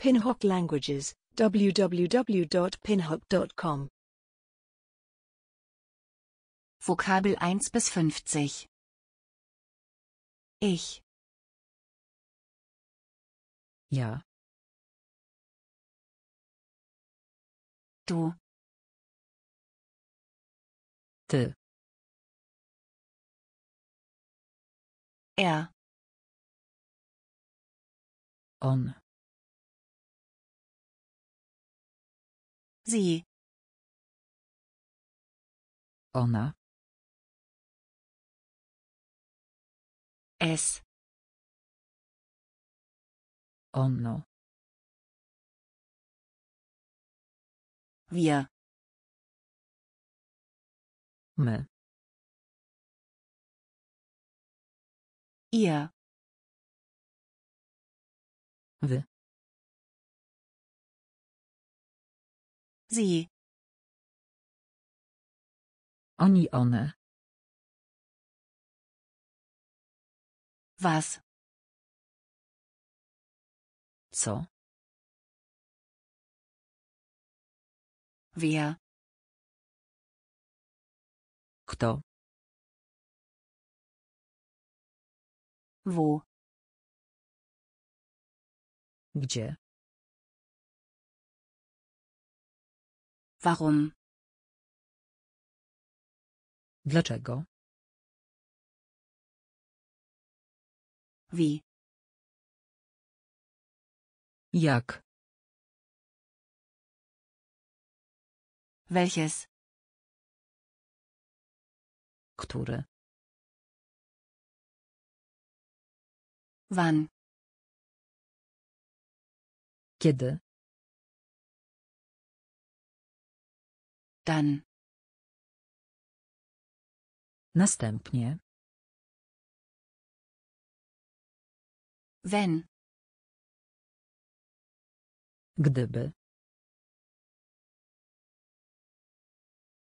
Pinhock Languages, www.pinhock.com Vokabel 1 bis 50 Ich Ja Du Te Er On Sie. Ona. Es. Ono. Wir. My. Ihr. Wy. Sie. Oni one. Was? Co? Wer? Kto? Wo? Gdzie? Warum? Dlaczego? Wie. Jak? Welches? Który? Wann? Kiedy? Stan. Następnie. Wenn. Gdyby.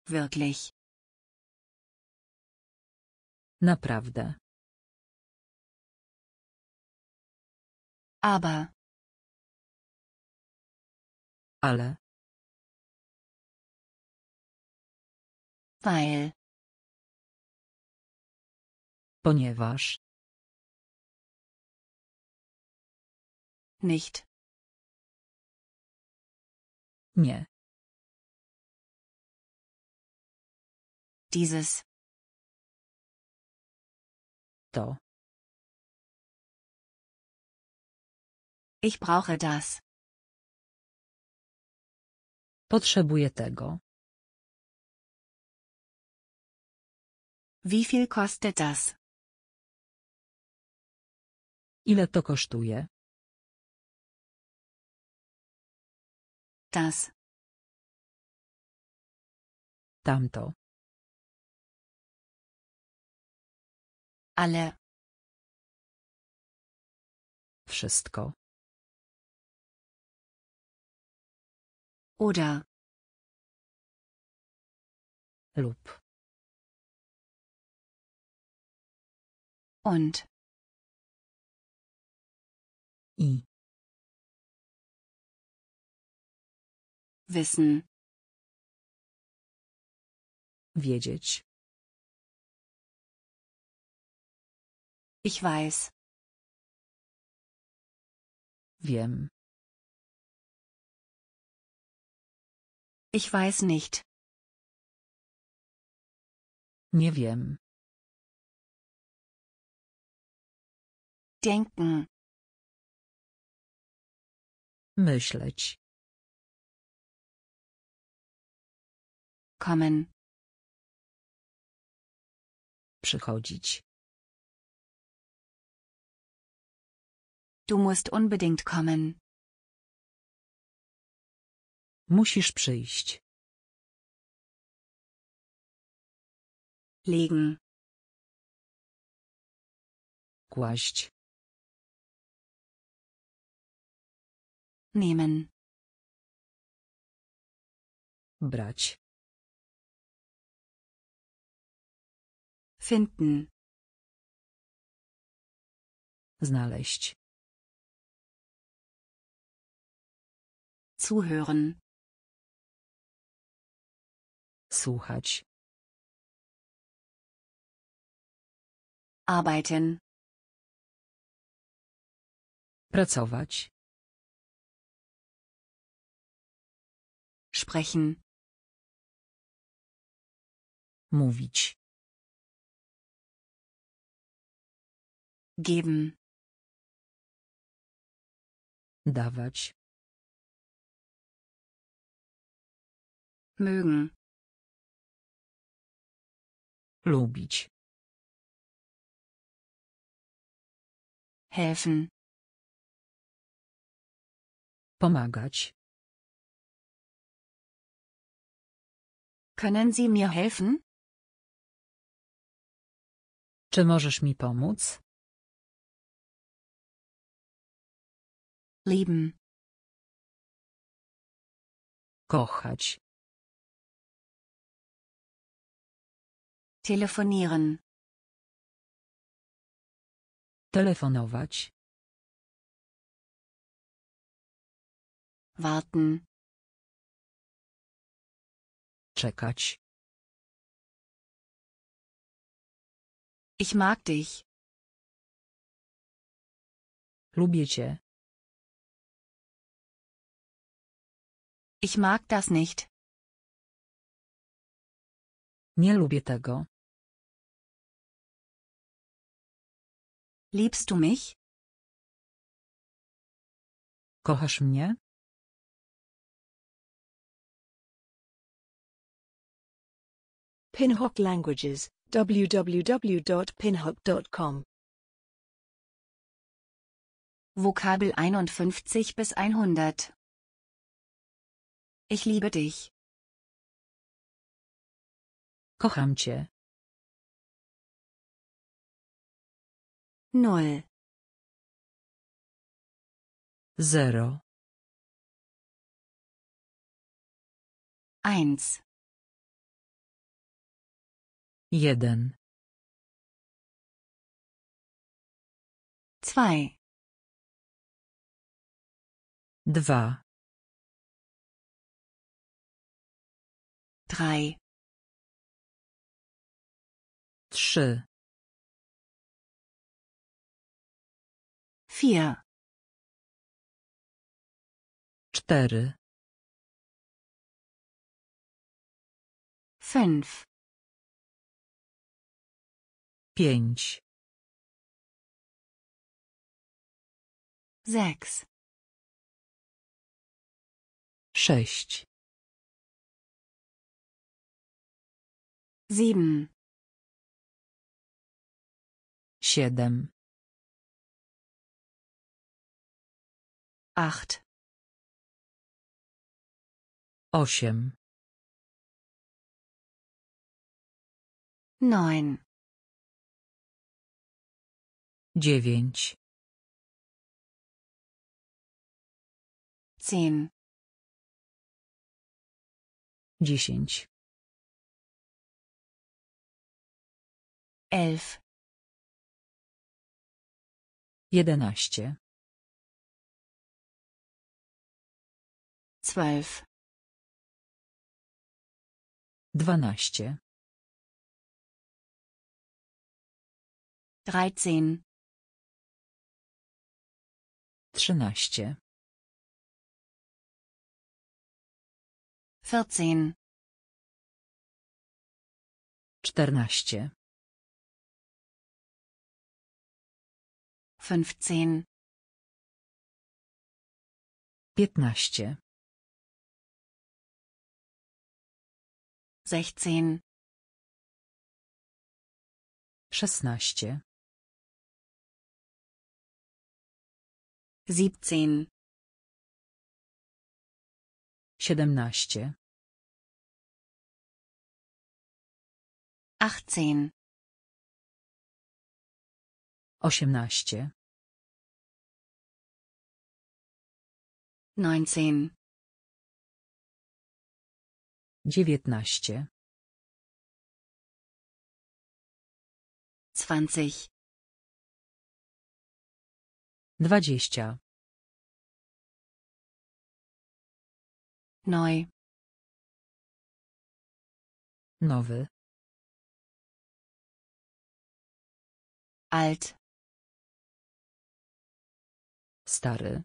Wirklich. Naprawdę. Aber. Ale. Weil. Ponieważ. Nicht. Nie. Dieses. To. Ich brauche das. Potrzebuję tego. Wie viel kostet das? Ile to kosztuje? Das. Tamto. Ale. Wszystko. Oder. Lub. und i wissen wiedzieć ich weiß wiem ich weiß nicht nie wiem Denken. Myśleć. Kommen. Przychodzić. Du musst unbedingt kommen. Musisz przyjść. Legen. Kłaść. Nehmen. Brać. Finden. Znaleźć. Zuhören. Słuchać. Arbeiten. Pracować. Sprechen. Mówić. Geben. Dawać. Mögen. Lubić. Helfen. Pomagać. Können Sie mir helfen? Czy możesz mi pomóc? Lieben. Kochać. Telefonieren. Telefonować. Warten. Czekać. Ich mag dich. Lubię cię. Ich mag das nicht. Nie lubię tego. Liebst du mich? Kochasz mnie? Pinhock Languages, www.pinhock.com Vokabel 51 bis 100 Ich liebe dich. Kocham cię. Null. Zero. Eins. Jeden. Zwei. Dwa. Drei. Trzy. Vier. Cztery. Fünf pięć sechs sześć sieben siedem acht osiem neun Dziewięć. Zehn. Dziesięć. Elf. Jedenaście. Zwölf. Dwanaście. Trzynaście. Vierzehn. Czternaście. Fünfzehn. Piętnaście. Sechzehn. Szesnaście. Siebzehn. Siedemnaście. Achtzehn. Osiemnaście. Neunzehn. Dziewiętnaście. Zwanzig. Dwadzieścia. Neu. Nowy. Alt. Stary.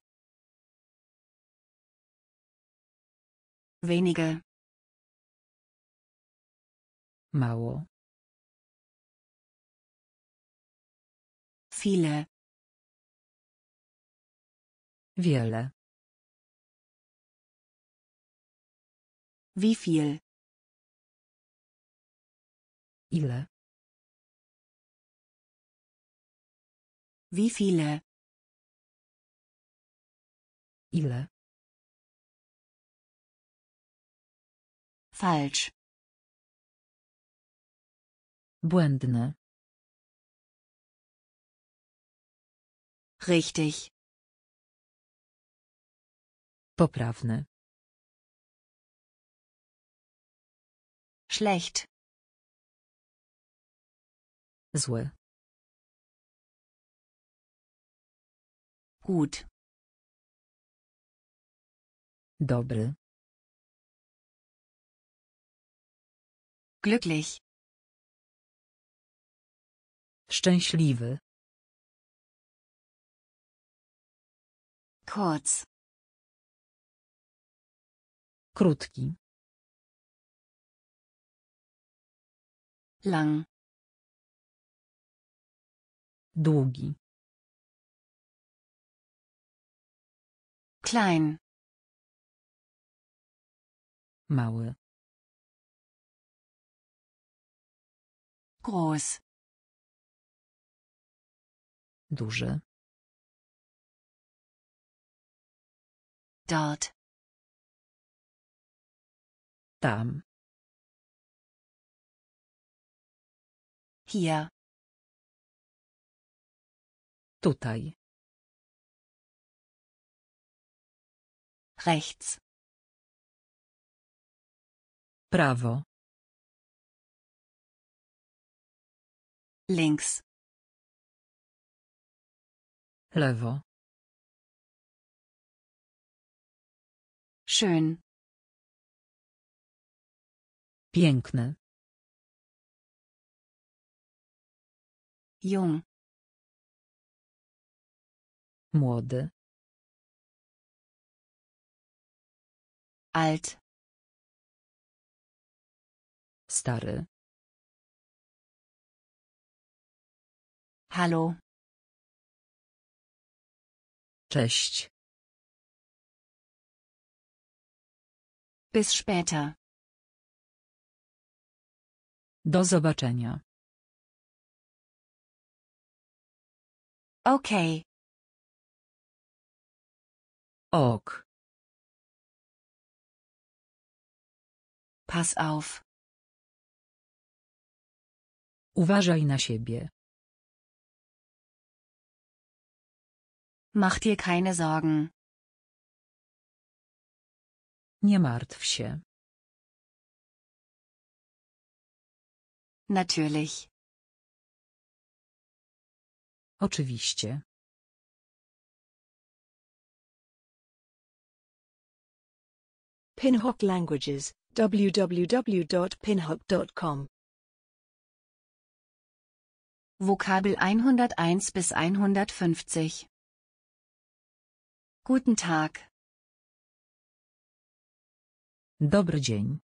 Wenige. Mało. Viele. Wiele. Wie viel? Ile. Wie viele? Ile. Falsch. Błędne. Richtig. Poprawny. Schlecht. Zły. Gut. Dobry. Glücklich. Szczęśliwy. Kurz. Krótki. Lang. Długi. Klein. Mały. Groß. Duży. Dort. Darm. Hier. Tutaj. Rechts. Prawo. Links. Lewo. Schön. piękne, Jung. Młody. Alt. Stary. hallo, Cześć. Bis später. Do zobaczenia. Okej. Okay. Ok. Pass auf. Uważaj na siebie. Mach dir keine Sorgen. Nie martw się. Natürlich. Oczywiście. Pinhock Languages www.pinhock.com Vokabel 101 bis 150 Guten Tag. Dobry dzień.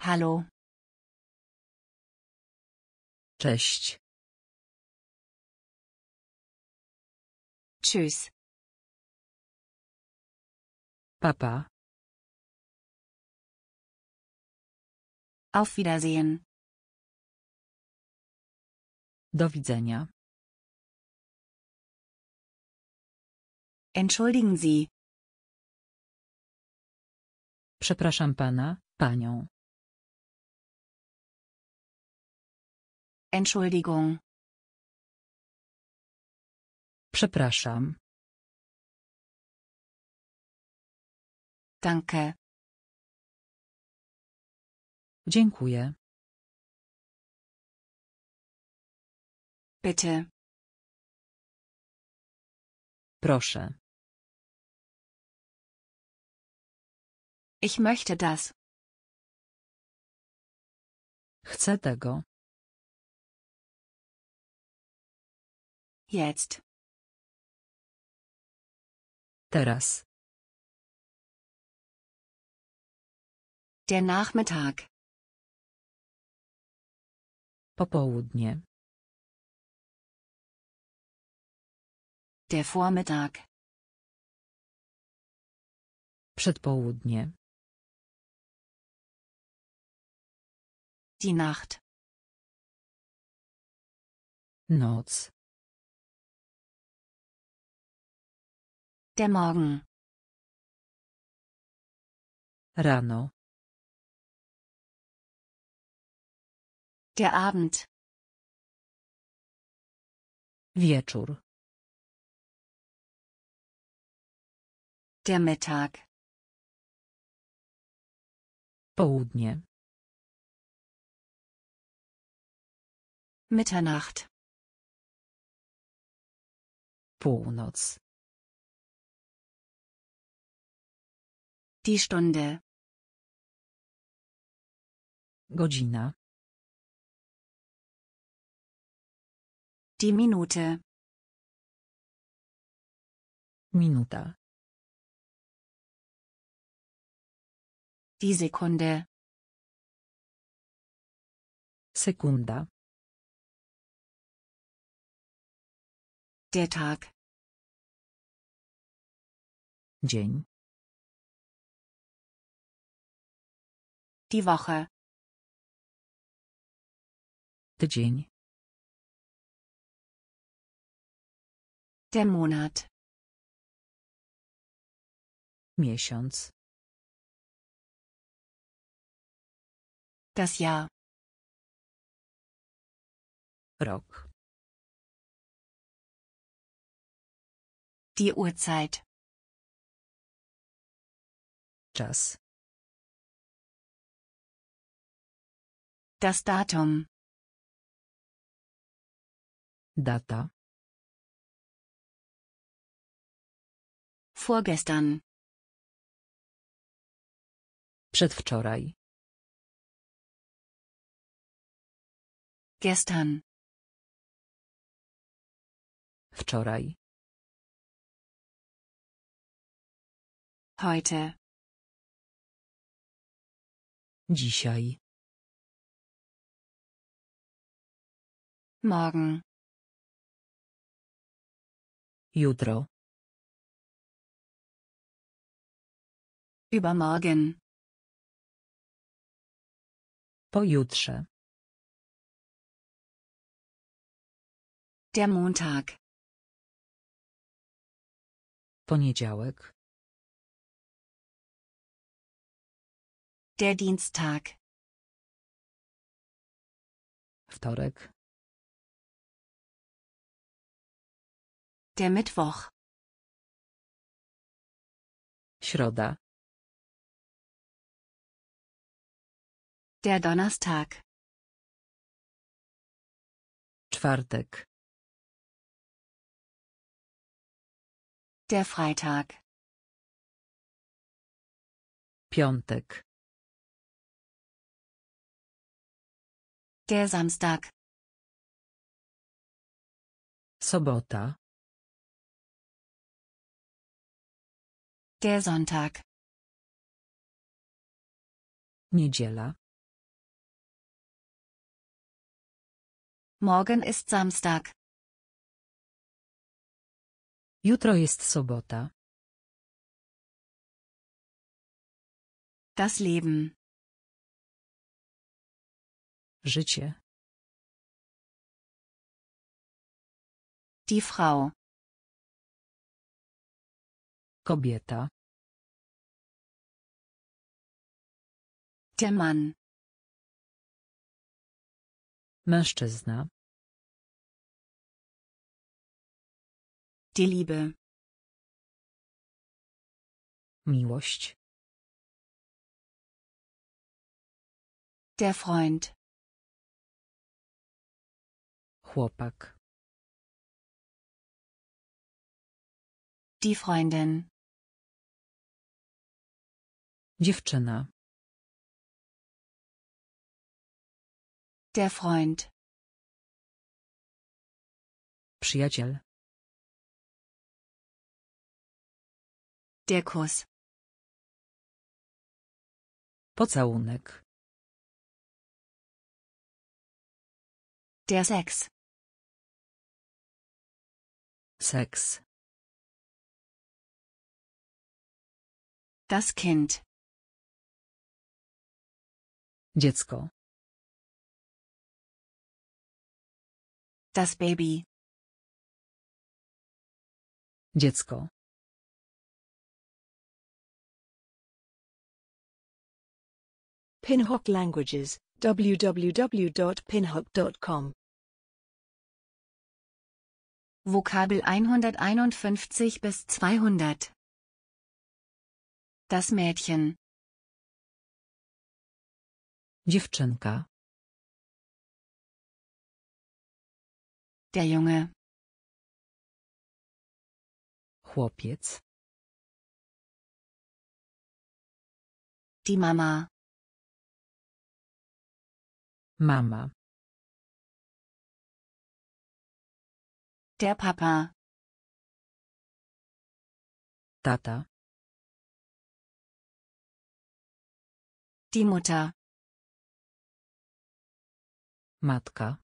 Halo. Cześć. Tschüss. Papa. Auf Wiedersehen. Do widzenia. Entschuldigen Sie. Przepraszam pana, panią. Entschuldigung. Przepraszam. Danke. Dziękuję. Bitte. Proszę. Ich möchte das. Chcę tego. Jetzt. Teraz. Der Nachmittag. Popołudnie. Der Vormittag. Przedpołudnie. Die Nacht. Noc. Der Morgen. Rano. Der Abend. Wieczór. Der Mittag. Południe. Mitternacht. Północ. Die Stunde. Godzina. Die Minute. Minuta. Die Sekunde. Sekunda. Der Tag. Dzień. Die Woche. Tydzień. Der Monat. Miesiąc. Das Jahr. Rok. Die Uhrzeit. Czas. Das Datum. Data. Vorgestern. Przedwczoraj. Gestern. Wczoraj. Heute. Dzisiaj. Morgen. Jutro. Übermorgen. Pojutrze. Der Montag. Poniedziałek. Der Dienstag. Wtorek. Der Mittwoch. Środa. Der Donnerstag. Czwartek. Der Freitag. Piątek. Der Samstag. Sobota. Der Sonntag. Niedziela. Morgen ist Samstag. Jutro jest sobota. Das Leben. Życie. Die Frau. Kobieta. Der Mann. Mężczyzna. Die Liebe. Miłość. Der Freund. Chłopak. Die Freundin. Dziewczyna. Der Freund. Przyjaciel. Der Kuss. Pocałunek. Der Sex. Sex. Das Kind. Dziecko. Das Baby. Dziecko. Pinhock Languages, www.pinhock.com Vokabel 151 bis 200 Das Mädchen Dziewczynka. Der Junge. Chłopiec. Die Mama. Mama. Der Papa. Tata. Die Mutter. Matka.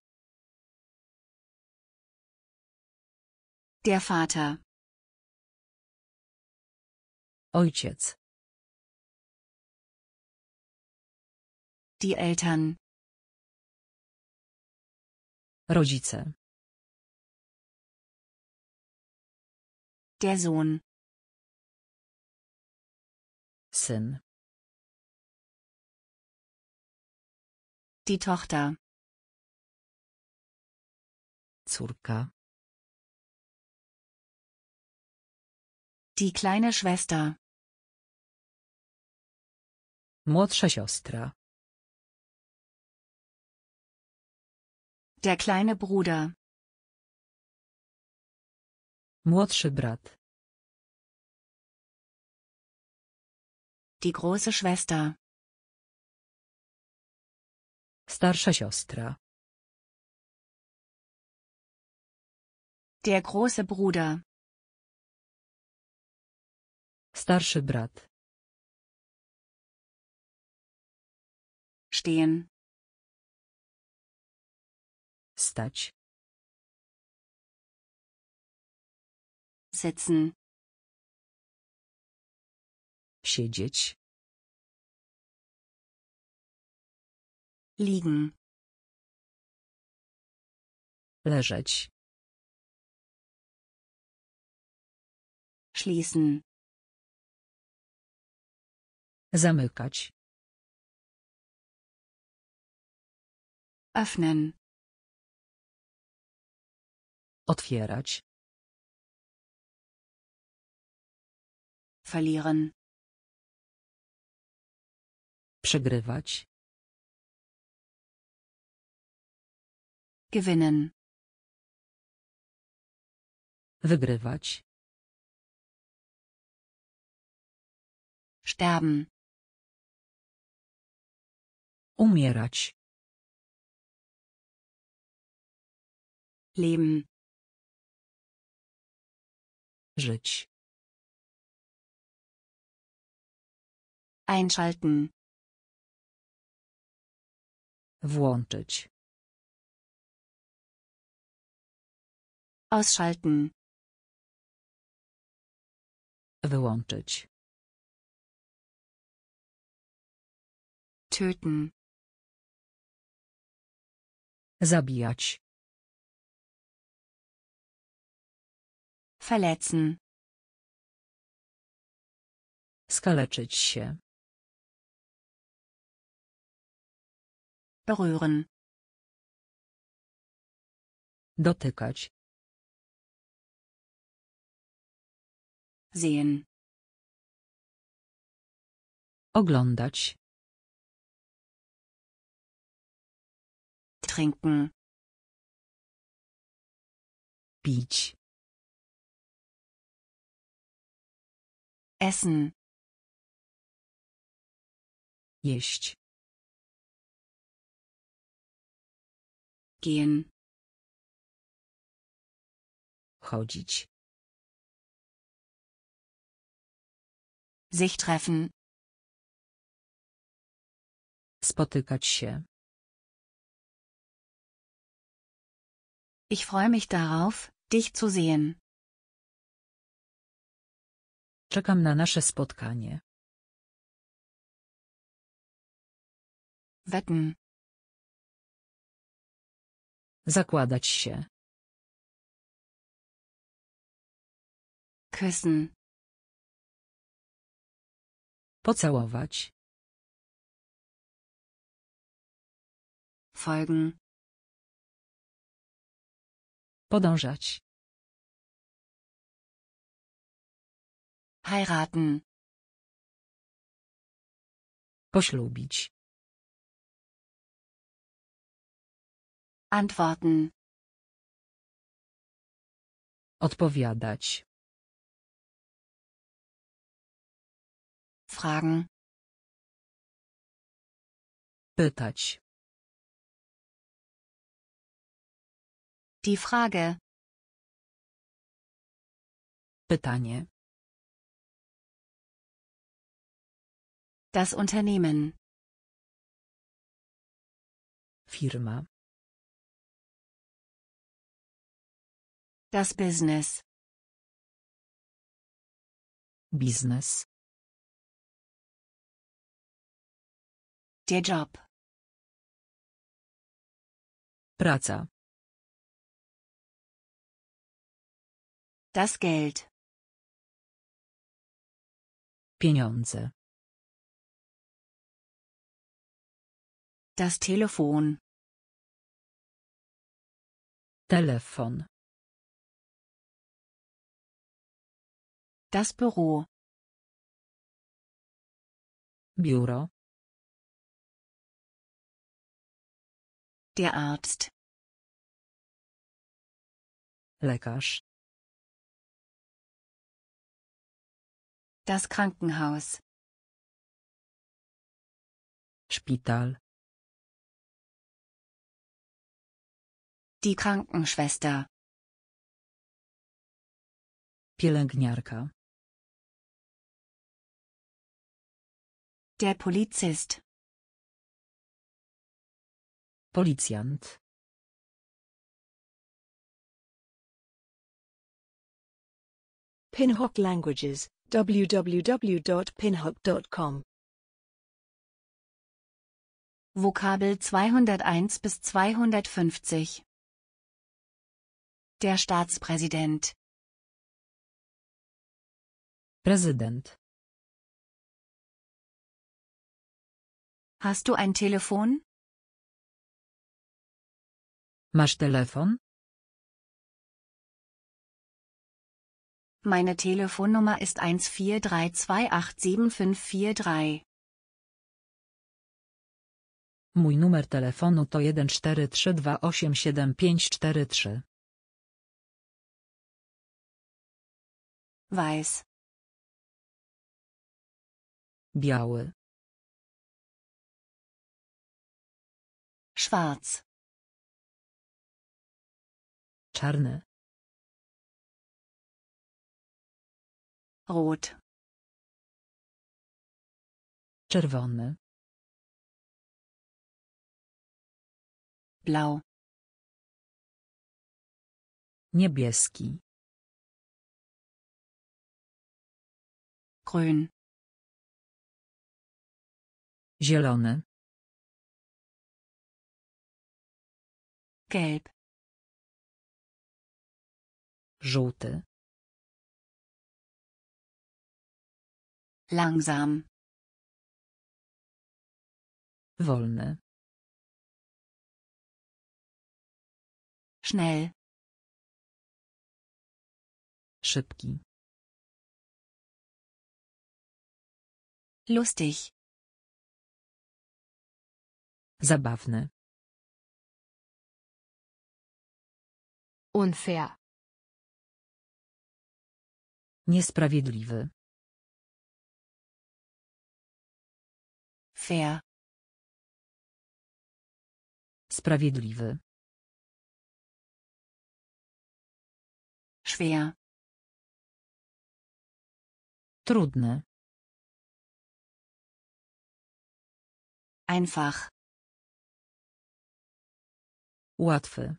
Der Vater. Ojciec. Die Eltern. Rodzice. Der Sohn. Syn. Die Tochter. Córka. Die kleine Schwester. Młodsza siostra. Der kleine Bruder. Młodszy brat. Die große Schwester. Starsza siostra. Der große Bruder. Starszy brat. Stehen. Stać. Sitzen. Siedzieć. Liegen. Leżeć. Schließen. Zamykać. Öffnen. Otwierać. Verlieren. Przegrywać. Gewinnen. Wygrywać. Sterben. Umierać. Leben. Żyć. Einschalten. Włączyć. Ausschalten. Wyłączyć. töten zabijać verletzen skaleczyć się berühren dotykać sehen oglądać trinken. Beach. Essen. Jeść. Gehen. Chodzić. Sich treffen. Spotykać się. Ich freue mich darauf, dich zu sehen. Czekam na nasze spotkanie. Wetten. Zakładać się. Küssen. Pocałować. Folgen. Podążać. Heiraten. Poślubić. Antworten. Odpowiadać. Fragen. Pytać. Die Frage. Pytanie. Das Unternehmen. Firma. Das Business. Business. Der Job. Praca. Das Geld. Pieniądze. Das Telefon. Telefon. Das Büro. Büro. Der Arzt. Lekarz. Das Krankenhaus. Spital. Die Krankenschwester. Pielęgniarka. Der Polizist. Policjant. Pinhock Languages www.pinhub.com Vokabel 201 bis 250 Der Staatspräsident Präsident Hast du ein Telefon? Masz telefon? Meine Telefonnummer ist 1432875443. Mój numer telefonu to 1432875443. Weiß. Biały. Schwarz. Czarny. Rot. Czerwony. Blau. Niebieski. Grün. Zielony. Gelb. Żółty. Langsam. Wolny. Schnell. Szybki. Lustig. zabawne, Unfair. Niesprawiedliwy. Fair. Sprawiedliwy. Schwer. Trudny. Einfach. Łatwy.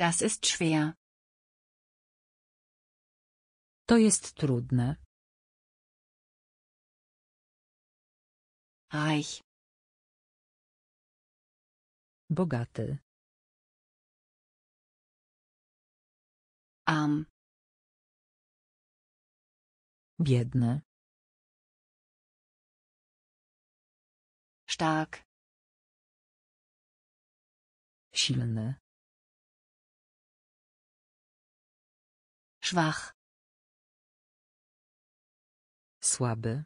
Das ist schwer. To jest trudne. Reich. Bogaty. Am. Biedny. Stark. Silny. Schwach. Słaby.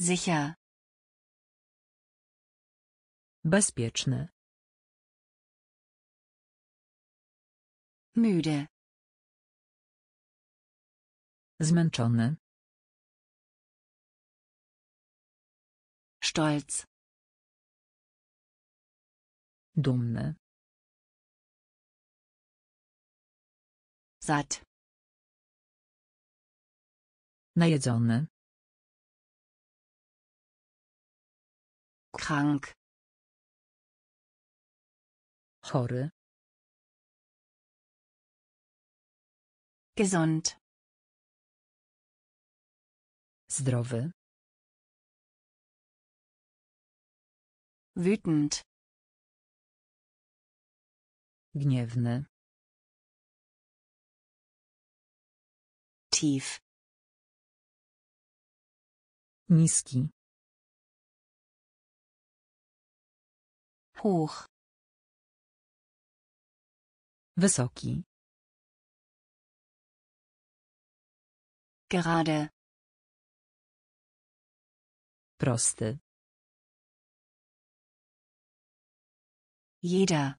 Sicher. Bezpieczny. Müde. Zmęczony. Stolz. Dumny. Satt. Najedzony. krank chory gesund zdrowy wütend gniewny tief niski Hoch. Wysoki. Gerade. Prosty. Jeder.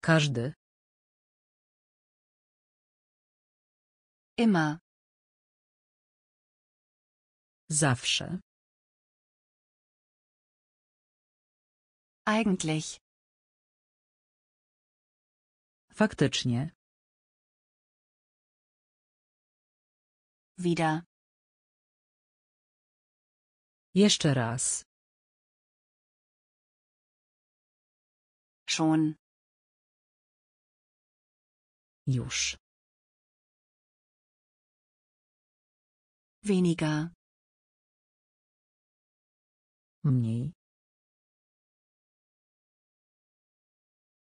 Każdy. Immer. Zawsze. Eigentlich. Faktycznie. Wieder. Jeszcze raz. Schon. Już. Weniger. Mniej.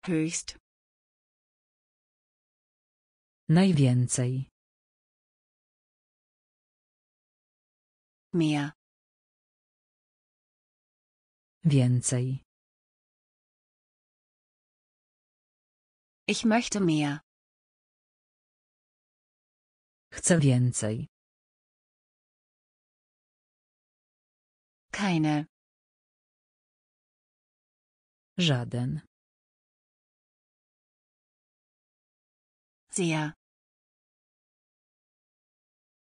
Höchst. Najwięcej. Mehr. Więcej. Ich möchte mehr. Chcę więcej. Keine. Żaden. Akcja.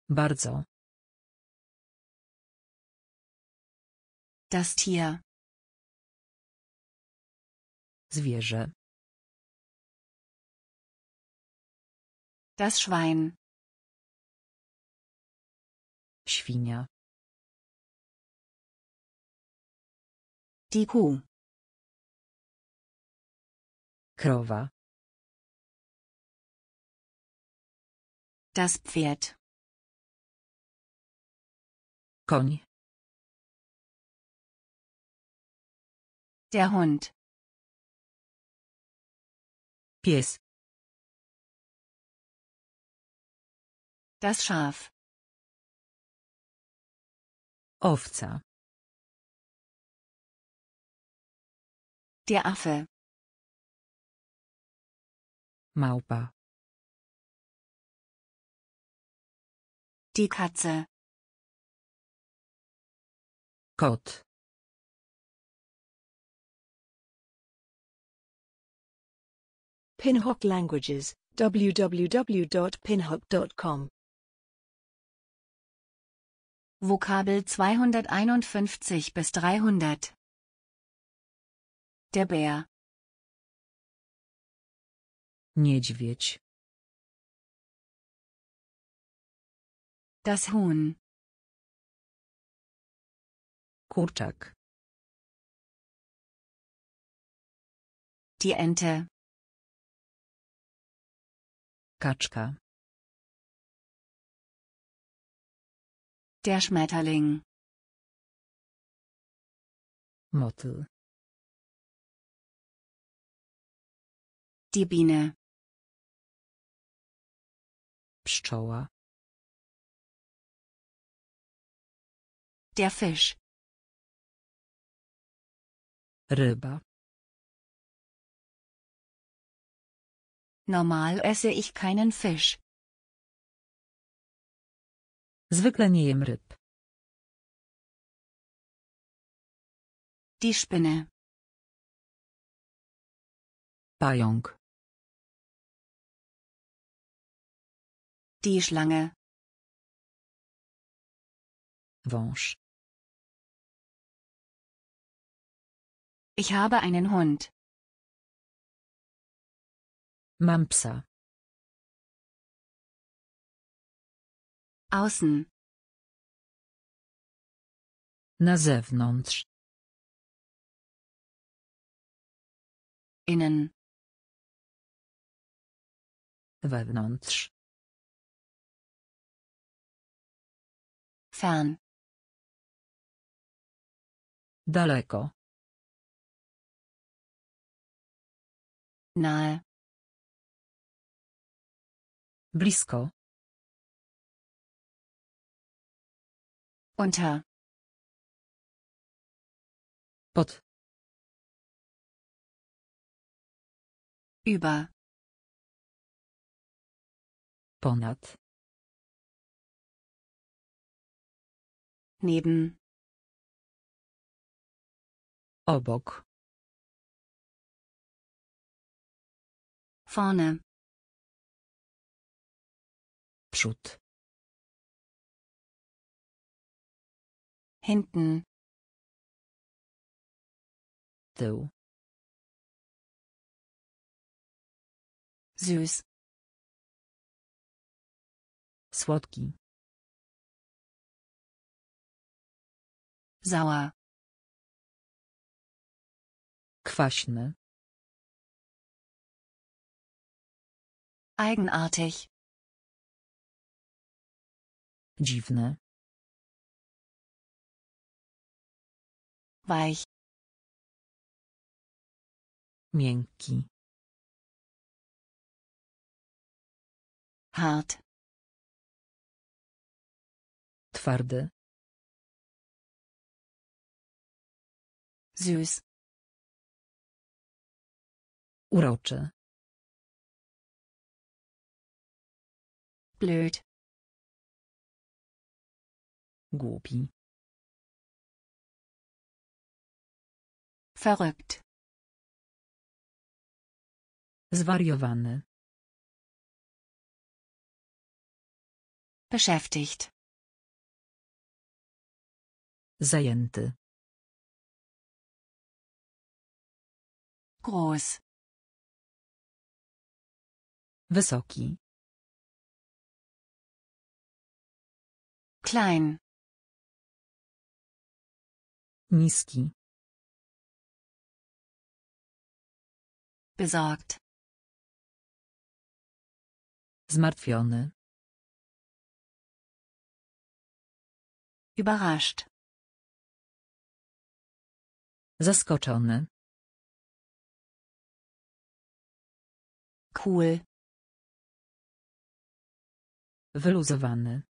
Bardzo. Das Tier. Zwierzę. Das Schwein. Świnia. Die Kuh. Krowa. Das Pferd. Koń. Der Hund. Pies. Das Schaf. Owca. Der Affe. Maupa. Die Katze. Kot. Pinhock Languages, www.pinhock.com Vokabel 251 bis 300 Der Bär Niedźwiedź Das Huhn. Kurczak. Die Ente. Kaczka. Der Schmetterling. Motel. Die Biene. Pszczoła. Der Fisch. Ryba. Normal esse ich keinen Fisch. Zwykle nie jem ryb. Die Spinne. Pająk. Die Schlange. Wąż. Ich habe einen Hund. Mampsa. Außen. Na zewnątrz. Innen. Wewnątrz. Fern. Daleko. Nahe. Blisko. Unter. Pod. Über. Ponad. Neben. Obok. Fone. Przód. Hinten. Tył. Süß. Słodki. Zała. Kwaśny. Eigenartig. Dziwny. Weich. Miękki. Hart. Twardy. Süß. Uroczy. blöd głupi verrückt zwariowany beschäftigt zajęty groß wysoki Klein. Niski. Besorgt. Zmartwiony. Überrascht. Zaskoczony. Cool. Wyluzowany.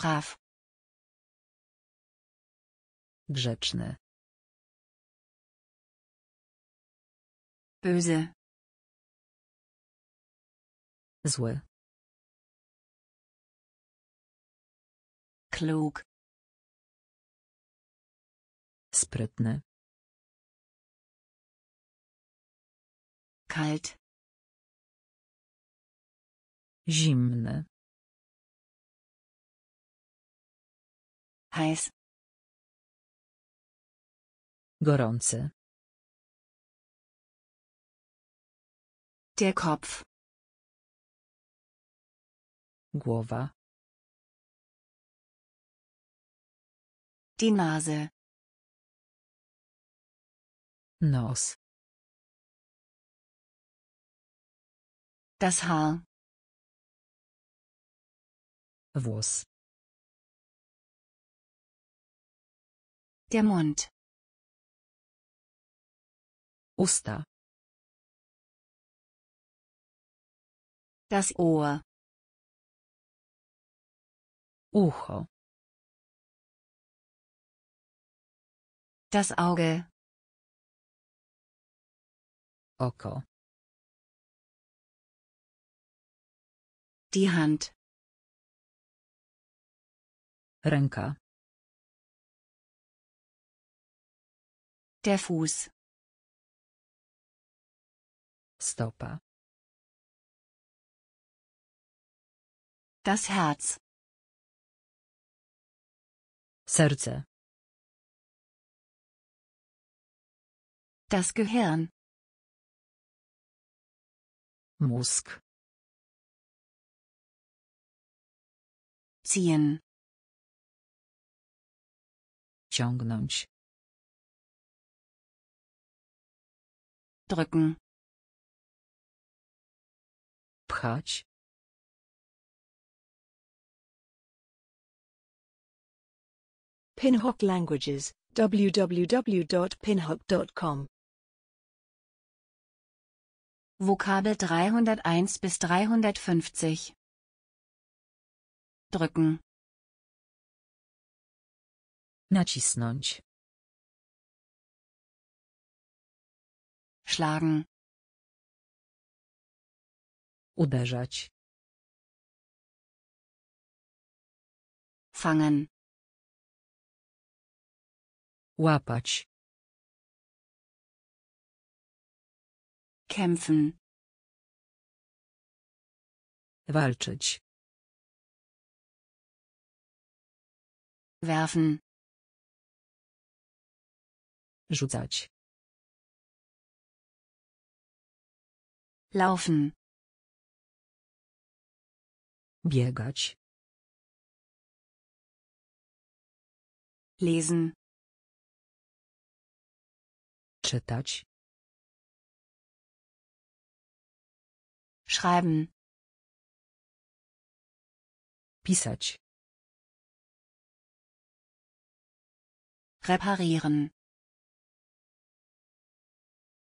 braw grzeczny böse zły klug sprytny kalt zimny heiß gorący der Kopf głowa die Nase Nos. Das Haar. Włos. Der Mund. Oster. Das Ohr. Ucho. Das Auge. Oko. Die Hand. Ręka. Der Fuß. Stopa. Das Herz. Serce. Das Gehirn. Musk. Ziehen. Ciągnąć. drücken pchać Pinhock Languages www.pinhock.com Vokabel 301 bis 350 drücken nacisnąć Schlagen. Uderzać. Fangen. Łapać. Kämpfen. Walczyć. Werfen. Rzucać. Laufen. Biegać. Lesen. Czytać. Schreiben. Pisać. Reparieren.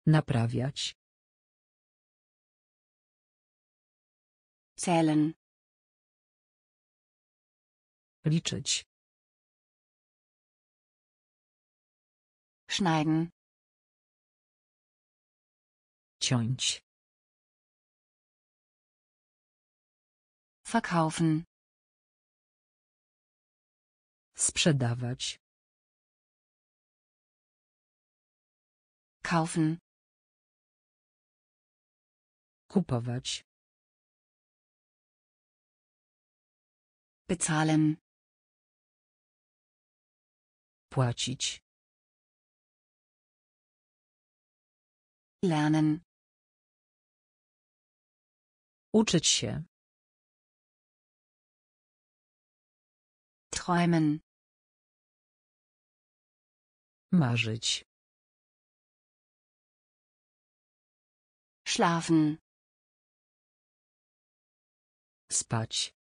Naprawiać. Zählen. Liczyć. Schneiden. Ciąć. Verkaufen. Sprzedawać. Kaufen. Kupować. Bezahlen. Płacić. Lernen. Uczyć się. Träumen. Marzyć. Schlafen. Spać.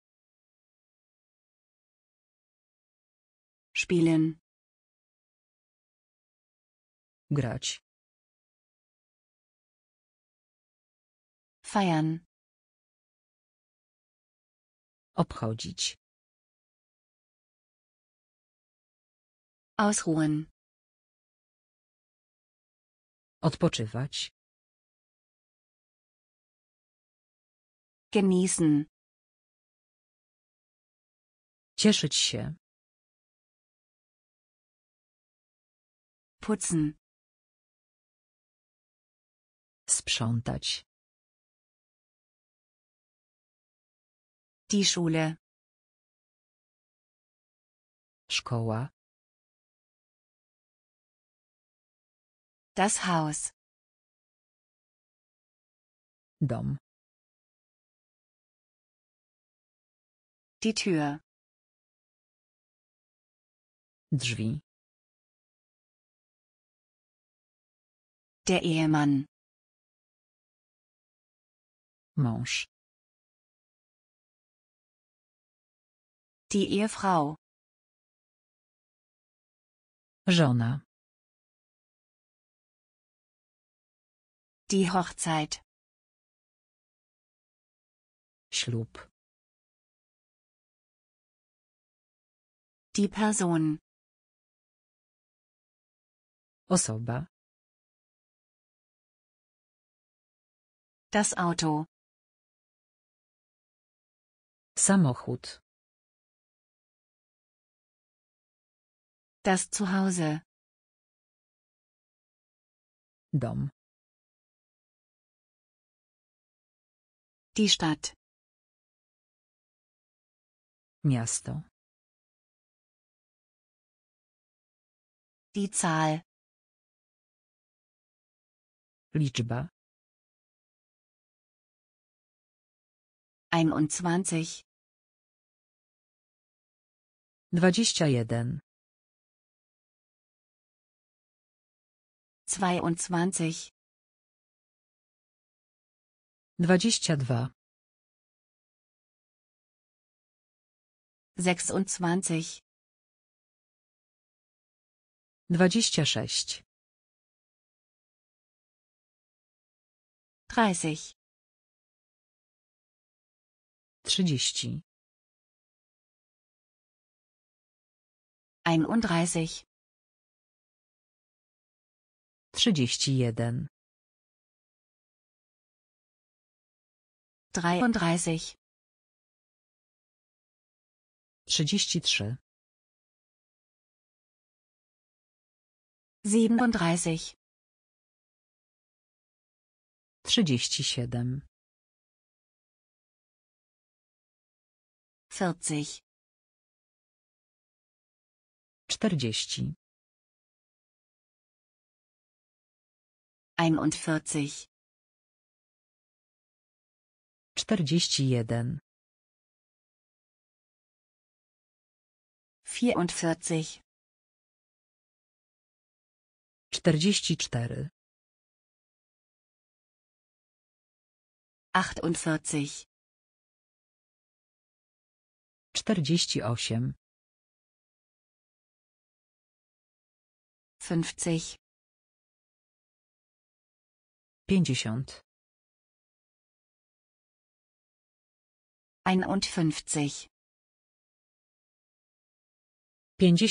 Spielen. Grać. Feiern. Obchodzić. Ausruhen. Odpoczywać. Genießen. Cieszyć się. putzen sprzątać die Schule szkoła das Haus dom die Tür drzwi Der Ehemann. Mensch. Die Ehefrau. Żona. Die Hochzeit. Schlub. Die Person. Osoba. Das Auto. Samochód. Das Zuhause. Dom. Die Stadt. Miasto. Die Zahl. Liczba. 21 21 22 22 26 26 30 trzydzieści einunddreißig trzydzieści jeden dreiunddreißig trzydzieści trzy siebenunddreißig trzydzieści siedem 40, Czterdzieści. 41, Czterdzieści 44, Vierundvierzig. cztery. 48 50 50 51 51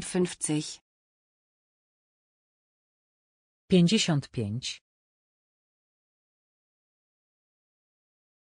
55 55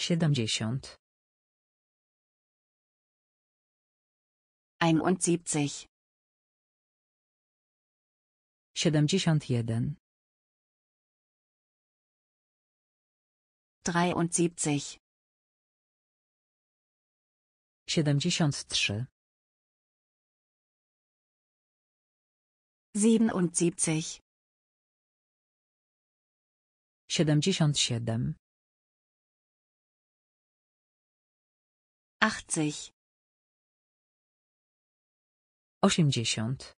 Siedemdziesiąt. Einundsiebzig. Siedemdziesiąt jeden. Dreiundsiebzig. Siedemdziesiąt trzy. Siebenundsiebzig. Siedemdziesiąt siedem. 80, Osiemdziesiąt.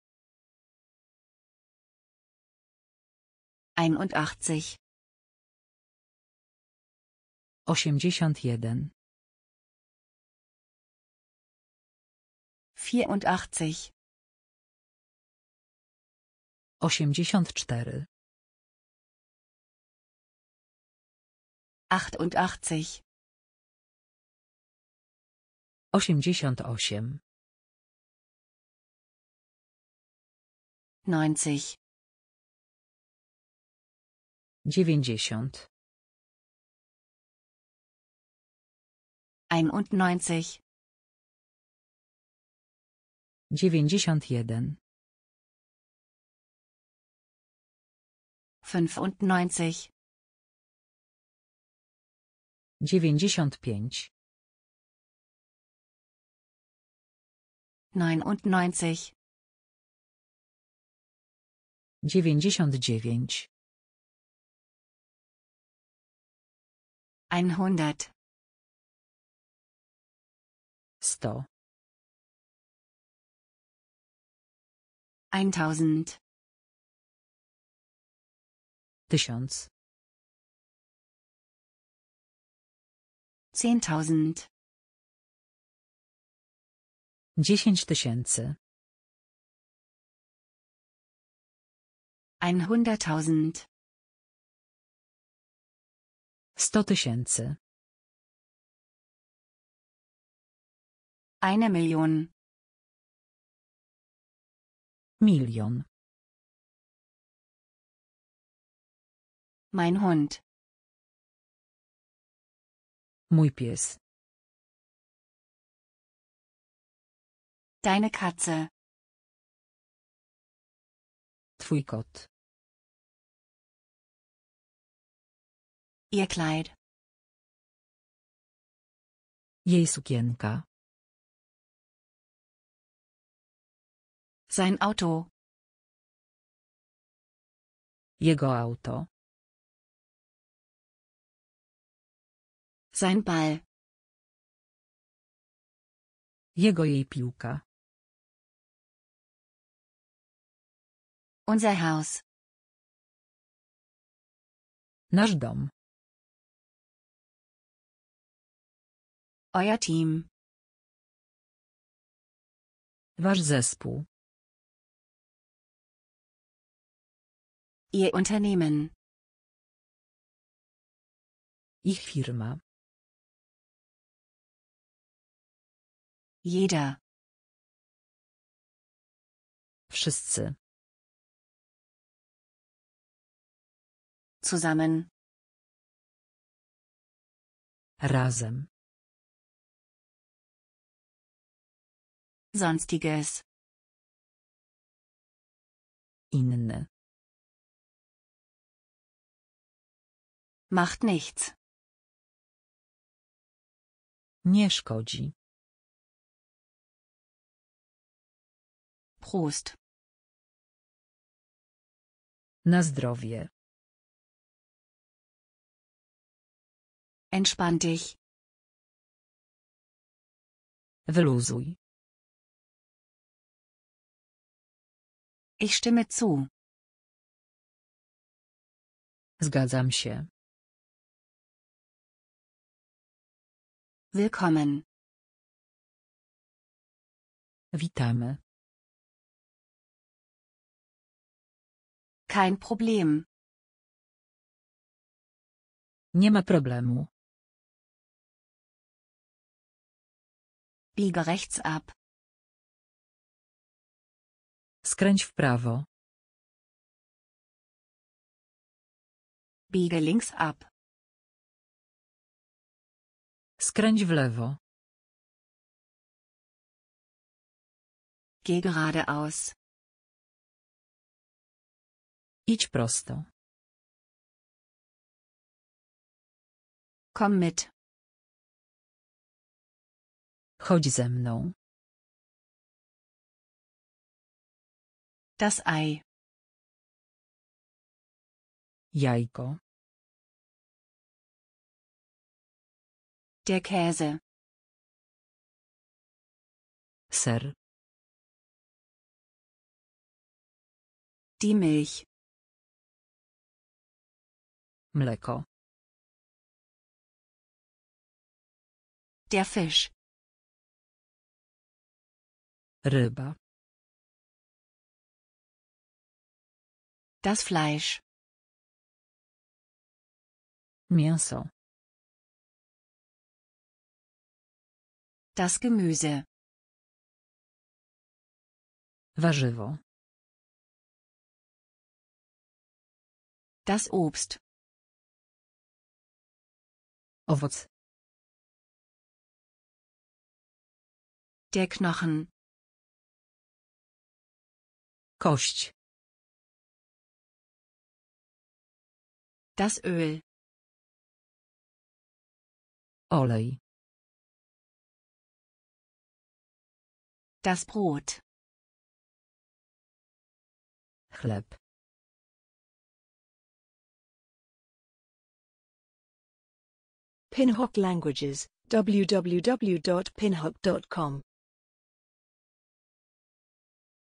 Einundachtzig. Osiemdziesiąt jeden. Vierundachtzig. Osiemdziesiąt cztery. 88 90 90 91 91 95 95 neunundneunzig dziewięćdziesiąt dziewięć einhundert sto eintausend tysiąc zehntausend Dziesięć tysięcy. Einhunderttausend. Sto tysięcy. Eine Million. Million. Mein Hund. Mój pies. Deine Katze. Twój kot. Ihr Kleid. Jej sukienka. Sein Auto. Jego auto. Sein Ball. Jego jej piłka. Unser Haus. Nasz dom. Euer Team. Wasz zespół. Ihr Unternehmen. Ich Firma. Jeder. Wszyscy. Zusammen. Razem. Sonstiges. Inne. Macht nichts. Nie szkodzi. Prost. Na zdrowie. Entspann dich. Wyluzuj. Ich stimme zu. Zgadzam się. Willkommen. Witamy. Kein Problem. Nie ma problemu. Biege rechts ab. Skręć w prawo. Biege links ab. Skręć w lewo. Geh geradeaus. Idź prosto. Komm mit. Chodź ze mną. Das Ei. Jajko. Der Käse. Ser. Die Milch. Mleko. Der Fisch. Ryba. Das Fleisch. Mięso. Das Gemüse. Warzywo. Das Obst. Owoc. Der Knochen. Kość. Das Öl. Olej. Das Brot. Chleb. Pinhock Languages, www.pinhock.com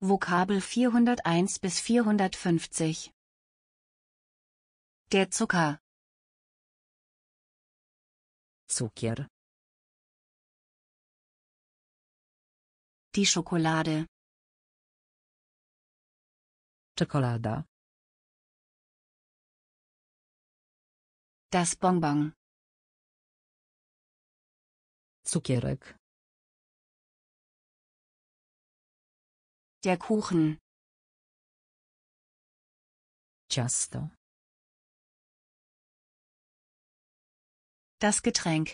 Vokabel 401 bis 450 Der Zucker Zucker Die Schokolade Schokolade Das Bonbon Cukierek Der Kuchen. Ciasto. Das Getränk.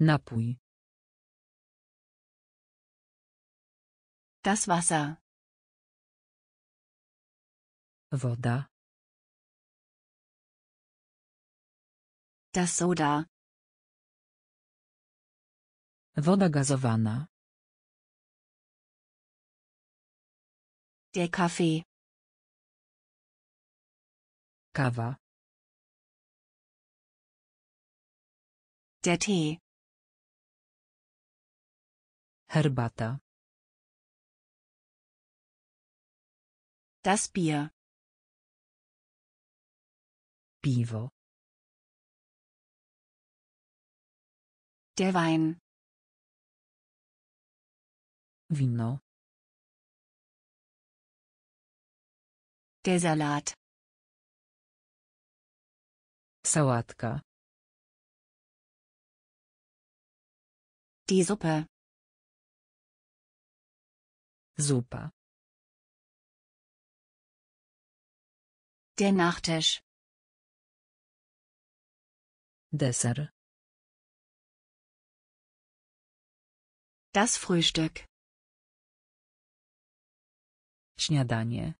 Napój. Das Wasser. Woda. Das Soda. Woda gazowana. Der Kaffee. Kawa. Der Tee. Herbata. Das Bier. Pivo. Der Wein. Wino. Der Salat. Sałatka. Die Suppe. Suppe. Der Nachtisch. Dessert. Das Frühstück. Śniadanie.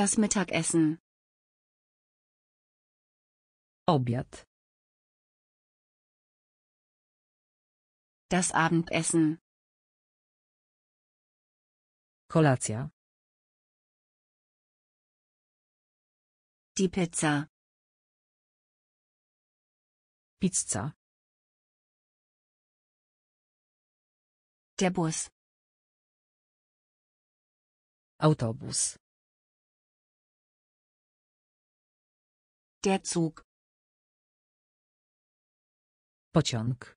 Das Mittagessen. Obiad. Das Abendessen. Kolacja. Die Pizza. Pizza. Der Bus. Autobus. Der Zug. Pociąg.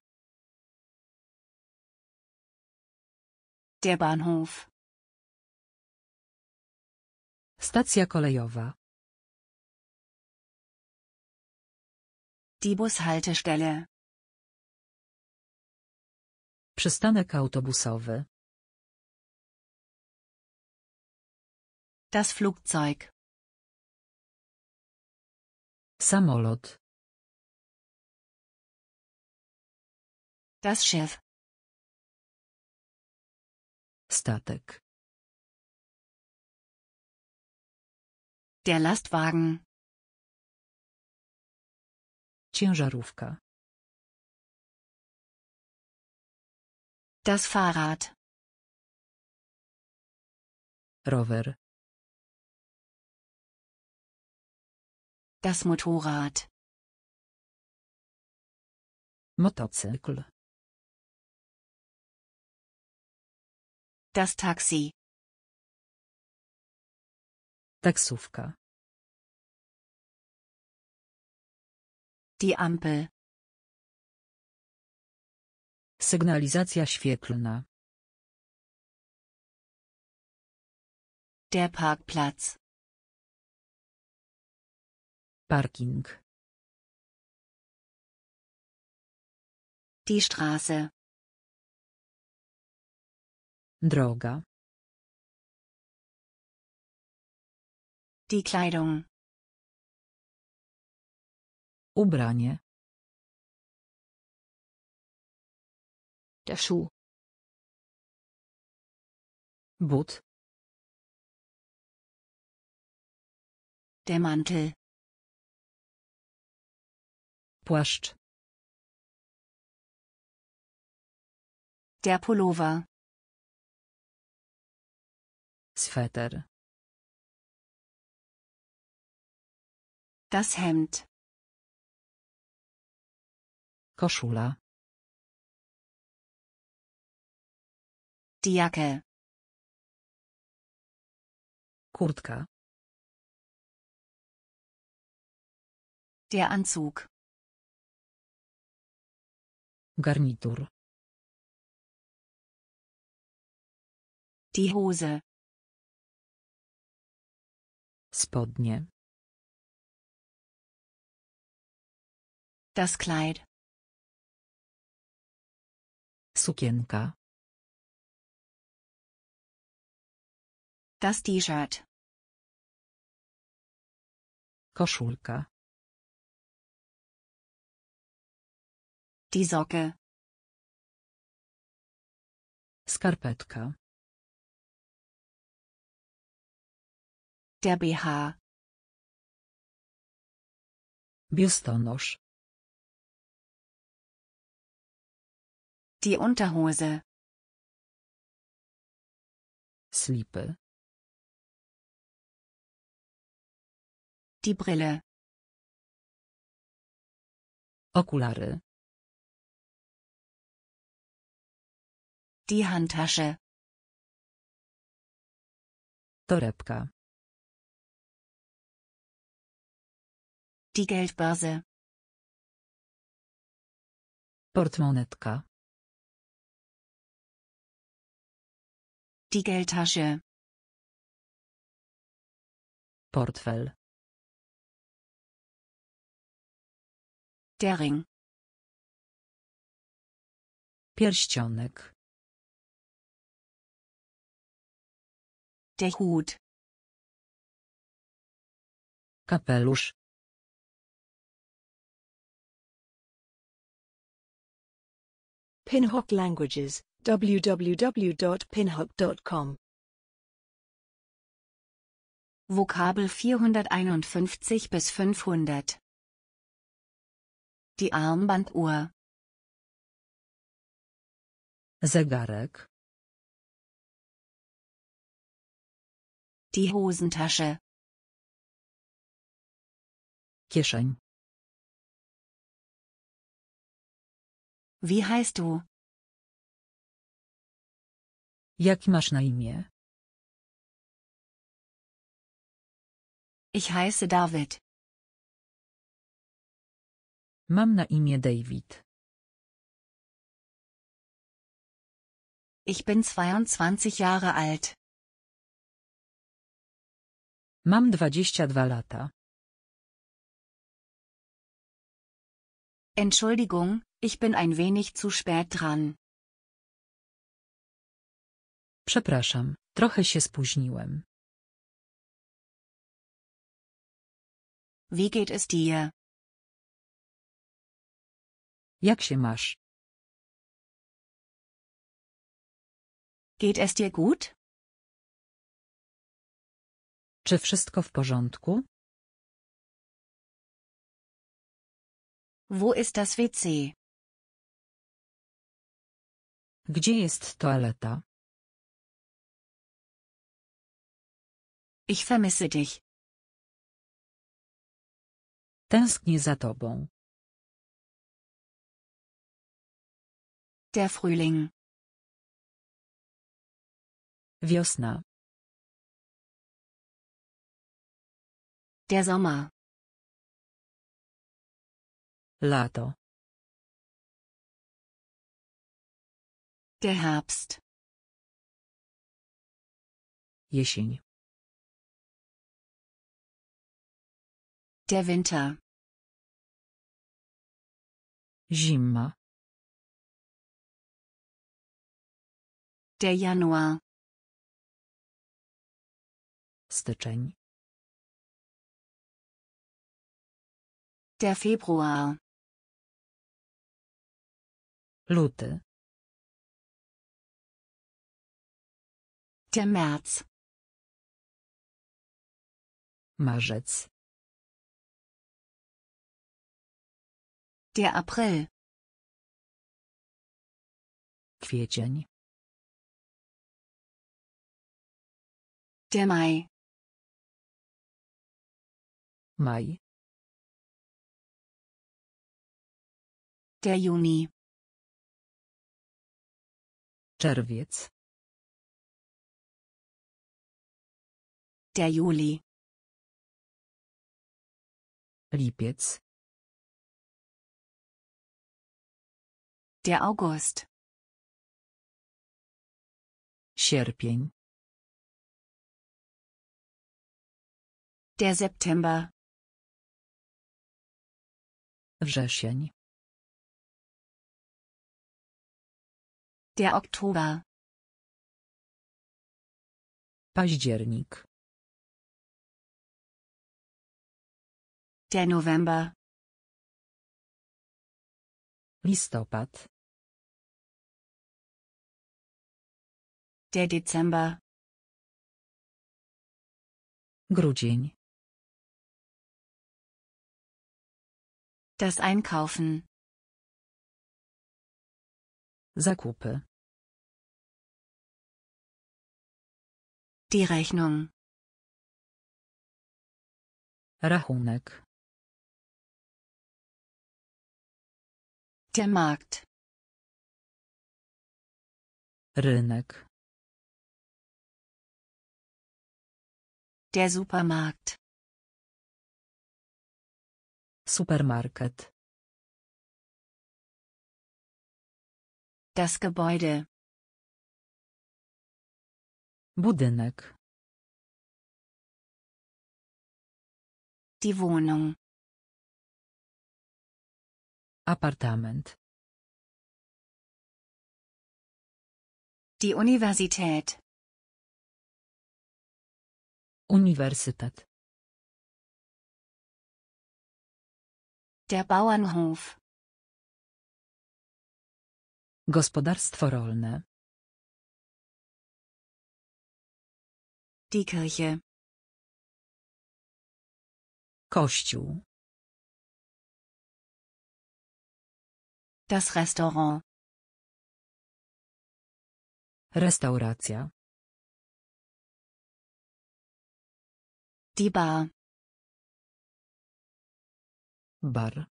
Der Bahnhof. Stacja kolejowa. Die Bushaltestelle. Przystanek autobusowy. Das Flugzeug. Samolot. Das Schiff. Statek. Der Lastwagen. Ciężarówka. Das Fahrrad. Rower. Das Motorrad. Motorcycle. Das Taxi. Taksówka. Die Ampel. Sygnalizacja świetlna. Der Parkplatz. Parking. Die Straße. Droga. Die Kleidung. Ubranie. Der Schuh. But. Der Mantel. Płaszcz. Der Pullover. Sweter. Das Hemd. Koszula. Die Jacke. Kurtka. Der Anzug. Garnitur. Die Hose. Spodnie. Das Kleid. Sukienka. Das T-Shirt. Koszulka. Die Socke. Skarpetka. Der BH. Biustonosz. Die Unterhose. Slipy. Die Brille. Okulary. Die Handtasche. Torebka. Die Geldbörse. Portmonetka. Die Geldtasche. Portfel. Der Ring. Pierścionek. Der Hut. Kapelusz. Pinhock Languages, www.pinhock.com Vokabel 451 bis 500 Die Armbanduhr Zegarek Die Hosentasche. Kieszeń. Wie heißt du? Jaki masz na imię? Ich heiße David. Mam na imię David. Ich bin 22 Jahre alt. Mam dwadzieścia dwa lata. Entschuldigung, ich bin ein wenig zu spät dran. Przepraszam, trochę się spóźniłem. Wie geht es dir? Jak się masz? Geht es dir gut? Czy wszystko w porządku? Wo ist das WC? Gdzie jest toaleta? Ich vermisse dich. Tęsknię za tobą. Der Frühling. Wiosna. Der Sommer. Lato. Der Herbst. Jesień. Der Winter. Zima. Der Januar. Styczeń. Der Februar. Luty. Der März. Marzec. Der April. Kwiecień. Der Mai. Mai. Der Juni. Czerwiec. Der Juli. Lipiec. Der August. Sierpień. Der September. Wrzesień. Der Oktober. Październik. Der November. Listopad. Der Dezember. Grudzień. Das Einkaufen. Zakupy. Die Rechnung. Rachunek. Der Markt. Rynek. Der Supermarkt. Supermarket. Das Gebäude. Budynek. Die Wohnung. Apartament. Die Universität. Universität. Der Bauernhof. Gospodarstwo rolne. Die Kirche. Kościół. Das Restaurant. Restauracja. Die Bar. Bar.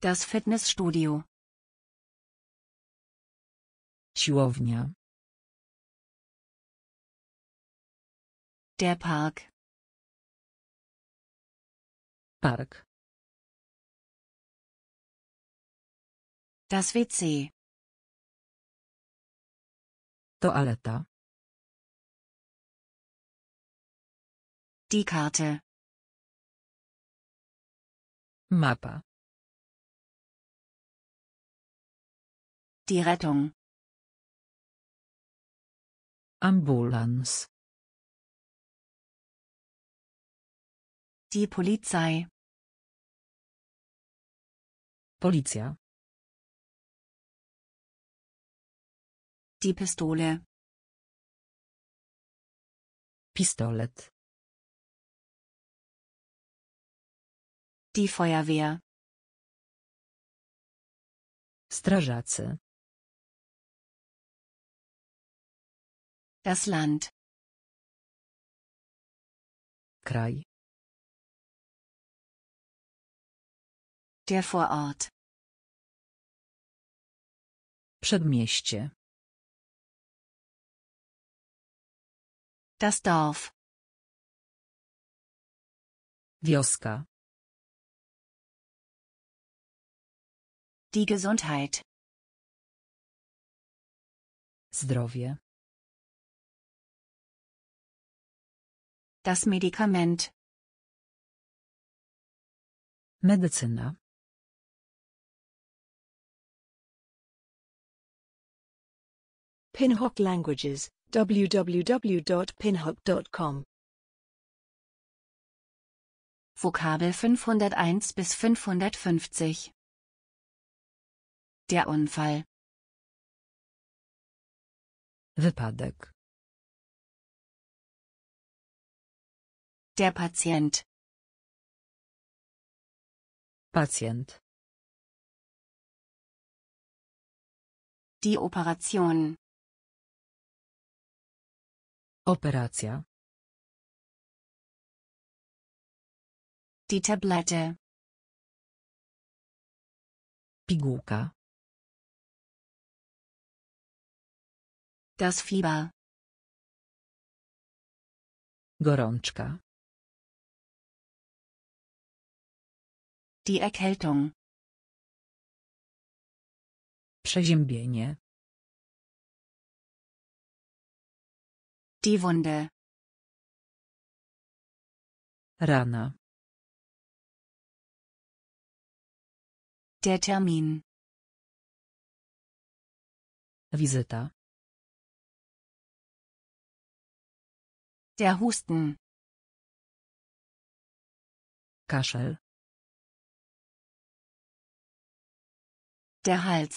Das Fitnessstudio. Siłownia. Der Park. Park. Das WC. Toaleta. Die Karte. Mapa. Die Rettung. Ambulanz. Die Polizei. Polizia. Die Pistole. Pistolet. Die Feuerwehr. Strażacy. Das Land. Kraj. Der Vorort. Przedmieście. Das Dorf. Wioska. Die Gesundheit. Zdrowie. Das Medikament. Medycyna. Pinhock Languages, www.pinhock.com Vokabel 501 bis 550 Der Unfall Wypadek Der Patient. Patient. Die Operation. Operatia. Die Tablette. Pigułka. Das Fieber. Gorączka. Die Erkältung. Przeziębienie. Die Wunde. Rana. Der Termin. Wizyta. Der Husten. Kaszel. Der Hals.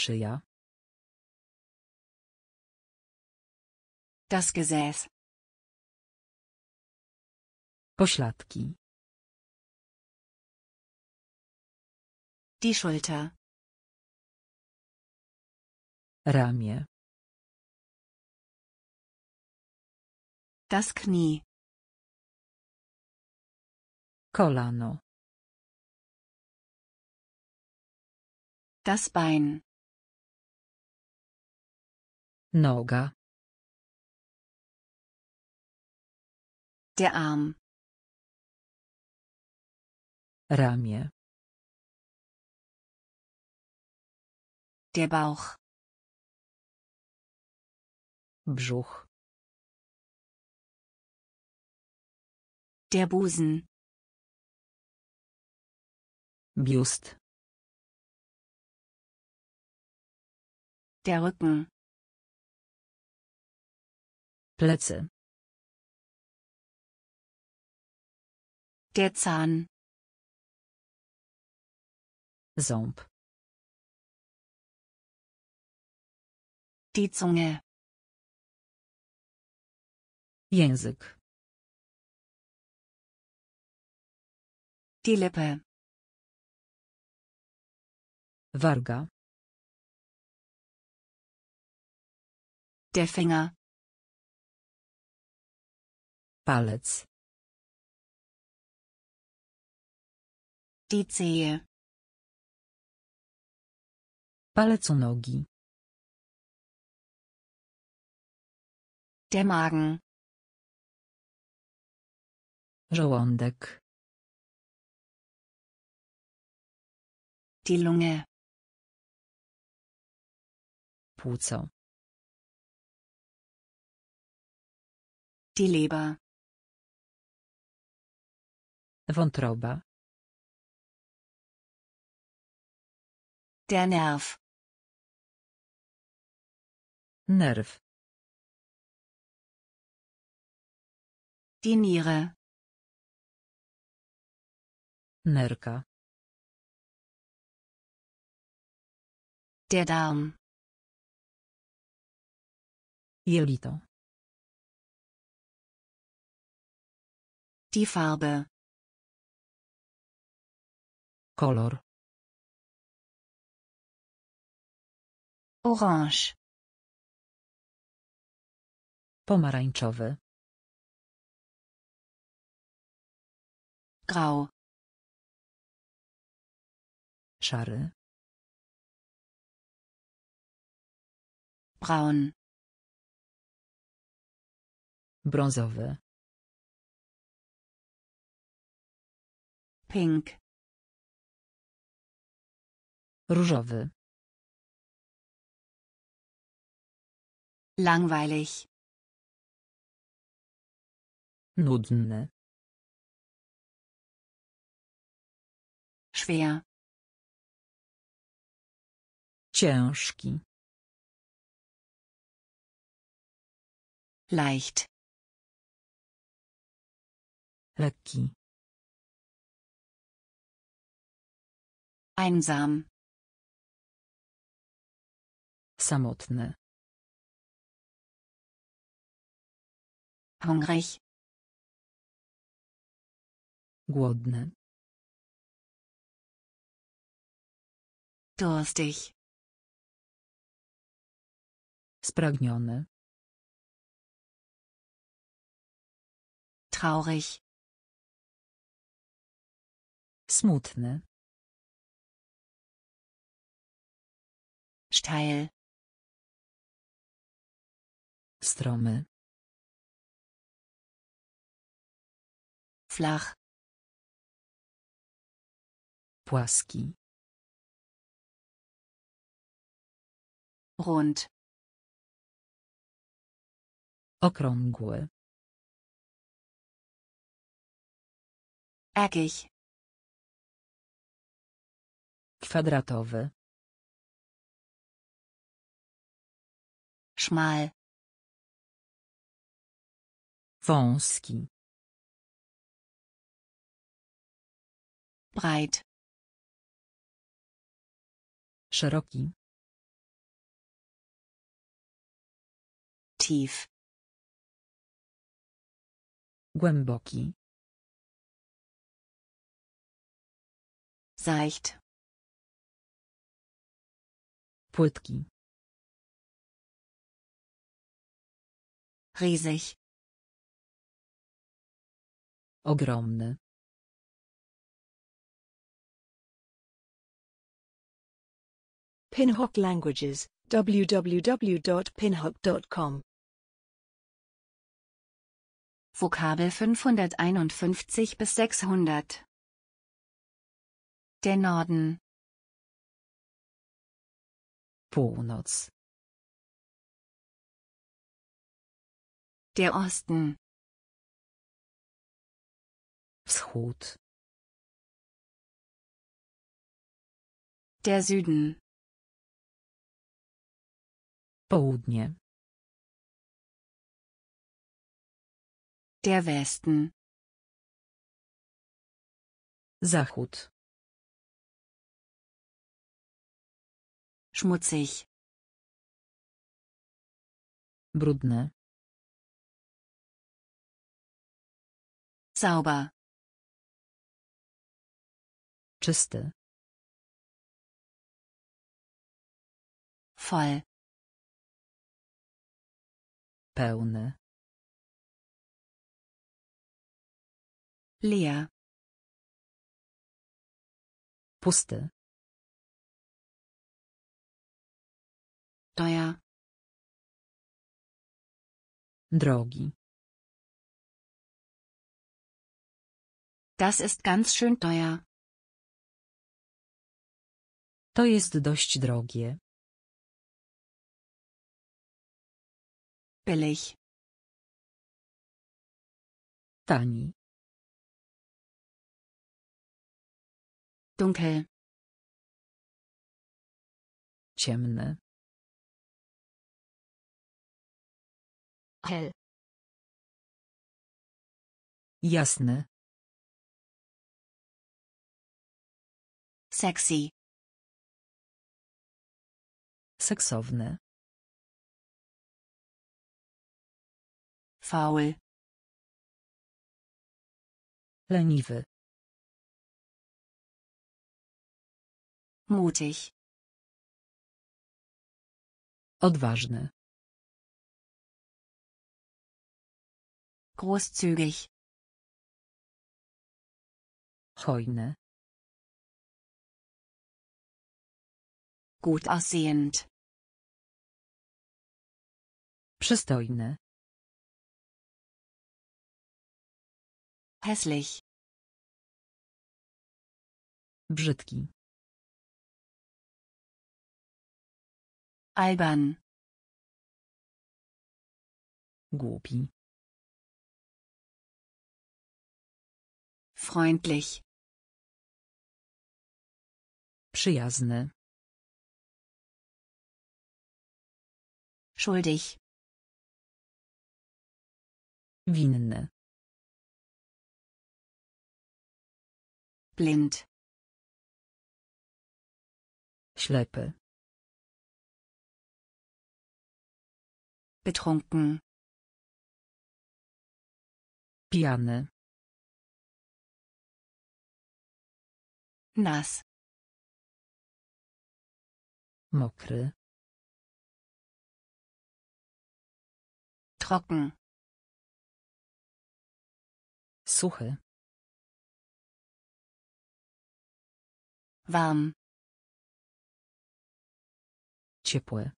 Szyja. Das Gesäß. Pośladki. Die Schulter. Ramie. Das Knie. Kolano. Das Bein. Noga. Der Arm. Ramię. Der Bauch. Brzuch. Der Busen. Biust. Der Rücken. Plätze. Der Zahn. Somp. Die Zunge. Język. Die Lippe. Warga. Der Finger. Palec. Die Zehe. Palec u nogi. Der Magen. Żołądek. Die Lunge. Płuco. Die Leber. Wątroba. Der Nerv. Nerv. Die Niere. Nerka. Der Darm. Jelito. Die Farbe. Kolor. Orange. Pomarańczowy. Grau. Szary. Braun. Brązowy. Pink. Różowy. Langweilig. Nudny. Schwer. Ciężki. Leicht. Lekki. Einsam. Samotny. Hungrig. Głodny. Durstig. Spragniony. Traurig. Smutny. Steil. strome, Flach. Płaski. Rund. Okrągły. Eckig. Kwadratowy. Szmal. Wąski. Breit. Szeroki. Tief. Głęboki. Seicht. Płytki. Riesig. Ogromny. Pinhock Languages, www.pinhock.com Vokabel 551 bis 600 Der Norden Północ Der Osten. Wschód. Der Süden. Południe. Der Westen. Zachód. Schmutzig. Brudne. Sauber. Czysty. Voll. Pełny. Leer. Pusty. Teuer. Drogi. Das ist ganz schön teuer. To jest dość drogie. Billig. Tani. Dunkel. Ciemne. Hell. Jasny. Sexy. Seksowny. Faul. Leniwy. Mutig. Odważny. Großzügig. Hojny. Gut aussehend. Przystojny. Hässlich. Brzydki. Albern. Głupi. Freundlich. Przyjazny. Schuldig. Winny. Blind. Schleppe. Betrunken. Piane. Nass. Mokry. trocken suche warm ciepłe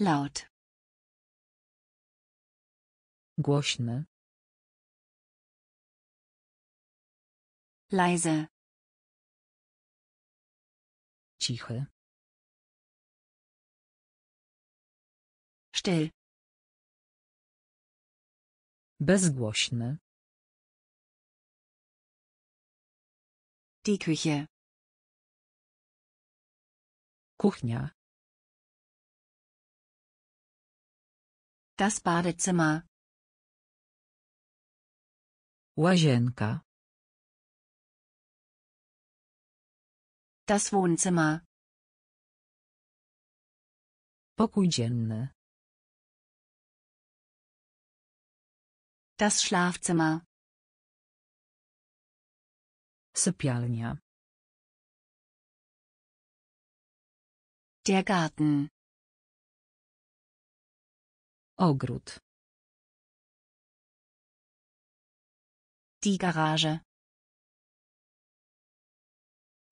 laut głośny leise cichy Sztyl. Bezgłośny. Die Küche. Kuchnia. Das Badezimmer. Łazienka. Das Wohnzimmer. Pokój dzienny. Das Schlafzimmer. Sypialnia. Der Garten. Ogród. Die Garage.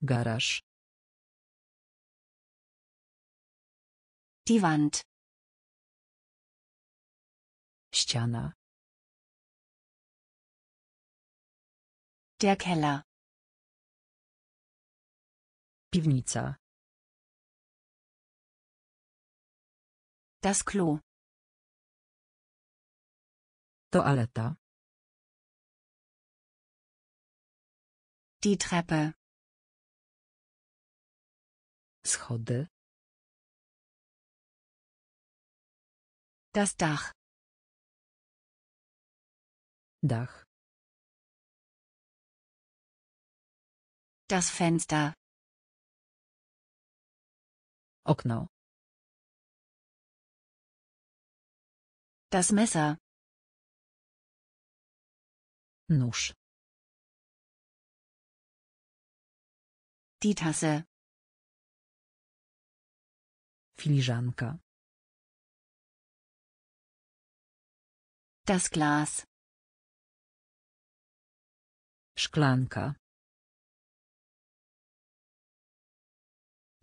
Garaż. Die Wand. Ściana. Der Keller. Piwnica. Das Klo. Toaleta. Die Treppe. Schody. Das Dach. Dach. Das Fenster. Okno. Das Messer. Nusch. Die Tasse. Filiżanka. Das Glas. Szklanka.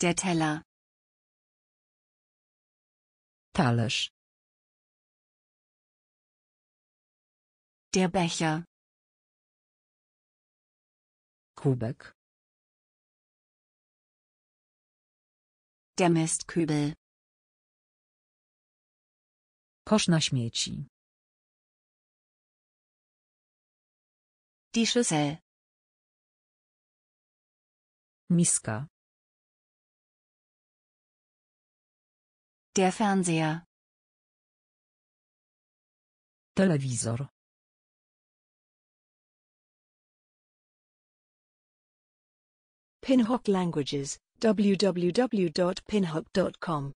Der Teller. Talerz. Der Becher. Kubek. Der Mistkübel. Kosz na śmieci. Die Schüssel. Miska. Der Fernseher. Televisor. Pinhock Languages www.pinhock.com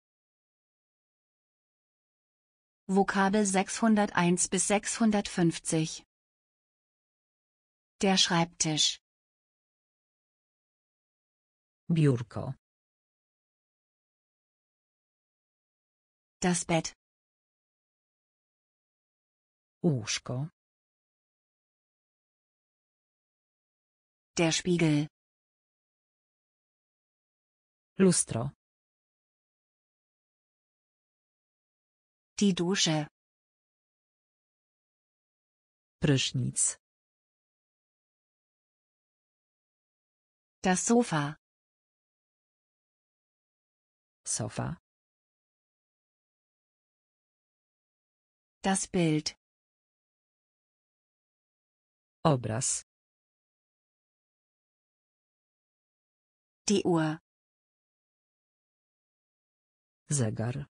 Vokabel 601 bis 650 Der Schreibtisch Biurko Das Bett. Łóżko. Der Spiegel. Lustro. Die Dusche. Prysznic. Das Sofa. Sofa. Das Bild. Obraz. Die Uhr. Zegar.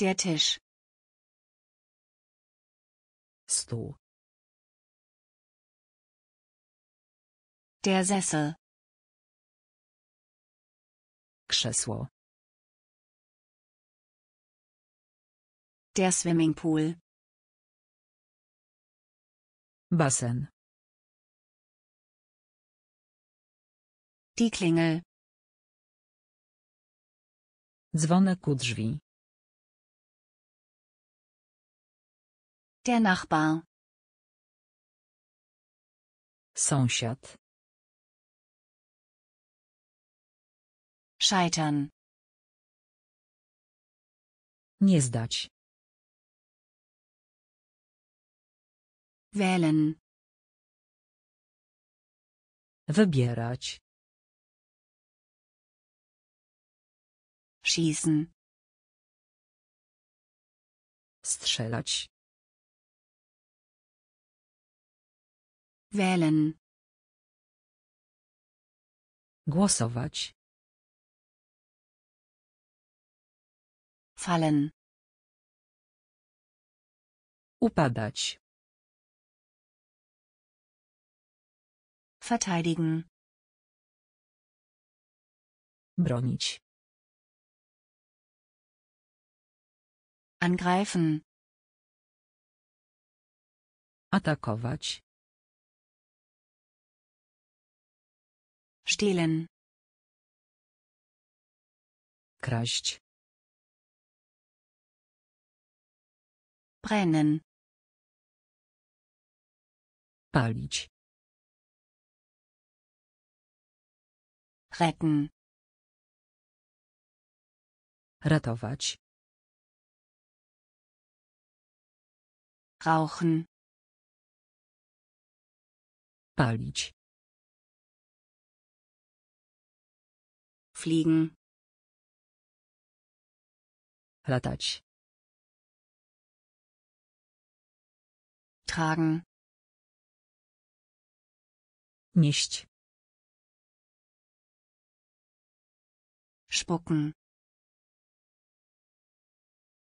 Der Tisch. Stuhl. Der Sessel. Krzesło. Der Swimmingpool. Basen. Die Klingel. Dzwonek u drzwi. Der Nachbar. Sąsiad. Scheitern. Nie zdać. Wählen. Wybierać. Schießen. Strzelać. Wählen. Głosować. Fallen. Upadać. Verteidigen. Bronić. Angreifen. Atakować. Stehlen. Kraść. Brennen. Palić. retten ratować rauchen palić fliegen latać tragen nicht Szpokn.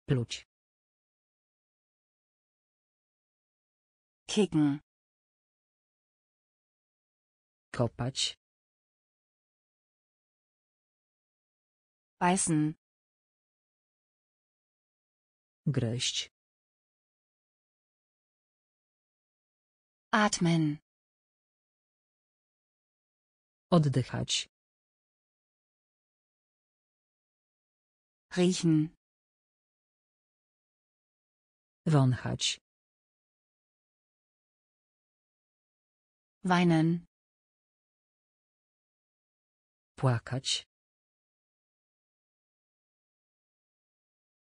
Pluć. Kicken. Kopać. Beißen. Gryźć. Atmen. Oddychać. Riechen. Wąchać. Weinen. Płakać.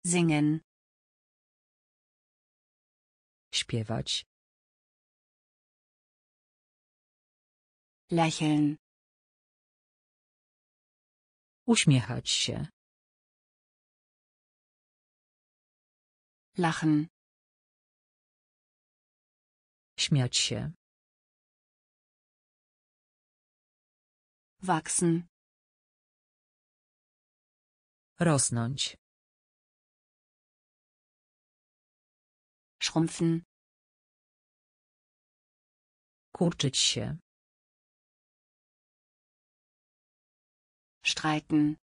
Singen. Śpiewać. Lächeln. Uśmiechać się. Lachen. Śmiać się. Wachsen. Rosnąć. Schrumpfen. Kurczyć się. Streiten.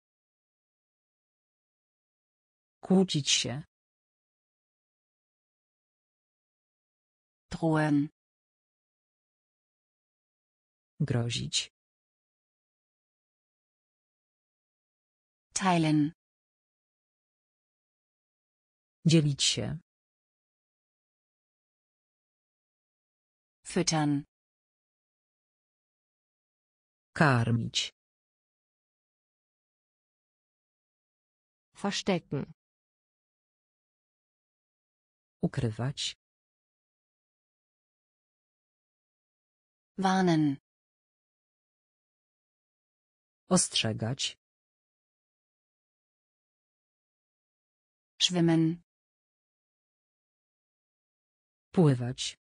Kłócić się. Drohen. Grozić. Teilen. Dzielić się. Füttern. Karmić. Verstecken. Ukrywać. Warnen. Ostrzegać. Schwimmen. Pływać.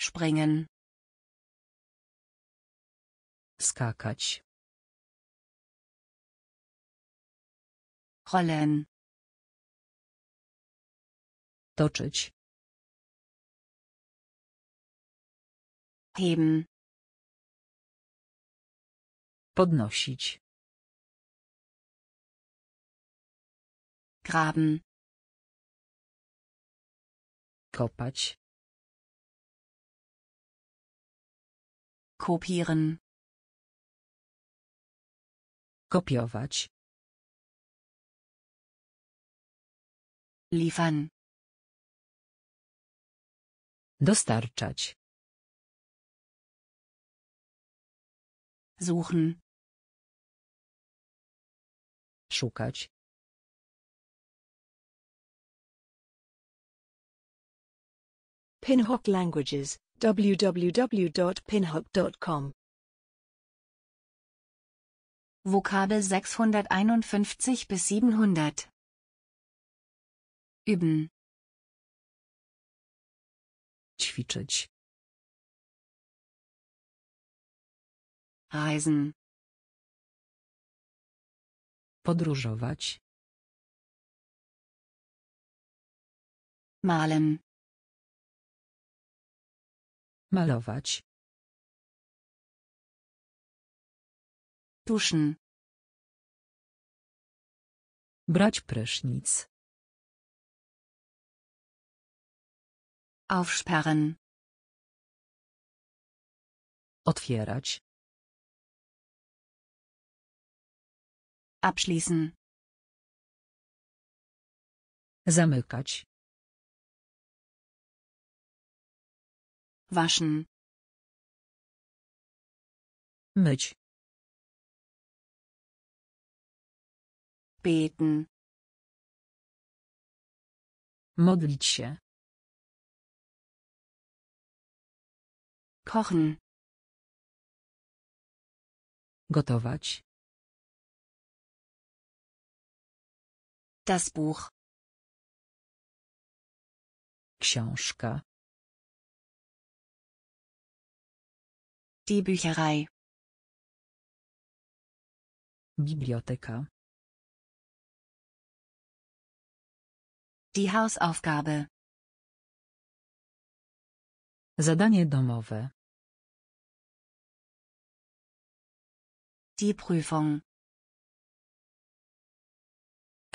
Springen. Skakać. Rollen. Toczyć. Heben. Podnosić. Graben. Kopać. Kopieren. Kopiować. Liefern. Dostarczać. suchen szukać Pinhock Languages www.pinhock.com Vokabel 651 bis 700 Üben ćwiczyć Reisen. Podróżować. Malen. Malować. Duschen. Brać prysznic. Aufsperren. Otwierać. Abschließen. Zamykać. Waschen. Myć. Beten. Modlić się. Kochen. Gotować. Das Buch. Książka. Die Bücherei. Biblioteka. Die Hausaufgabe. Zadanie domowe. Die Prüfung.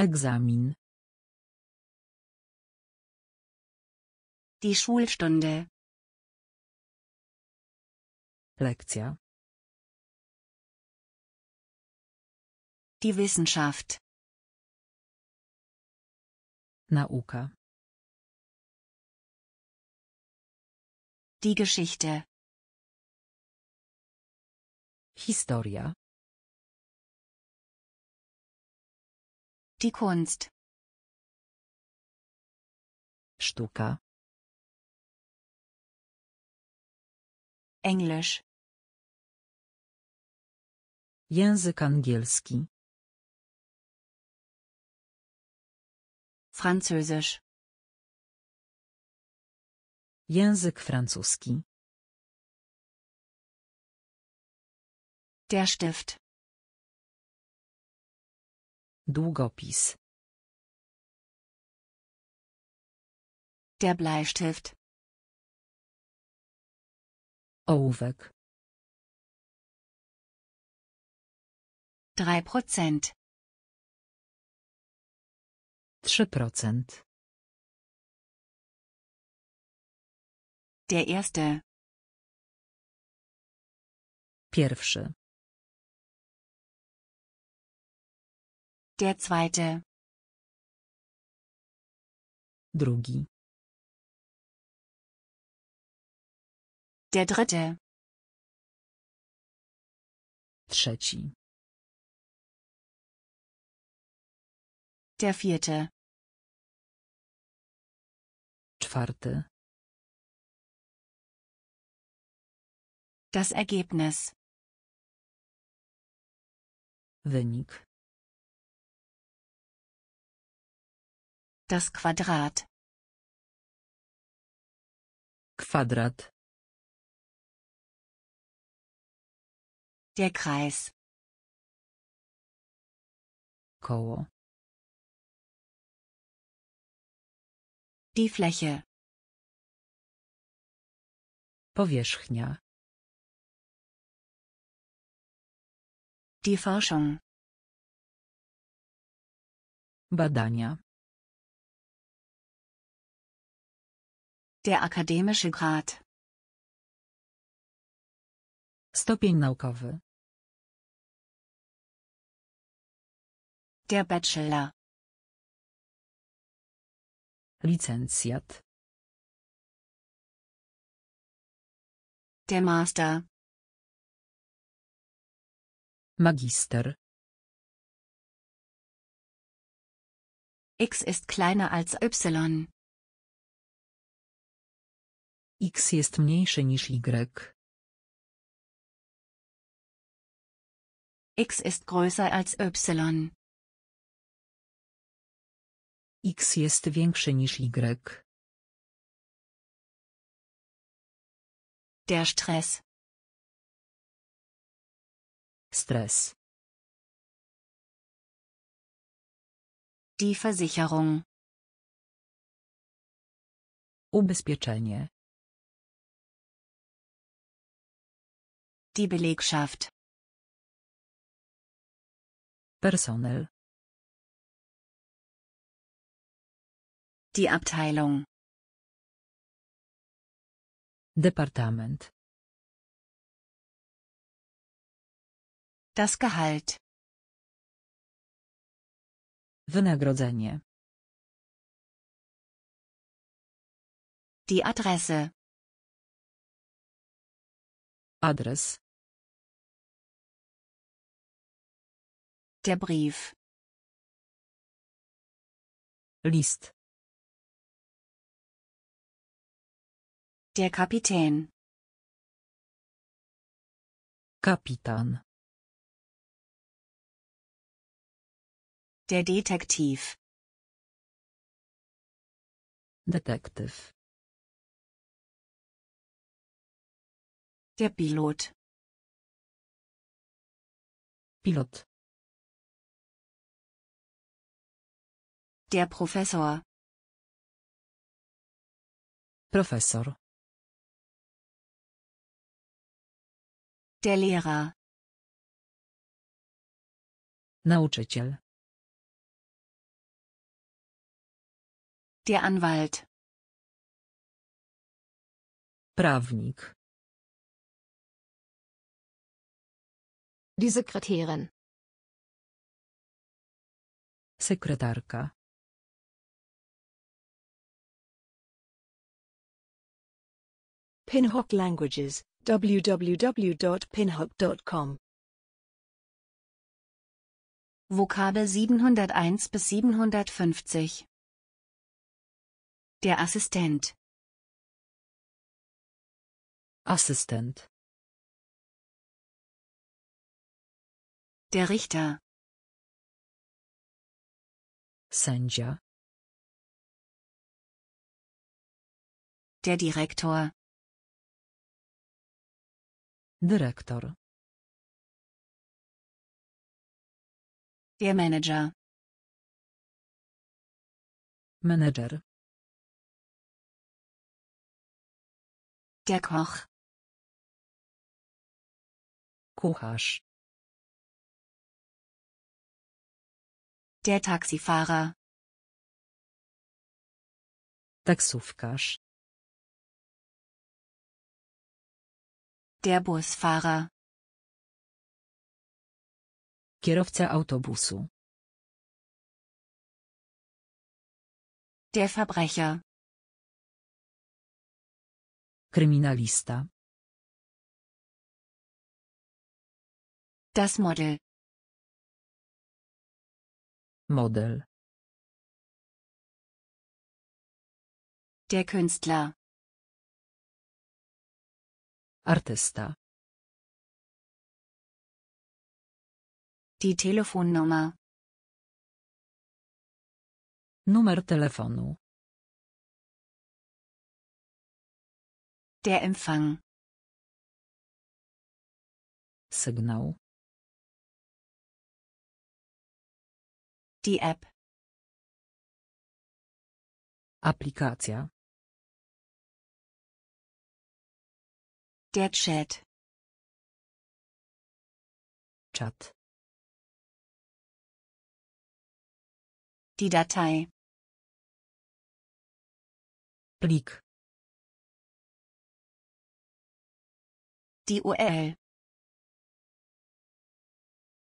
Egzamin. Die Schulstunde. Lekcja. Die Wissenschaft. Nauka. Die Geschichte. Historia. Die Kunst. Sztuka. Englisch. Język angielski. Französisch. Język francuski. Der Stift. Długopis. Der Bleistift. Ołówek. Drei Prozent. Trzy Prozent. Der erste. Pierwszy. Der zweite. Drugi. Der dritte. Trzeci. Der vierte. Czwarty. Das Ergebnis. Wynik. Das Quadrat. Quadrat. Der Kreis. Koło. Die Fläche. Powierzchnia. Die Forschung. Badania. Der akademische Grad. Stopień naukowy. Der Bachelor. Licencjat. Der Master. Magister. X ist kleiner als Y. X jest mniejszy niż Y. X ist größer als Y. X jest większy niż Y. Der Stress. Stress. Die Versicherung. Ubezpieczenie. die Belegschaft. Personel. Die Abteilung. Departament. Das Gehalt. Wynagrodzenie. Die Adresse. Adres. der Brief. List. Der Kapitän. Kapitan. Der Detektiv. Detektiv. Der Pilot. Pilot. Der Professor. Professor. Der Lehrer. Nauczyciel. Der Anwalt. Prawnik. Die Sekretärin. Sekretarka. Pinhock Languages, www.pinhock.com Vokabel 701 bis 750 Der Assistent Assistent Der Richter Sanja Der Direktor Dyrektor. Der Manager. Manager. Der Koch. Kucharz. Der Taxifahrer. Taksówkarz. Der Busfahrer. Kierowca autobusu. Der Verbrecher. Kriminalista. Das Model. Model. Der Künstler. Artysta. Die Telefonnummer. Numer telefonu. Der Empfang. Sygnał. Die App. Aplikacja. Der Chat. Chat. Die Datei. Blick. Die URL.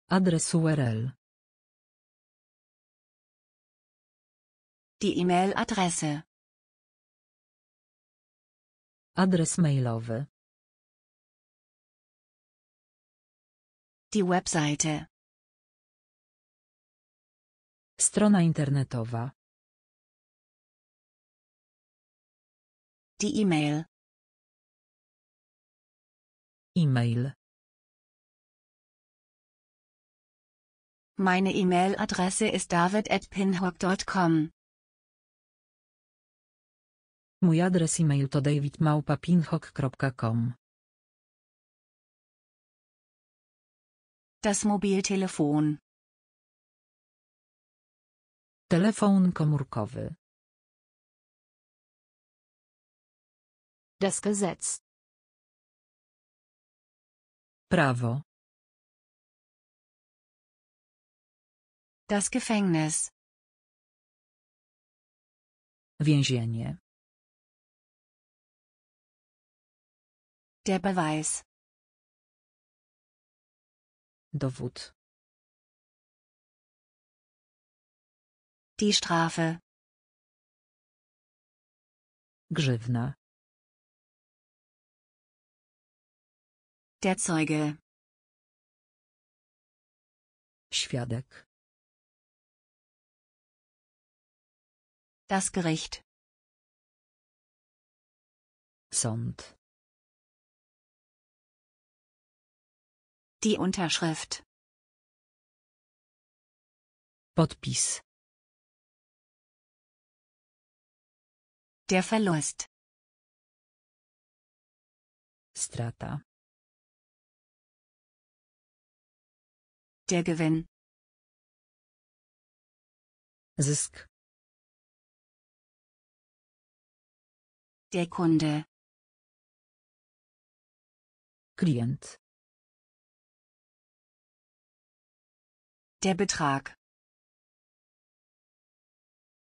Adress URL. Die E-Mail-Adresse. Adres mailowy. Die Webseite. Strona internetowa. Die E-Mail. E-Mail. Meine E-Mail-Adresse ist david.pinhock.com. Mój adres e-mail to davidmałpapinhock.com. Das Mobiltelefon. Telefon komórkowy. Das Gesetz. Prawo. Das Gefängnis. Więzienie. Der Beweis. Dowód. Die Strafe. Grzywna. Der Zeuge. Świadek. Das Gericht. Sąd. Die Unterschrift. Podpis. Der Verlust. Strata. Der Gewinn. Zysk. Der Kunde. Klient. Der Betrag.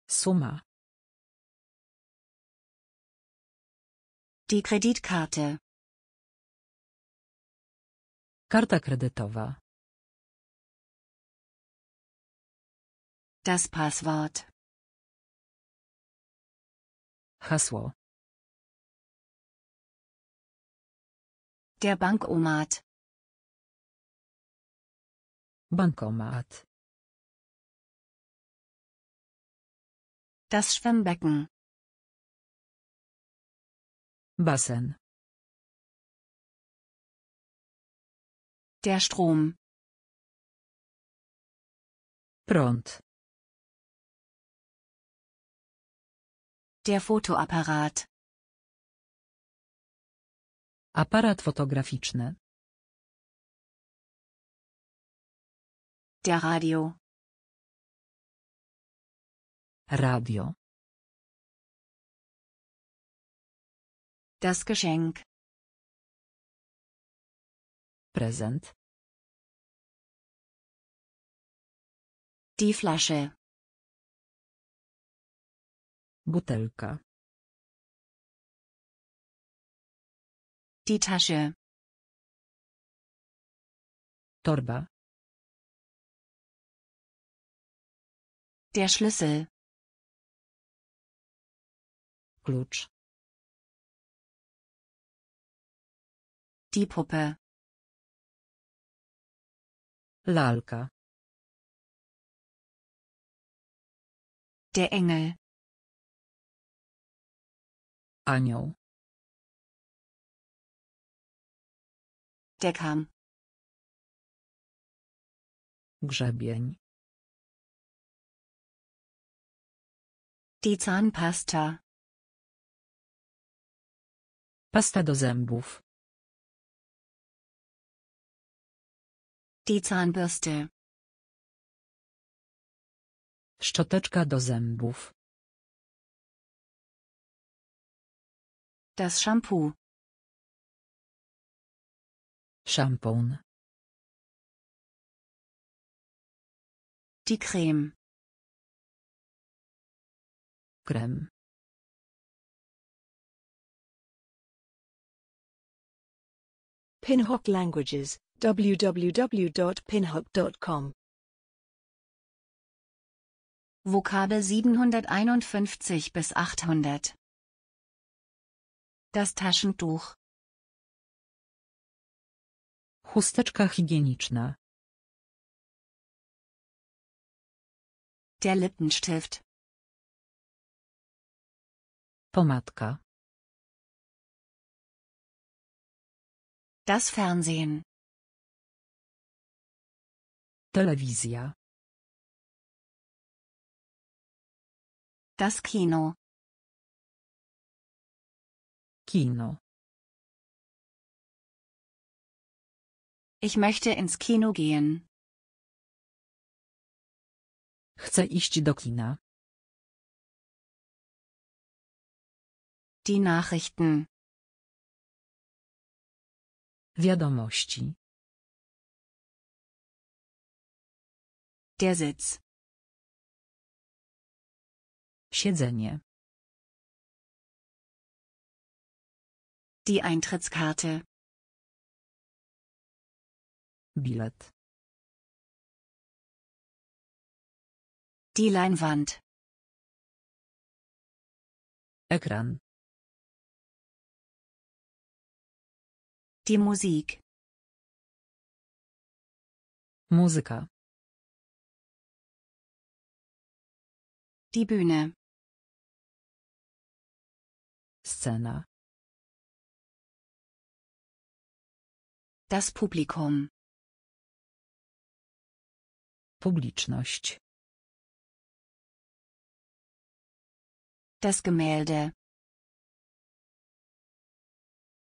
Summa. Die Kreditkarte. Karta kredytowa. Das Passwort. Hasło. Der Bankomat. Bankomat. Das Schwimmbecken. Bassen. Der Strom. Pront. Der Fotoapparat. Apparat fotograficzny. Der Radio. Radio. Das Geschenk. Präsent. Die Flasche. Butelka. Die Tasche. Torba. Der Schlüssel. Klucz. Die Puppe. Lalka. Der Engel. Anioł. Dekan. Grzebień. Die Zahnpasta. Pasta do zębów. Die Zahnbürste. Szczoteczka do zębów. Das Shampoo. Szampon. Die Creme. Krem. Pinhock Languages, www.pinhock.com Vokabel 751 bis 800 Das Taschentuch Chusteczka higieniczna Der Lippenstift Pomadka. Das Fernsehen. Telewizja. Das Kino. Kino. Ich möchte ins Kino gehen. Chcę iść do kina. Die Nachrichten. Wiadomości. Der Sitz. Siedzenie. Die Eintrittskarte. Bilet. Die Leinwand. Ekran. Die Musik. Musiker. Die Bühne. Szena. Das Publikum. Publiczność. Das Gemälde.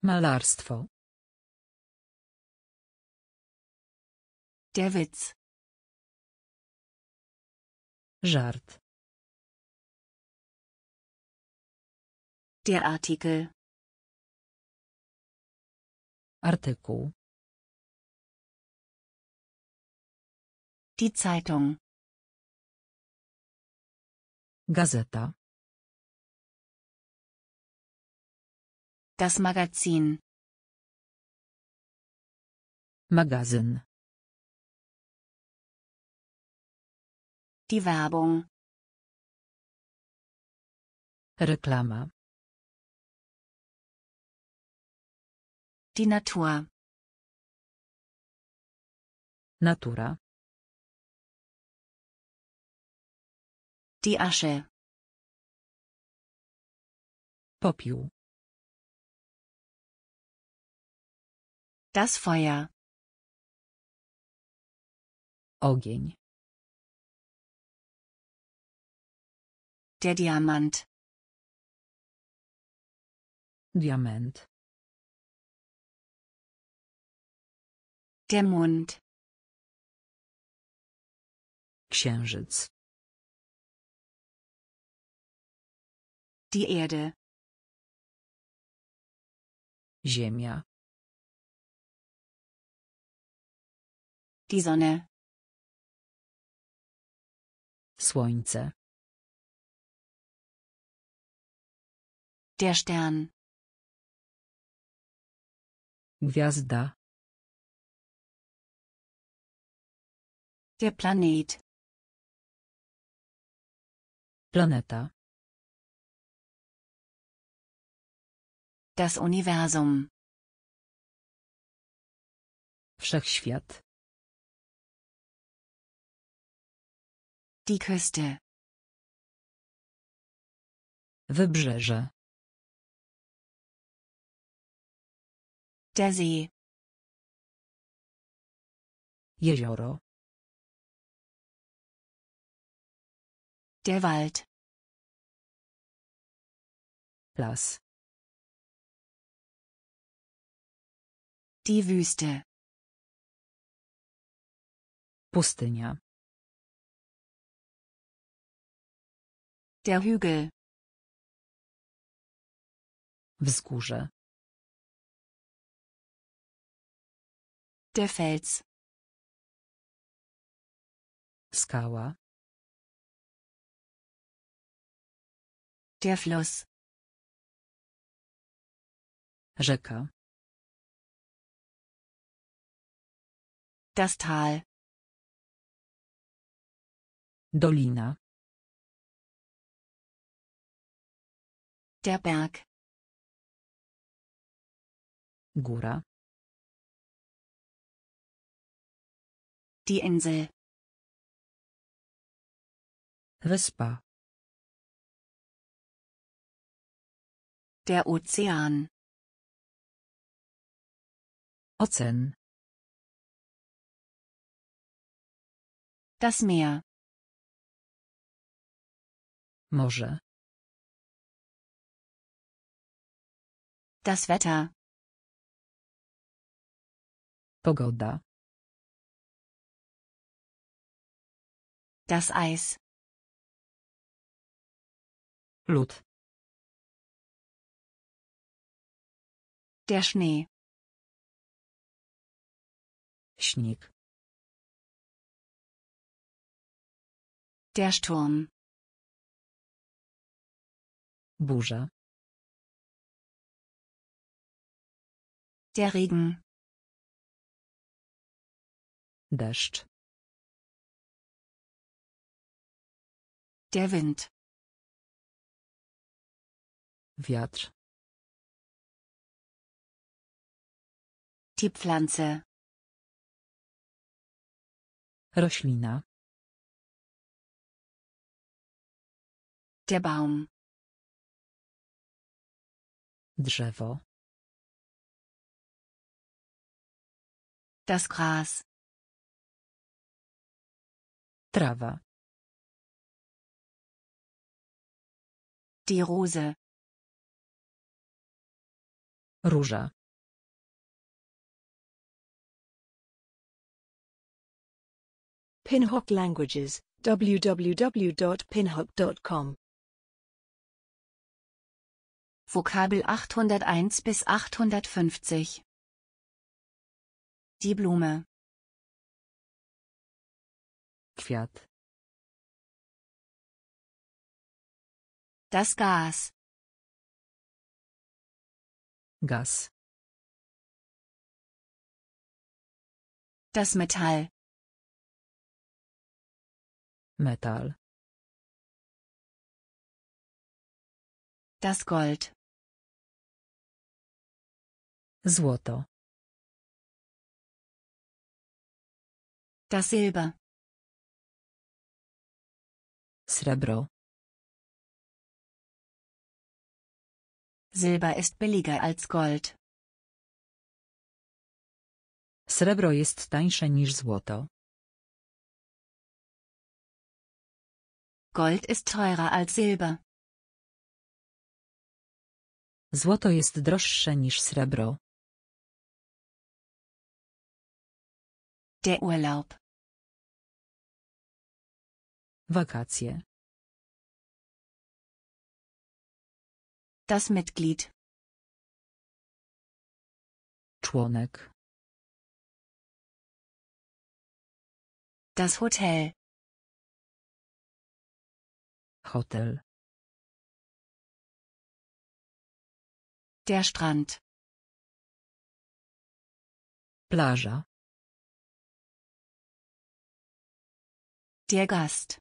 Malarstwo. Der Witz. Żart. Der Artikel. Artikel. Die Zeitung. Gazeta. Das Magazin. Magazyn. Die Werbung. Reklama. Die Natur. Natura. Die Asche. Popiół. Das Feuer. Ogień. Der Diamant. Diamant. Der Mond. Księżyc. Die Erde. Ziemia. Die Sonne. Słońce. Der Stern. Gwiazda. Der Planet. Planeta. Das Universum. Wszechświat. Die Küste. Wybrzeże. Der See. Jezioro. Der Wald. Las. Die Wüste. Pustynia. Der Hügel. Wzgórze. Der Fels. Skała. Der Fluss. Rzeka. Das Tal. Dolina. Der Berg. Góra. Die Insel. Whisper. Der Ozean. Ozean. Das Meer. Morze. Das Wetter. Pogoda. Das Eis. Lud. Der Schnee. Schnick. Der Sturm. Burza. Der Regen. Deszcz. Der Wind. Wiatr. Die Pflanze. Roślina. Der Baum. Drzewo. Das Gras. Trawa. Die Rose. Róża. Pinhock Languages, www.pinhock.com Vokabel 801 bis 850 Die Blume Kwiat Das Gas. Gas. Das Metall. Metall. Das Gold. Złoto. Das Silber. Srebro. Silber ist billiger als Gold. Srebro jest tańsze niż złoto. Gold ist teurer als Silber. Złoto jest droższe niż srebro. Der Urlaub. Wakacje. Das Mitglied. Członek. Das Hotel. Hotel. Der Strand. Plaża. Der Gast.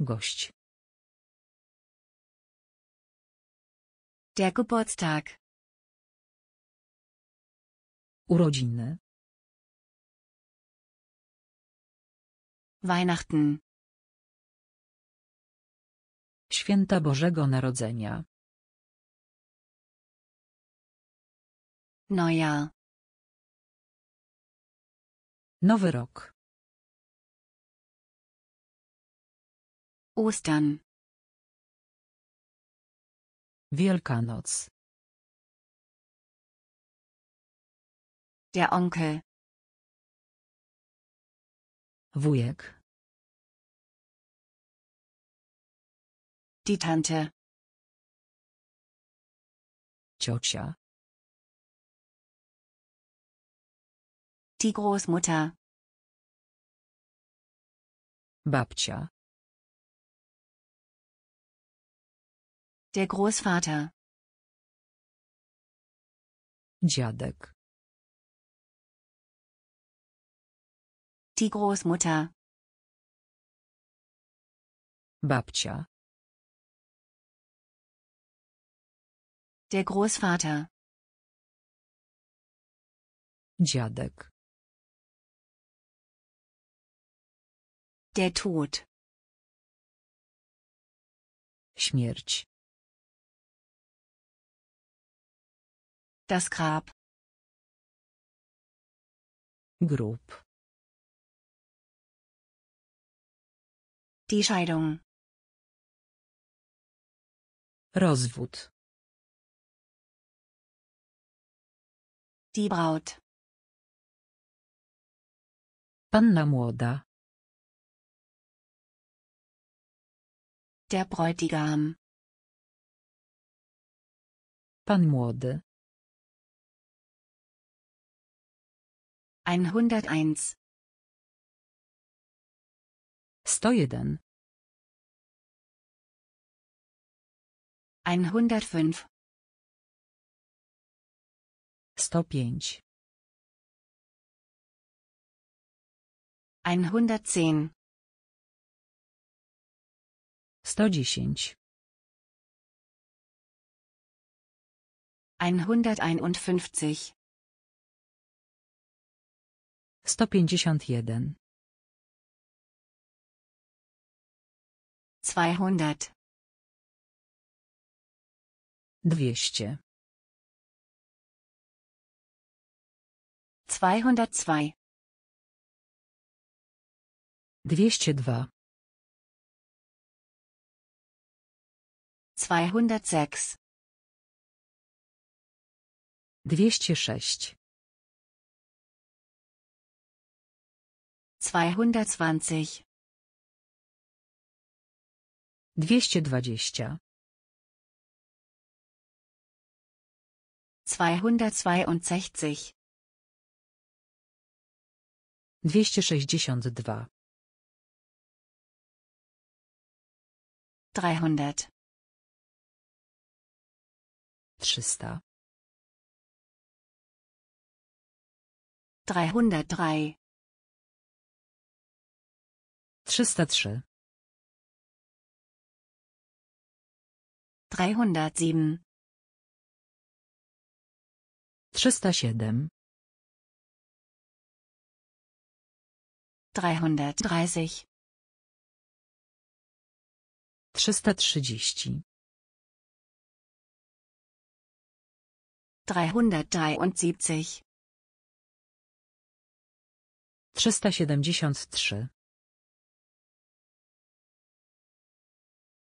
Gość. Der Geburtstag. Urodziny. Weihnachten. Święta Bożego Narodzenia. Neujahr. Nowy rok. Ostern. Wielkanoc. Der Onkel. Wujek. Die Tante. Ciocia. Die Großmutter. Babcia. Der Großvater. Dziadek. Die Großmutter. Babcia. Der Großvater. Dziadek. Der Tod. Śmierć. Das Grab. Grob. Die Scheidung. Rozwód. Die Braut. Panna młoda. Der Bräutigam. Pan młody. 101 101 105 105 110 110 151 151 200 200 202 202 206 206 dwadzieścia dwieście dwadzieścia dwieście sześćdziesiąt dwa dreihundert trzysta dreihundertdrei 303 307 307 330 330 373 373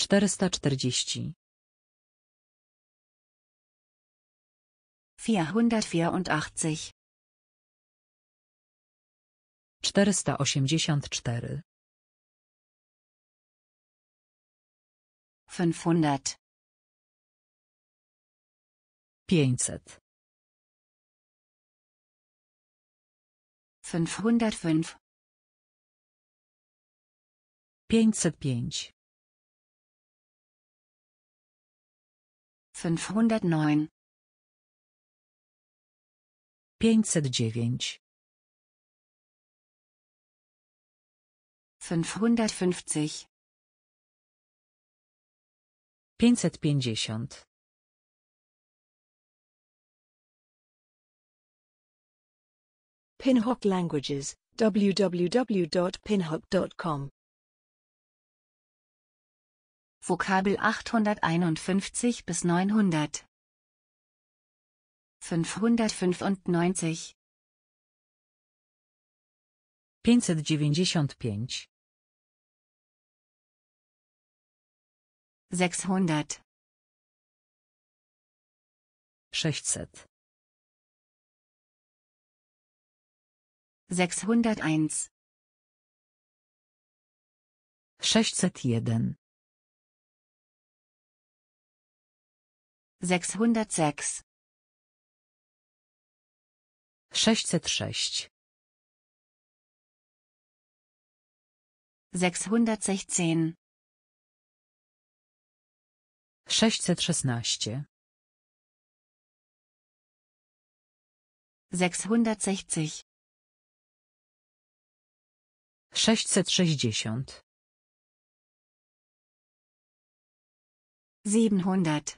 440, 484 484 500 500 505 505 509 509 550 550 Pinhock Languages www.pinhock.com Vokabel 851 bis 900 595 595 600 600 601 601 606 606 616 616 660 660 700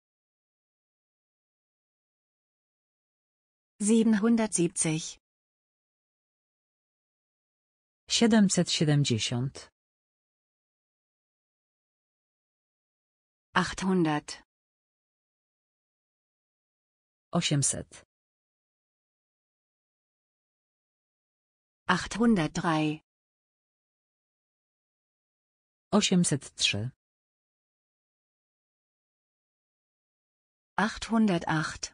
770 770 800 800 803 803 808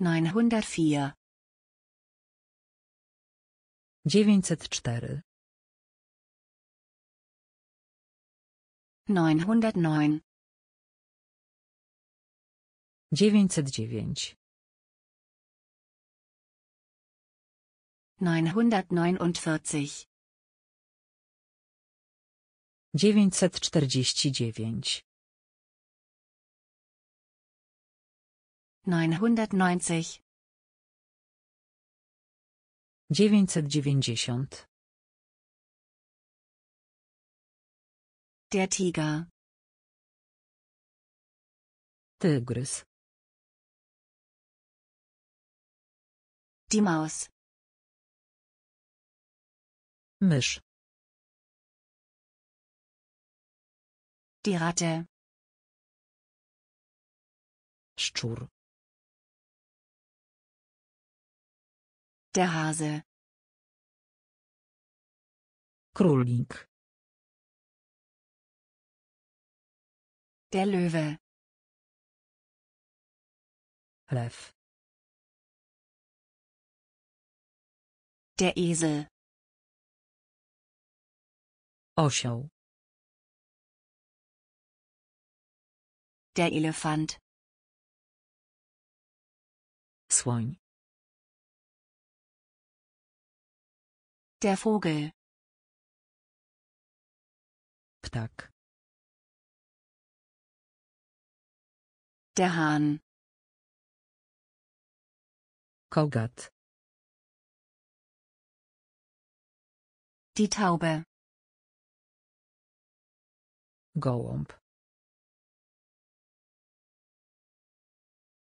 904 904 909 909 949 949 990 990 Der Tiger Tygrys Die Maus Misch Die Ratte Szczur Der Hase. Królik. Der Löwe. Lew. Der Esel. Osioł. Der Elefant. Słoń. Der Vogel. Ptak. Der Hahn. Kogat. Die Taube. Gołąb.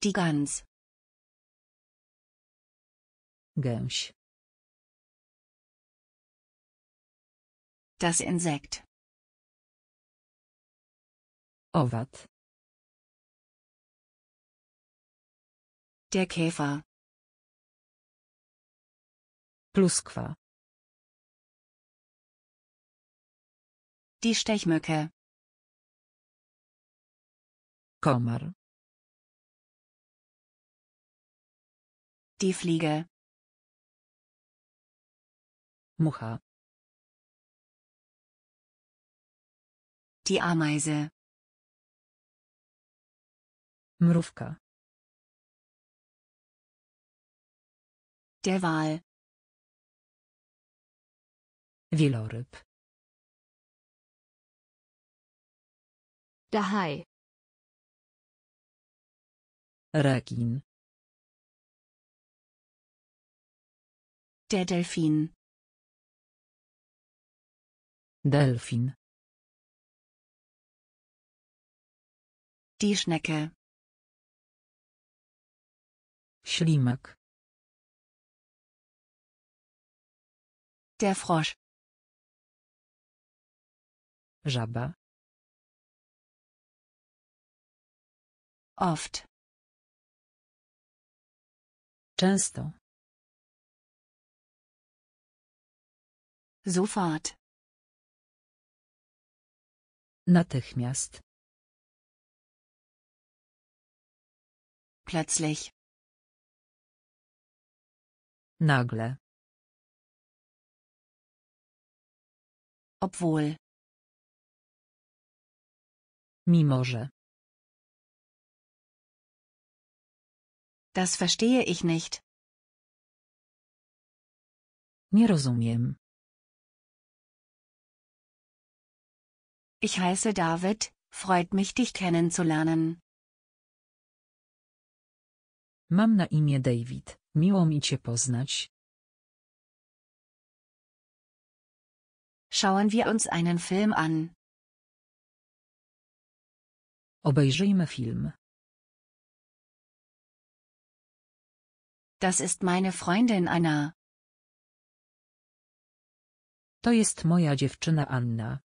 Die Gans. Gęś. Das Insekt. Owad. Der Käfer. Pluskwa. Die Stechmücke. Komar. Die Fliege. Mucha. Die Ameise. Mrówka. Der Wal. Wieloryb. Der Hai. Rekin. Der Delfin. Delfin. Die Schnecke. Ślimak. Der Frosch. Żaba. Oft. Często. Sofort. Natychmiast. Plötzlich. Nagle. Obwohl. Mimo że. Das verstehe ich nicht. Nie rozumiem. Ich heiße David, freut mich dich kennenzulernen. Mam na imię David, miło mi Cię poznać. Schauen wir uns einen Film an. Obejrzyjmy film. Das ist meine Freundin Anna. To jest moja dziewczyna Anna.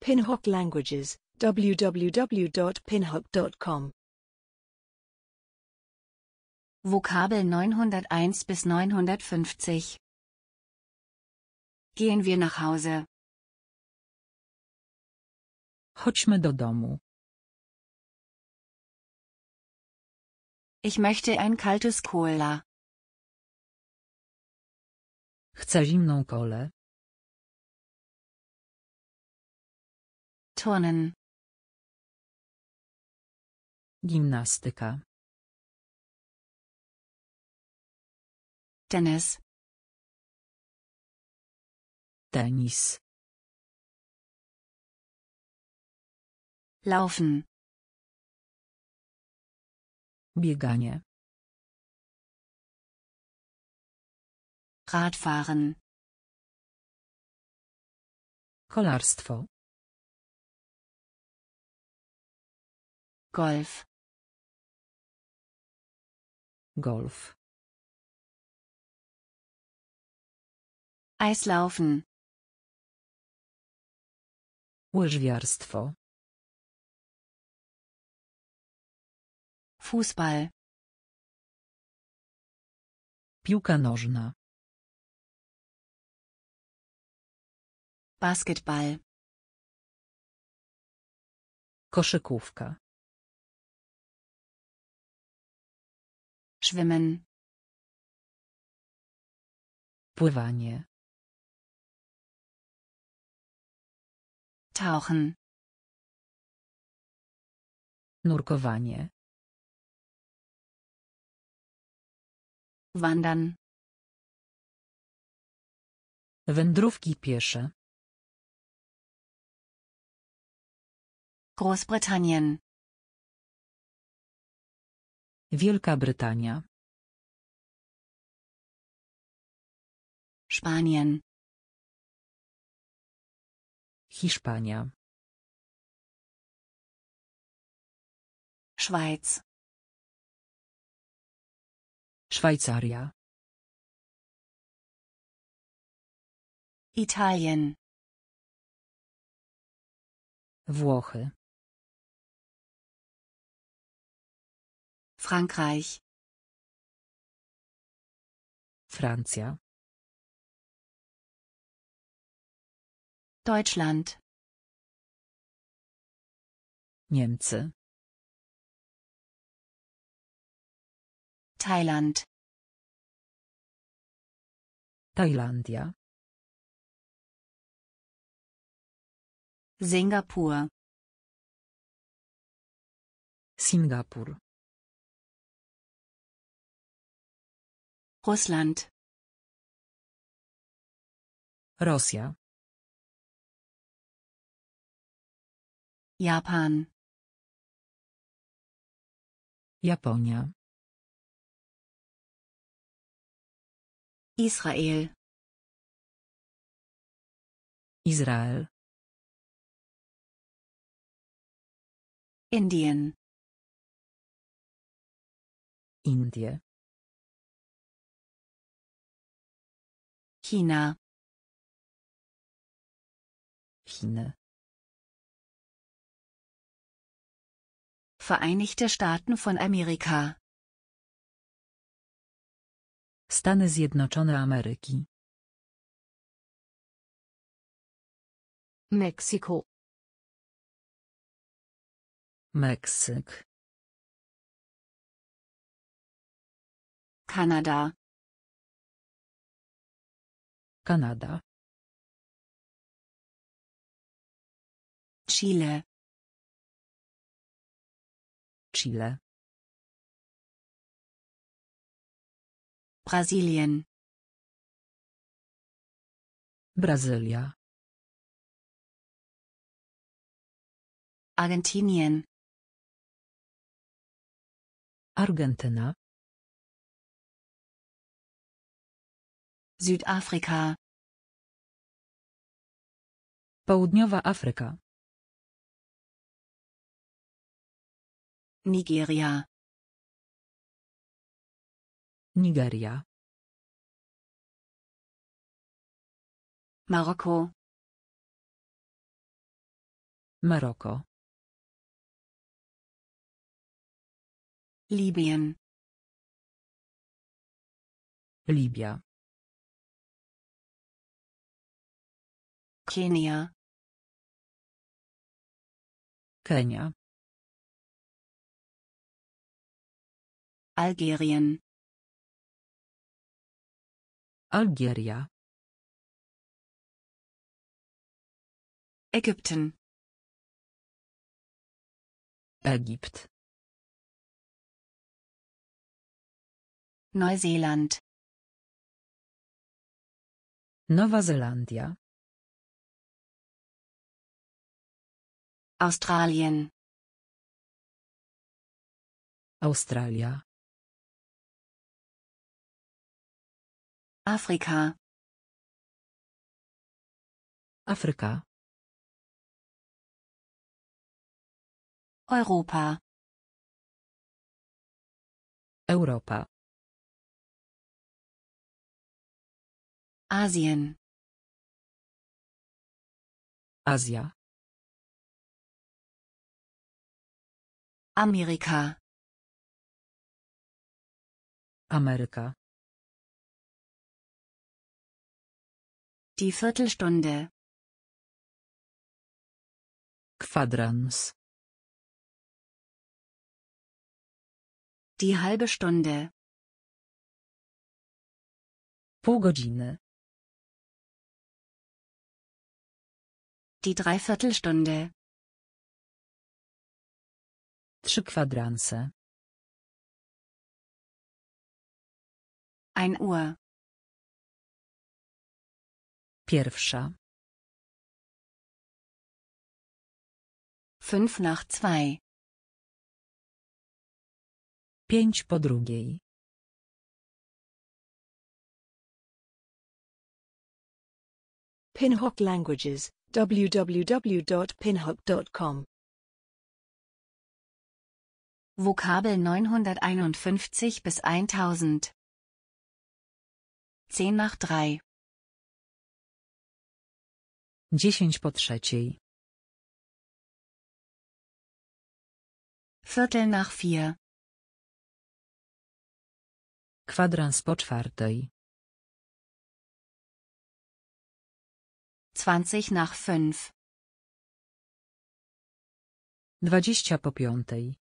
Pinhock Languages www.pinhub.com Vokabel 901 bis 950 Gehen wir nach Hause. Chodźmy do domu. Ich möchte ein kaltes Cola. Chcę zimną kolę. Turnen. Gimnastyka. Tenis. Tenis. Laufen. Bieganie. Radfahren. Kolarstwo. Golf. Golf. Eislaufen. Łyżwiarstwo. Fußball. Piłka nożna. Basketball. Koszykówka. Schwimmen. Pływanie. Tauchen. Nurkowanie. Wandern. Wędrówki piesze. Großbritannien. Wielka Brytania. Spanien. Hiszpania. Schweiz. Szwajcaria. Italien. Włochy. Frankreich. Francia. Deutschland. Niemcy. Thailand. Thailandia. Singapur. Singapur. Russland. Rosja. Japan. Japonia. Israel. Israel. Indien. Indie. China. China. Vereinigte Staaten von Amerika. Stany Zjednoczone Ameryki. Mexiko. Meksyk. Kanada. Kanada. Chile. Chile. Brasilien. Brazylia. Argentinien. Argentyna. Südafrika. Południowa Afryka. Nigeria. Nigeria. Maroko. Maroko. Libyen. Libia. Kenia. Kenia. Algerien. Algeria. Ägypten. Ägypt. Neuseeland. Nova Zelandia. Australien. Australia. Afrika. Afrika. Europa. Europa. Asien. Asja. Amerika. Amerika. Die Viertelstunde. Quadrans. Die halbe Stunde. Pół godziny. Die Dreiviertelstunde. Trzy kwadranse. Ein Uhr. Pierwsza. Fünf nach zwei. Pięć po drugiej. Pinhook Languages www.pinhook.com Vokabel 951 bis 1000 10 nach 3 10 po trzeciej Viertel nach 4 Kwadrans po czwartej 20 nach 5 20 po piątej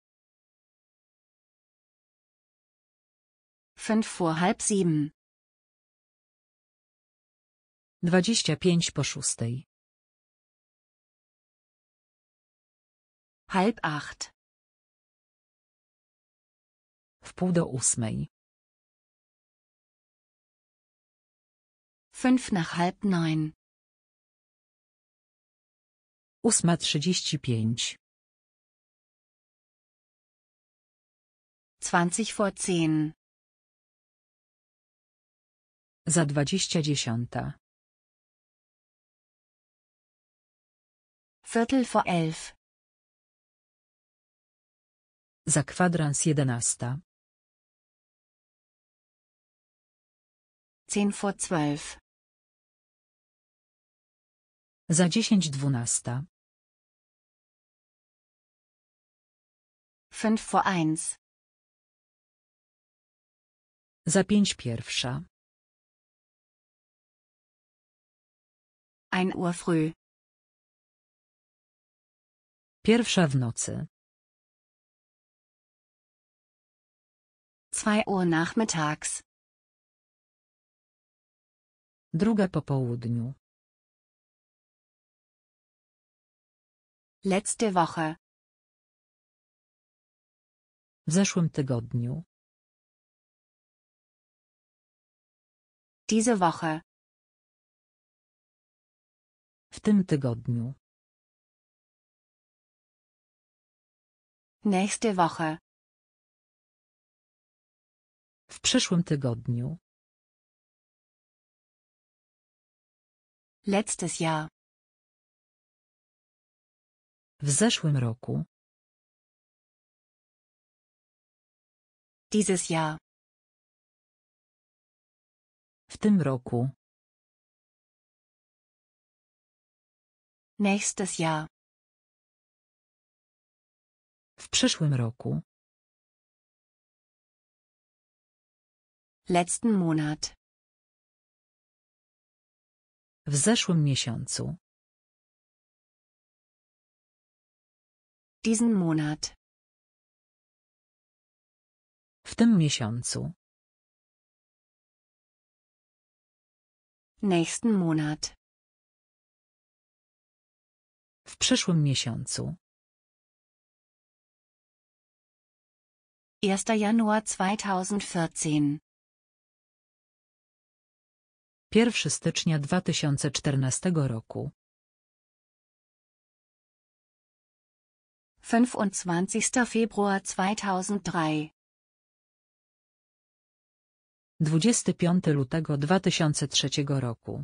Fünf vor halb sieben. Dwadzieścia pięć po szóstej. Halb acht. W pół do ósmej. Fünf nach halb neun. Ósma trzydzieści pięć. Zwanzig vor zehn. Za dwadzieścia dziesiąta. Viertel vor elf. Za kwadrans jedenasta. Zehn vor zwölf. Za dziesięć dwunasta. Fünf vor eins. Za pięć pierwsza. Ein Uhr früh. Pierwsza w nocy. Zwei Uhr nachmittags. Druga po południu. Letzte Woche. W zeszłym tygodniu. Diese Woche. W tym tygodniu. Nächste Woche. W przyszłym tygodniu. Letztes Jahr. W zeszłym roku. Dieses Jahr. W tym roku. Nächstes Jahr. W przyszłym roku. Letzten Monat. W zeszłym miesiącu. Diesen Monat. W tym miesiącu. Nächsten Monat. W przyszłym miesiącu. 1. Januar 2014. 1 stycznia 2014 roku. 25. Februar 2003. 25 lutego 2003 roku.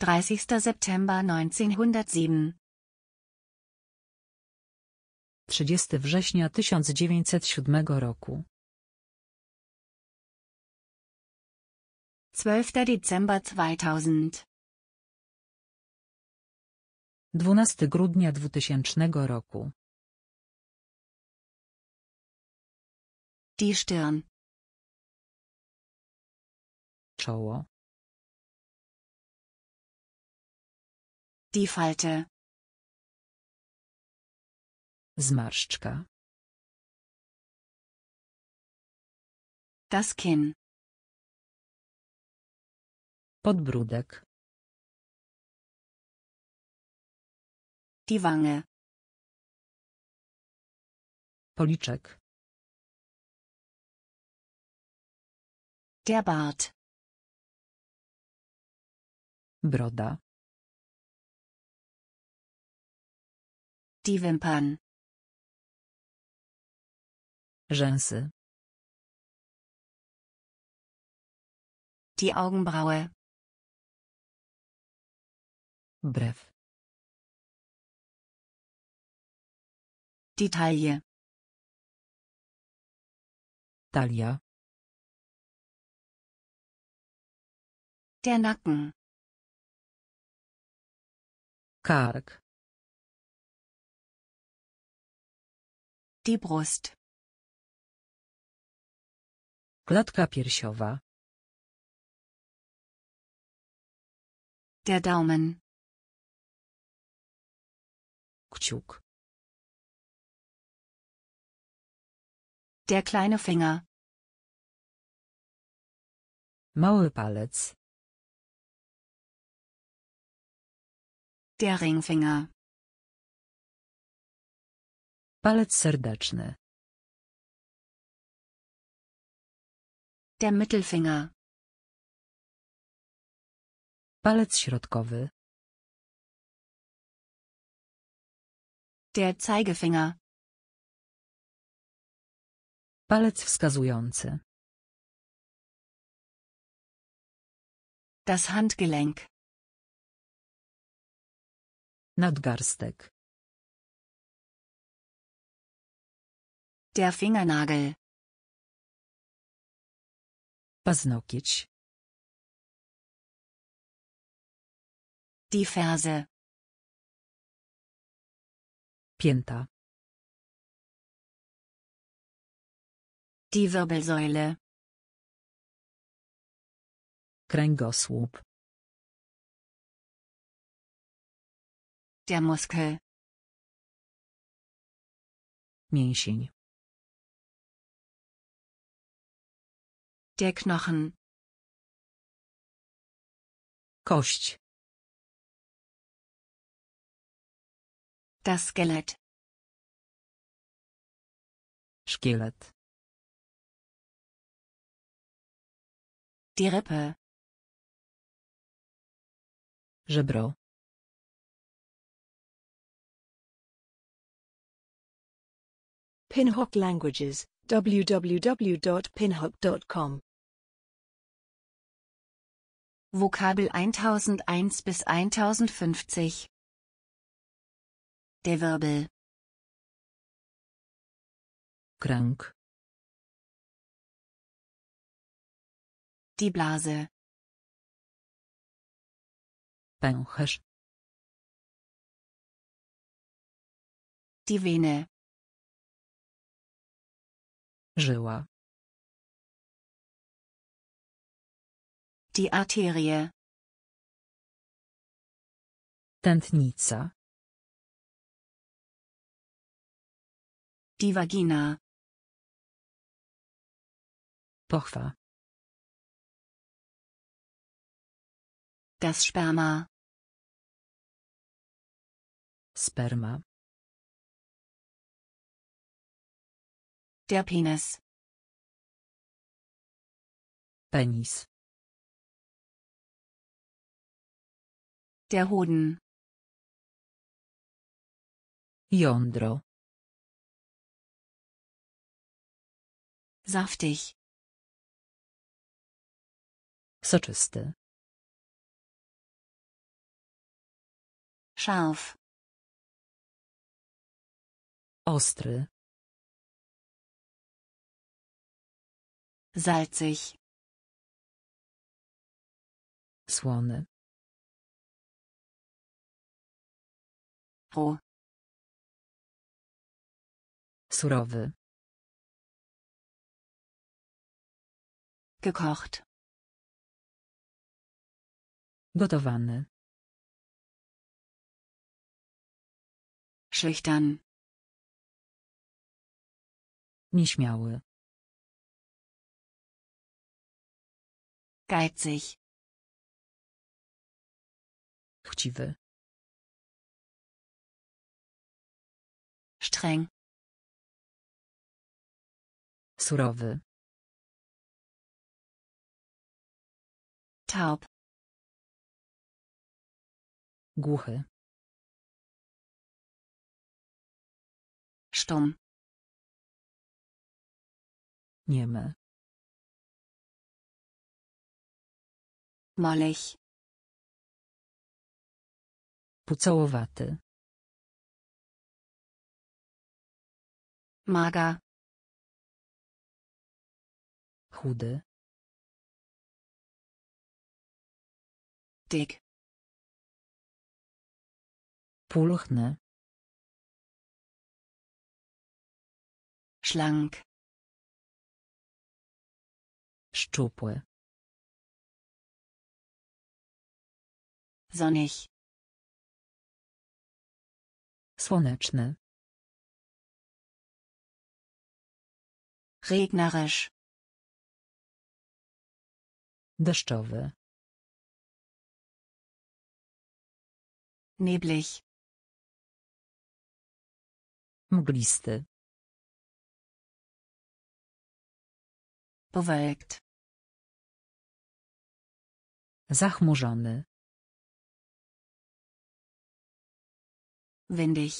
30. September 1907 30 września 1907 roku 12. 2000 12 grudnia 2000 roku Die Stirn Czoło Die Falte. Zmarszczka. Das Kinn. Podbródek. Die Wange. Policzek. Der Bart. Broda. Die Wimpern. Rzęsy. Die Augenbraue. Brew. Die Taille. Talia. Der Nacken. Kark. Die Brust. Klatka piersiowa. Der Daumen. Kciuk. Der kleine Finger. Mały palec. Der Ringfinger. Palec serdeczny. Der Mittelfinger. Palec środkowy. Der Zeigefinger. Palec wskazujący. Das Handgelenk. Nadgarstek. Der Fingernagel. Paznokieć. Die Ferse. Pięta. Die Wirbelsäule. Kręgosłup. Der Muskel. Mięsień. Der Knochen. Kość. Das Skelett. Szkielet. Die Rippe. Żebro. Pinhock Languages, www.pinhock.com Vokabel 1001 bis 1050 Der Wirbel krank Die Blase Pęcherz Die Vene Żyła die Arterie. Tętnica. Die Vagina. Pochwa. Das Sperma. Sperma. Der Penis. Penis. Der Hoden. Jądro. Saftig. Soczysty. Scharf. Ostry. Salzig. Słony. Pro. Surowy. Gekocht. Gotowany. Schüchtern. Nieśmiały. Geizig. Chciwy. streng. Surowy. Taub. Głuchy. stum, nieme, Molech. pucałowaty. Maga. Chudy. Dick. Pulchny. Schlank. Szczupły. Sonnig. Słoneczny. regnerisch deszczowy neblig mglisty bewölkt zachmurzony windig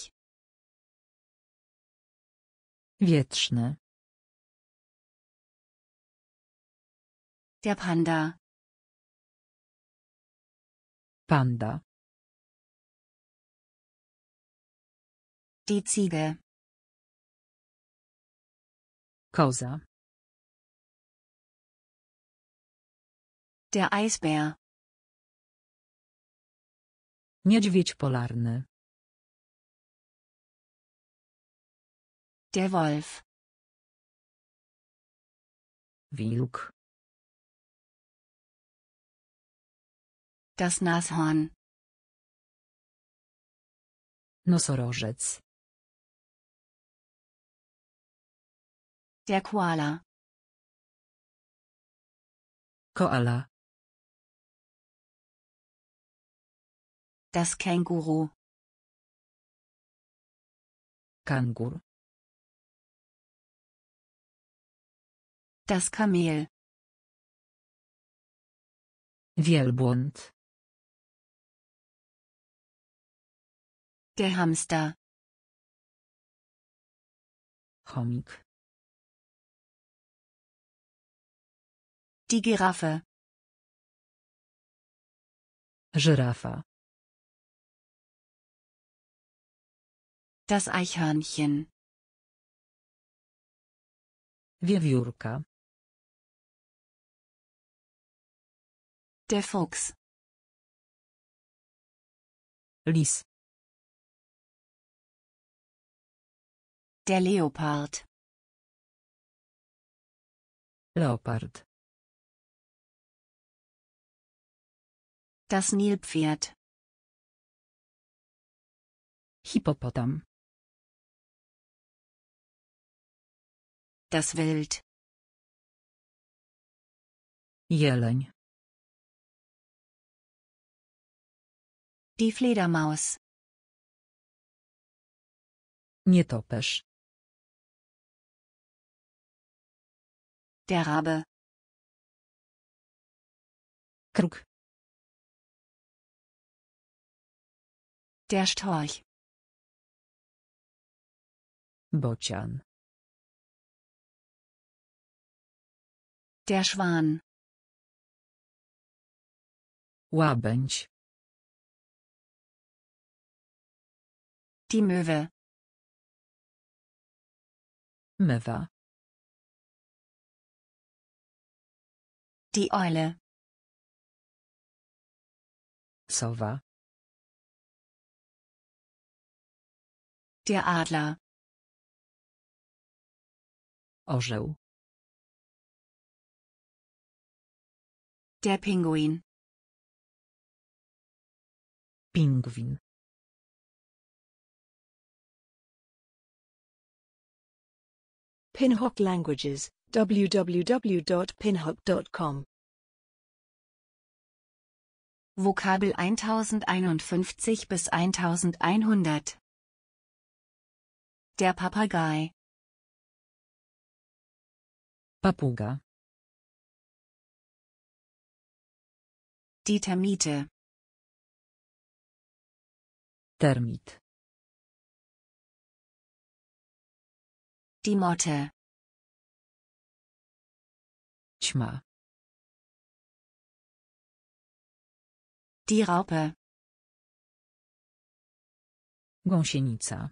wietrzny Der Panda. Panda. Die Ziege. Koza. Der Eisbär. Niedźwiedź polarny. Der Wolf. Wilk. Das Nashorn. Nosorożec. Der Koala. Koala. Das Känguru. Kangur. Das Kamel. Wielbłąd. Der Hamster. Chomik. Die Giraffe. Giraffe. Das Eichhörnchen. Wiewiórka. Der Fuchs. Lis. Der Leopard. Leopard. Das Nilpferd. Hippopotam. Das Wild. Jeleń. Die Fledermaus. Nietoperz. Der Rabe. Krug. Der Storch. Bocian. Der Schwan. Łabędź. Die Möwe. Möwa. Die Eule. Sowa. Der Adler. Orzeł. Der Pinguin. Pinguin. Pinhock Languages, www.pinhock.com Vokabel 1051 bis 1100 Der Papagei Papuga Die Termite Termit Die Motte Ćma Die Raupe. Gąsienica.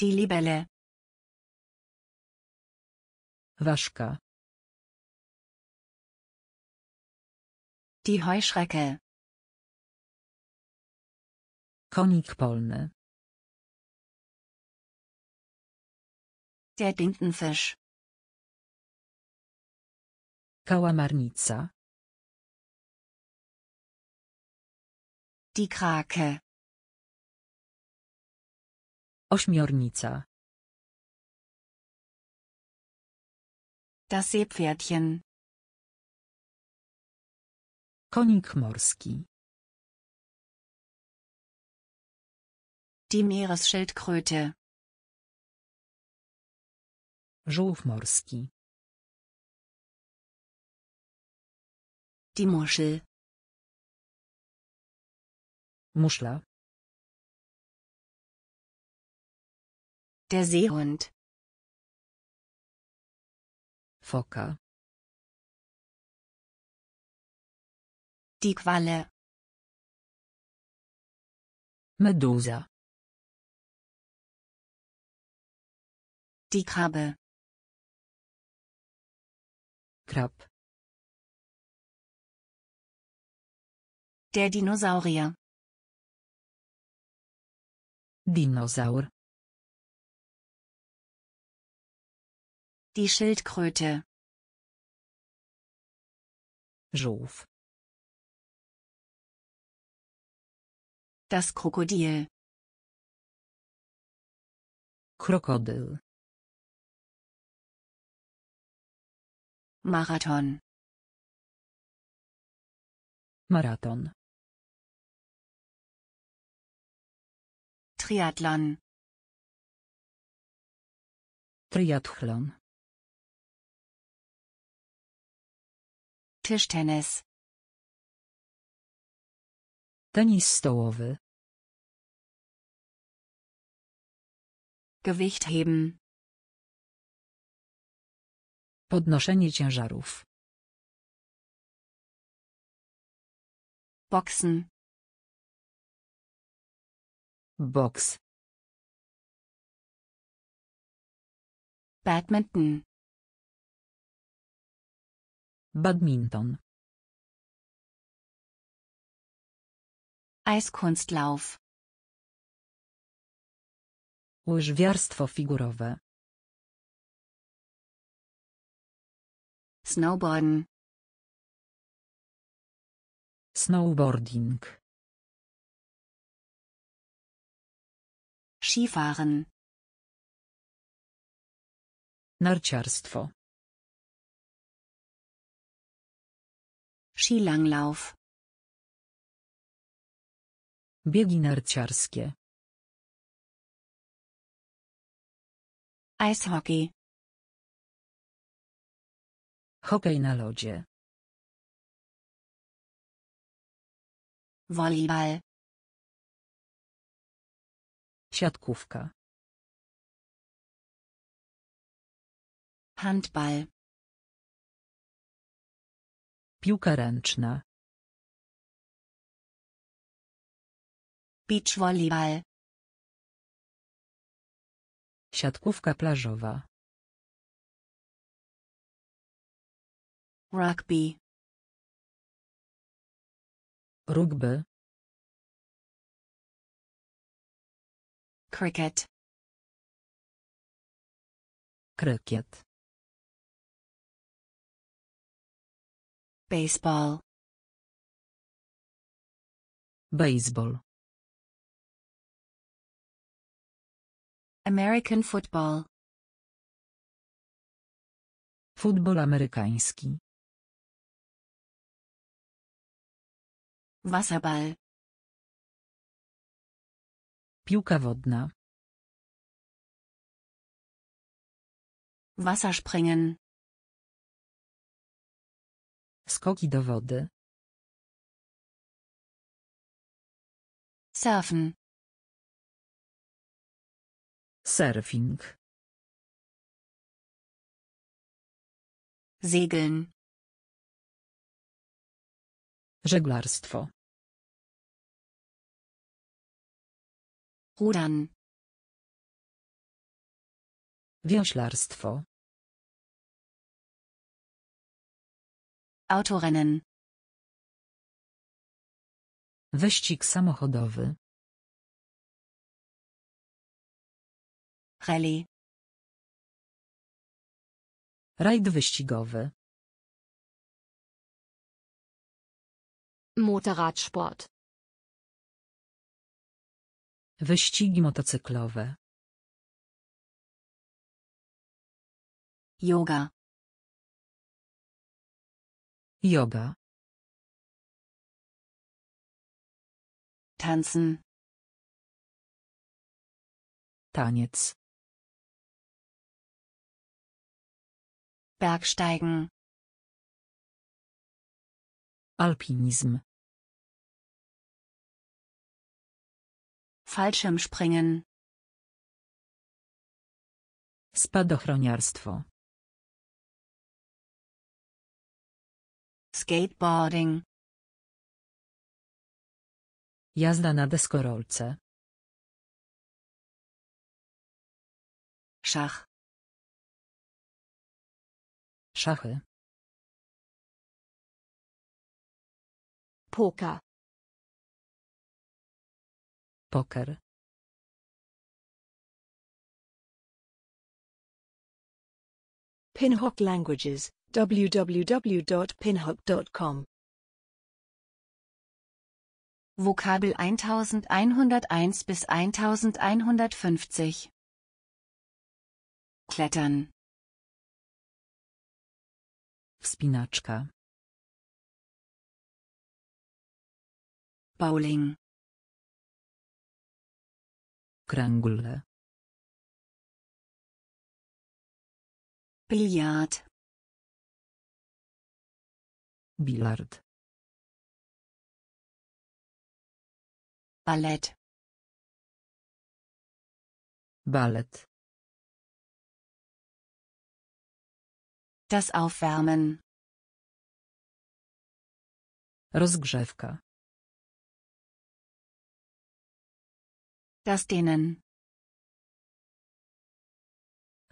Die Libelle. Waschka. Die Heuschrecke. Konik polny. Der Dintenfisch. Kałamarnica. Die Krake. Ośmiornica. Das Seepferdchen. Konik morski. Die Meeresschildkröte. Żółw morski. Die Muschel. Muschler. Der Seehund. Fokker. Die Qualle. Medusa. Die Krabbe. Krab. Der Dinosaurier. Dinosaur. Die Schildkröte. Żółw. Das Krokodil. Krokodil. Marathon. Marathon. Triathlon. Triathlon. Tischtennis. Tenis stołowy. Gewicht heben. Podnoszenie ciężarów. Boxen. Box. Badminton. Badminton. Eiskunstlauf. Łyżwiarstwo figurowe. Snowboarden. Snowboarding. Skifahren. Narciarstwo. Skilanglauf. Biegi narciarskie. Eishockey. Hokej na lodzie. Volleyball. Siatkówka. Handball. Piłka ręczna. volleyball Siatkówka plażowa. Rugby. Rugby. Cricket. Cricket. Baseball. Baseball. American football. Futbol amerykański. Wasserball. Piłka wodna. Wasserspringen. Skoki do wody. Surfen. Surfing. Segeln. Żeglarstwo. Uran. Wioślarstwo. Autorennen. Wyścig samochodowy. Rally. Rajd wyścigowy. Motorradsport. Wyścigi motocyklowe. Yoga. Yoga. Tanzen. Taniec. Bergsteigen. Alpinizm. Fallschirmspringen. Spadochroniarstwo. Skateboarding. Jazda na deskorolce. Szach. Szachy. Poker. Poker. Pinhock Languages, www.pinhock.com Vokabel 1101 bis 1150 Klettern Wspinaczka Bowling Kręgle. Biliard. Bilard. Ballet. Ballet. Das Aufwärmen. Rozgrzewka. Das denen.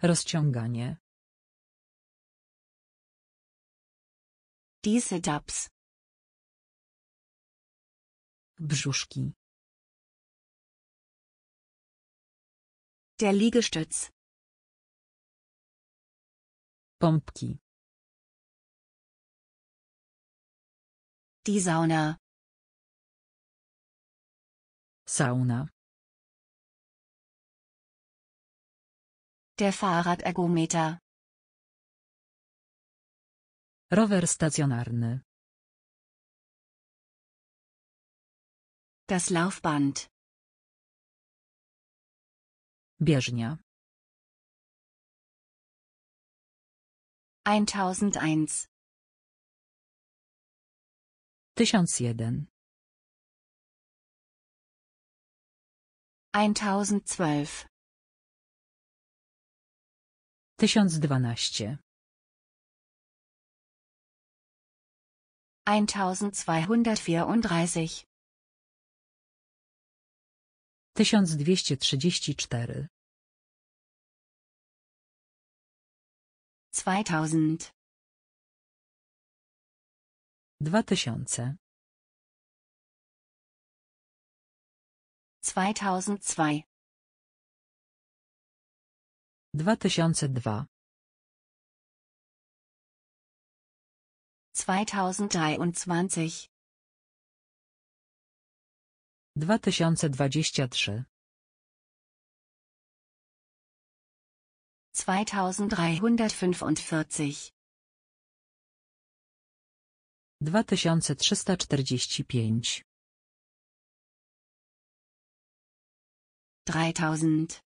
Rozciąganie. Diese Dubs. Brzuszki. Der Liegestütz. Pompki. Die Sauna. Sauna. Der Fahrradergometer. Rower stacjonarny. Das Laufband. Bieżnia. 1001. 1001. 1012. 1012 1234 1234 2000 2000 2002 2002 2023 2023 2345 2345 3000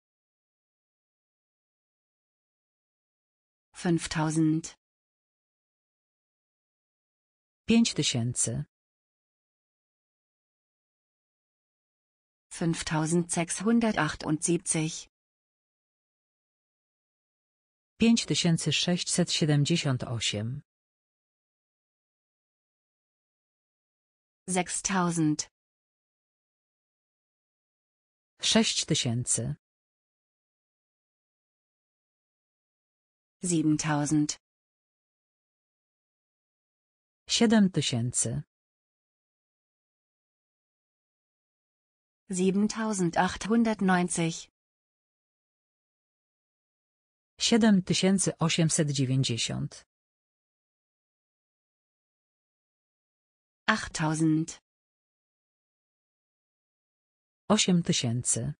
5000 5000 5678 5678 6000 6000 siebentausend siedem tysięcy siebentausendachthundertneunzig siedem tysięcy osiemset dziewięćdziesiąt osiem tysięcy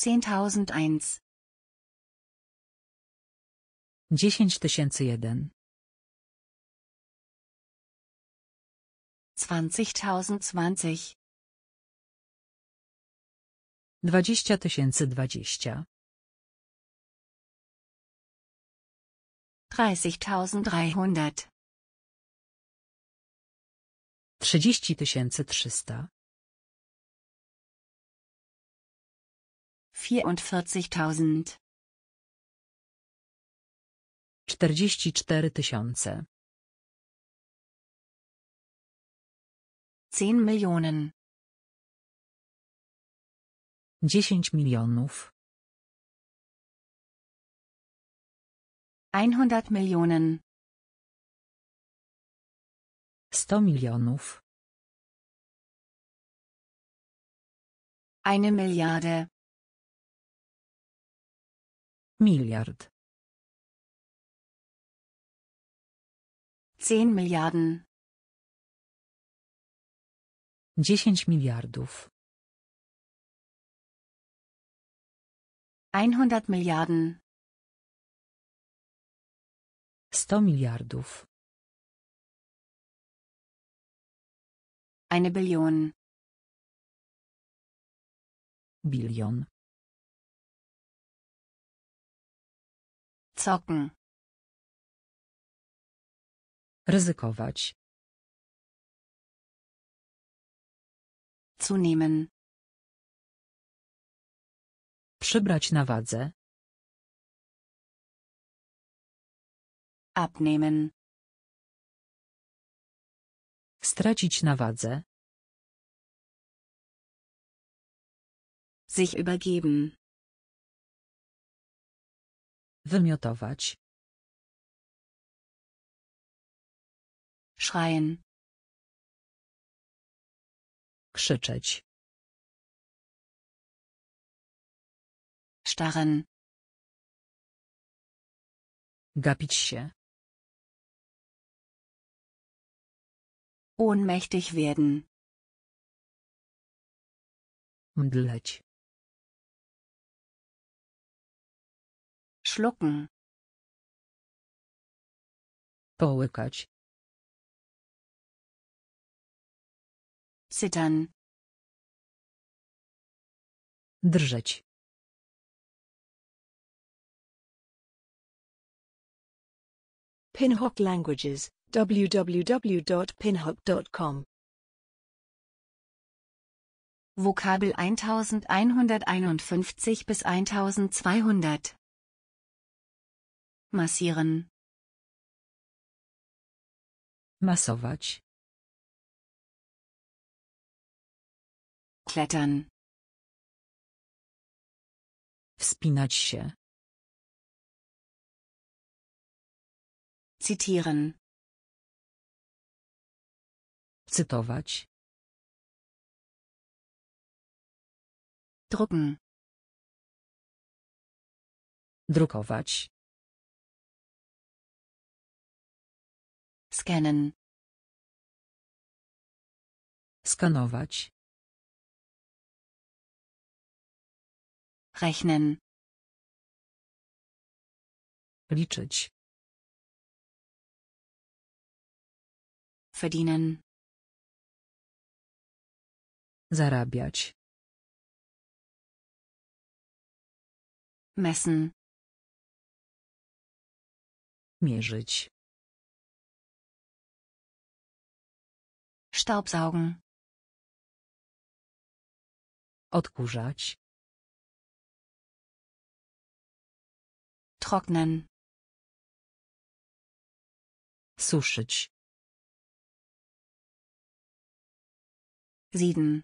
tysięcy 10001 dwadzieścia dwadzieścia. 20020 trzydzieści tysięcy trzysta 44.000 44 tysiące. 10 Millionen. 10 Millionen 100 Millionen. 100 Millionen Eine Milliarde. Milliard. Zehn Milliarden. Dziesięć miliardów. 100 Milliarden. 100 Milliardów. Eine Billion. Billion. zocken ryzykować zunehmen przybrać na wadze abnehmen stracić na wadze sich übergeben Wymiotować. Schreien. Krzyczeć. Starren. Gapić się. Ohnmächtig werden. Mdleć. Schlucken. Połykać. Zittern. Drżeć. Pinhock Languages, www.pinhock.com Vokabel 1151 bis 1200 Massieren. Masować. Klettern. Wspinać się. Zitieren. Cytować. Drucken. Drukować. Scannen. Skanować. Rechnen. Liczyć. Verdienen. Zarabiać. Messen. Mierzyć. Staubsaugen. Odkurzać. Trocknen. Suszyć. Sieden.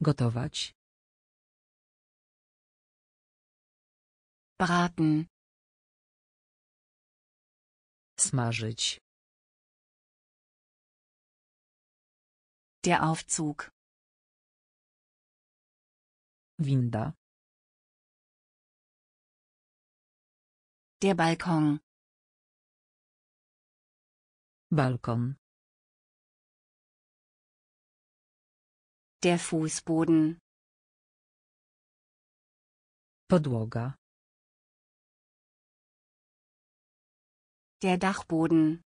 Gotować. Braten. Smażyć. Der Aufzug. Winda. Der Balkon. Balkon. Der Fußboden. Podłoga. Der Dachboden.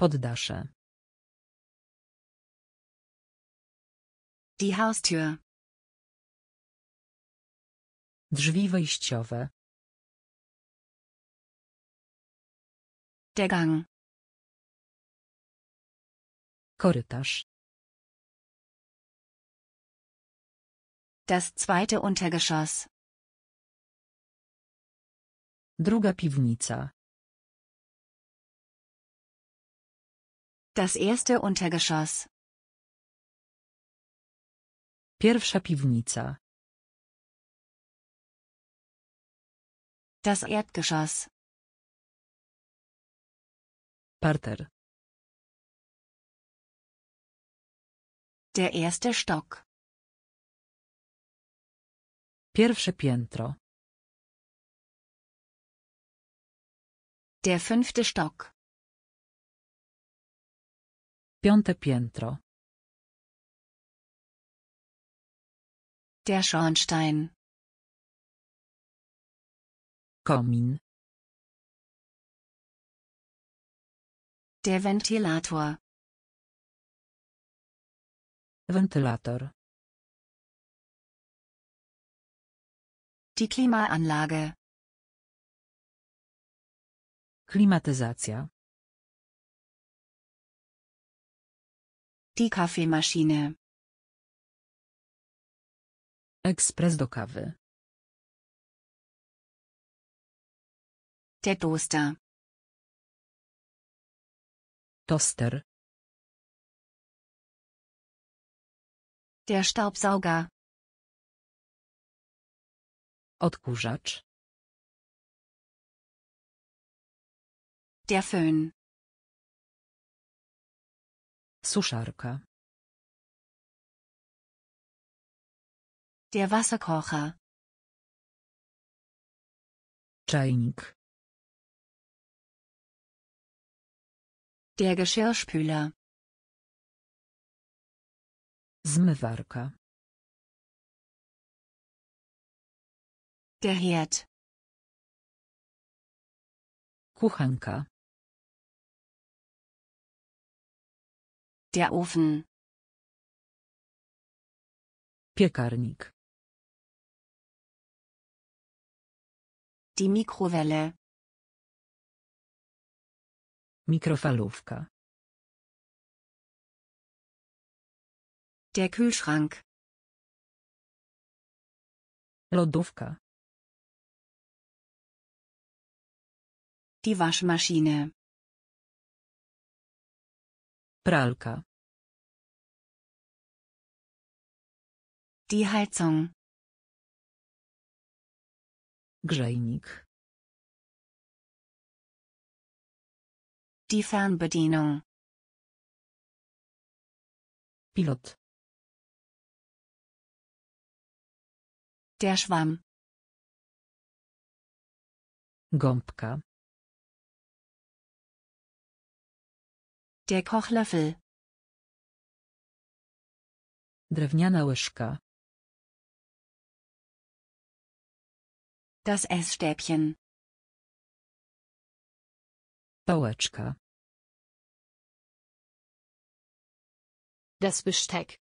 Poddasze. Die Haustür. Drzwi wejściowe. Der Gang. Korytarz. Das zweite Untergeschoss. Druga piwnica. Das erste Untergeschoss. Pierwsza piwnica. Das Erdgeschoss. Parter. Der erste Stock. Pierwsze piętro. Der fünfte Stock. Piąte piętro. Der Schornstein. Kamin. Der Ventilator. Ventilator. Die Klimaanlage. Klimatyzacja. Die Kaffeemaschine. Ekspres do kawy. Der Toaster. Toaster. Der Staubsauger. Odkurzacz. Der Föhn. Suszarka. Der Wasserkocher. Czajnik. Der Geschirrspüler. Zmywarka. Der Herd. Kuchanka. Der Ofen. Piekarnik. Die Mikrowelle. Mikrofalówka. Der Kühlschrank. Lodówka. Die Waschmaschine. Pralka. Die Heizung. Grzejnik. Die Fernbedienung. Pilot. Der Schwamm. Gąbka. Der Kochlöffel. Drewniana łyżka. Das Essstäbchen. Pałeczka. Das Besteck.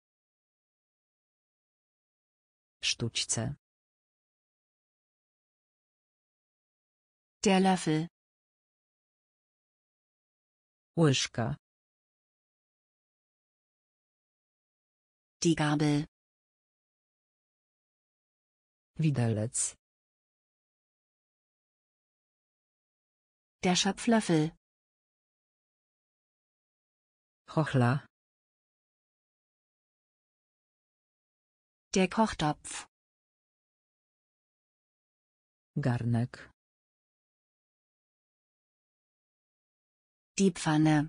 Sztućce. Der Löffel. Łyżka. Die Gabel. Widelec. Der Schöpflöffel. Kochla. Der Kochtopf. Garnek. Die Pfanne.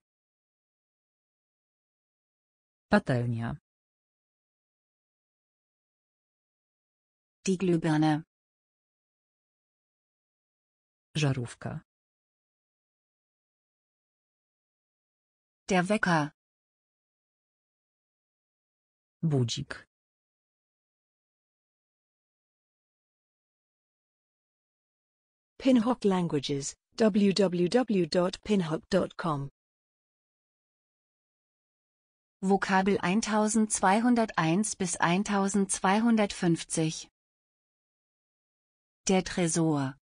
Patelnia. Die Glühbirne. Żarówka. Der Wecker. Budzik. Pinhock Languages, www.pinhock.com Vokabel 1201 bis 1250 Der Tresor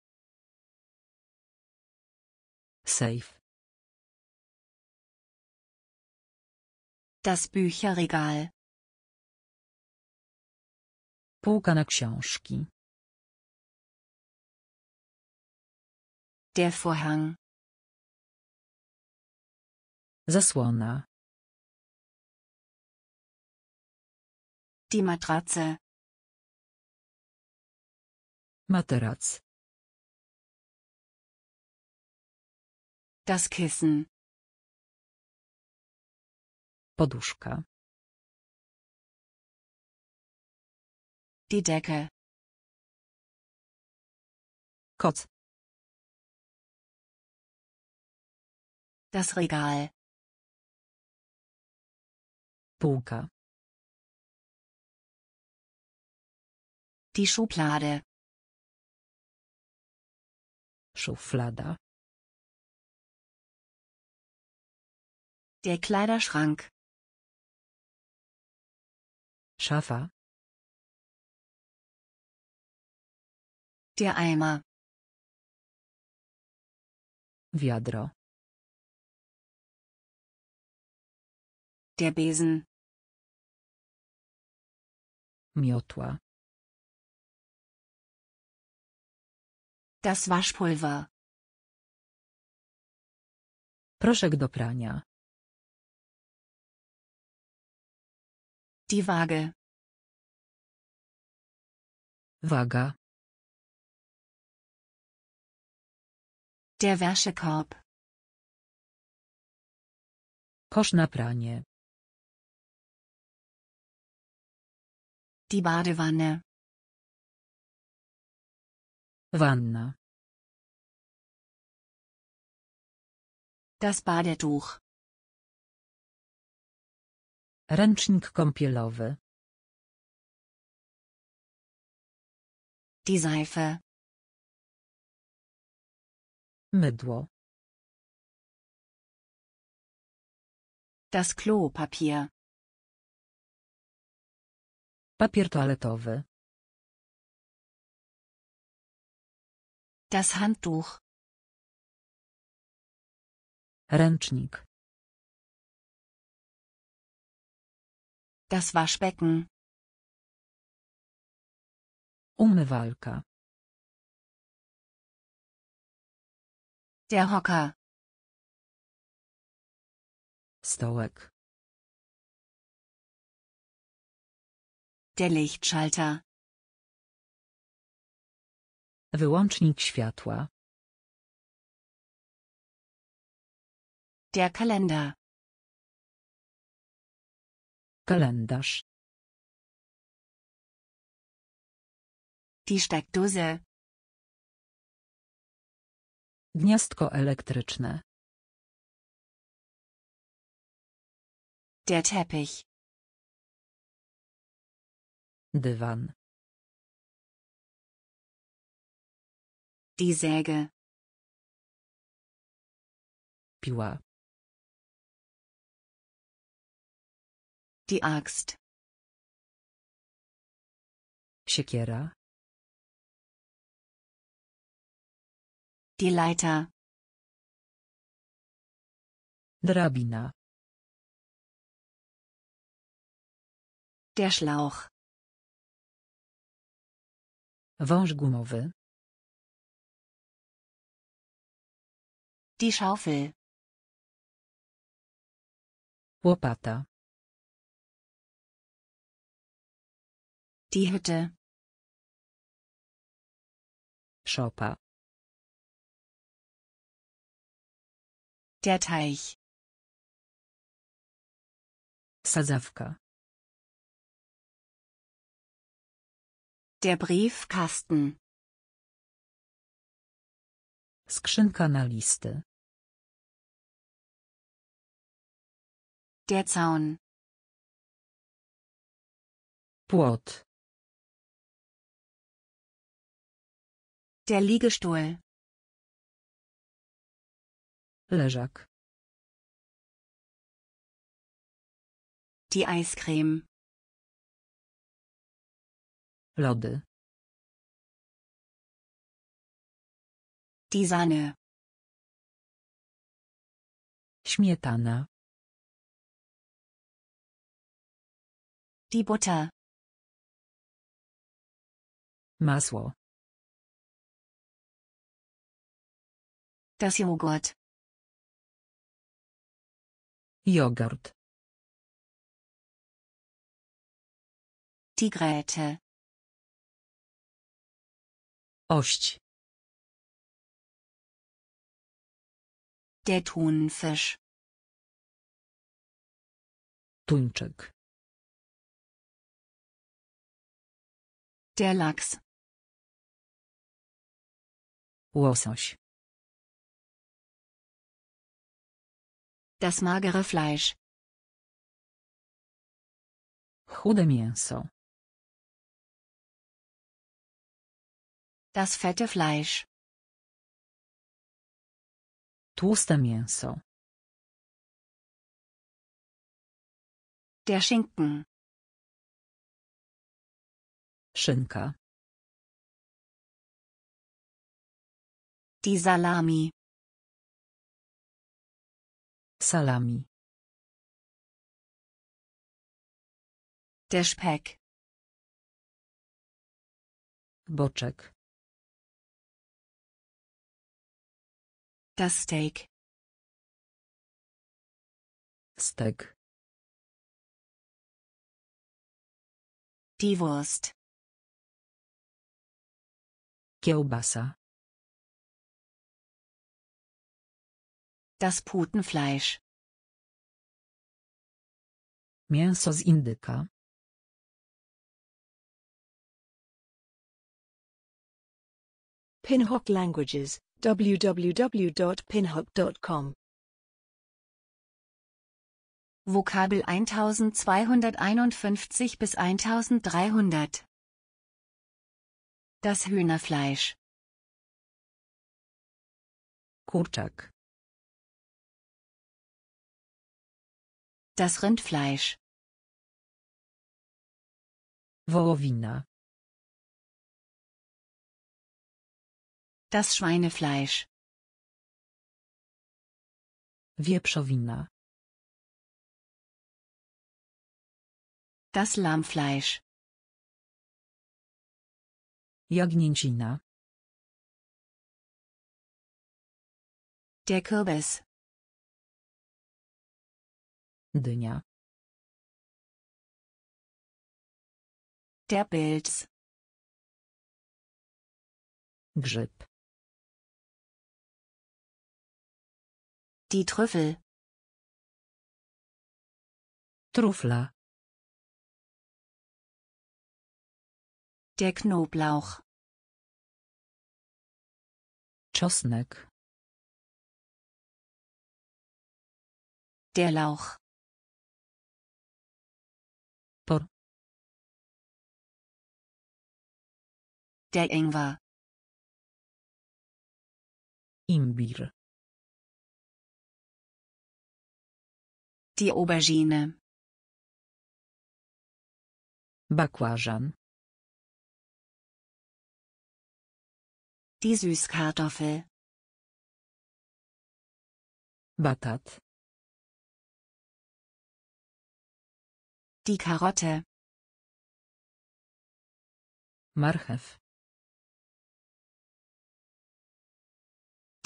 Safe Das Bücherregal. Półka na książki. Der Vorhang. Zasłona. Die Matratze. Materac. Das Kissen. Poduszka. Die Decke. Kotz. Das Regal. Półka. Die Schublade. Schublade. Der Kleiderschrank. Schaffer. Der Eimer. Wiadro. Der Besen. Miotła. Das Waschpulver. Proszek do prania. Die Waage. Waga. Der Wäschekorb. Kosz na pranie. Die Badewanne. Wanna. Das Badetuch. Ręcznik kąpielowy. Die Seife. Mydło. Das Klopapier. Papier toaletowy. Das Handtuch. Ręcznik. Das Waschbecken. Umywalka. Der Hocker. Stołek. Der Lichtschalter. Wyłącznik światła. Der Kalender. Kalendarz. Die Steckdose. Gniazdko elektryczne. Der Teppich. Dywan. Die Säge. Piła. Die Axt. Siekiera. Die Leiter. Drabina. Der Schlauch. Wąż gumowy. Die Schaufel. Łopata. Die Hütte. Shopper. Der Teich. Sazavka. Der Briefkasten. Skrzynka na listy. Der Zaun. Płot. Der Liegestuhl. Leżak. Die Eiscreme. Lody. Die Sahne. Śmietana. Die Butter. Masło. Das Joghurt. Joghurt. Die Gräte. Ość. Der Thunfisch. Tuńczyk. Der Lachs. Łosoś. Das magere Fleisch. Chude mięso. Das fette Fleisch. Tłuste mięso. Der Schinken. Szynka. Die Salami. Salami. Der Speck. Boczek. Das Steak. Steak. Die Wurst. Kiełbasa. Das Putenfleisch. Mięso z indyka. Pinhock Languages, www.pinhock.com Vokabel 1251 bis 1300 Das Hühnerfleisch Kurczak Das Rindfleisch. Wołowina. Das Schweinefleisch. Wieprzowina. Das Lammfleisch. Jagnięcina. Der Kürbis. Dnia. Der Pilz. Grzyb. Die Trüffel. Trufla. Der Knoblauch. Czosnek. Der Lauch. der eng war. Imbir. Die Aubergine. Bakłażan. Die Süßkartoffel. Batat. Die Karotte. Marchew.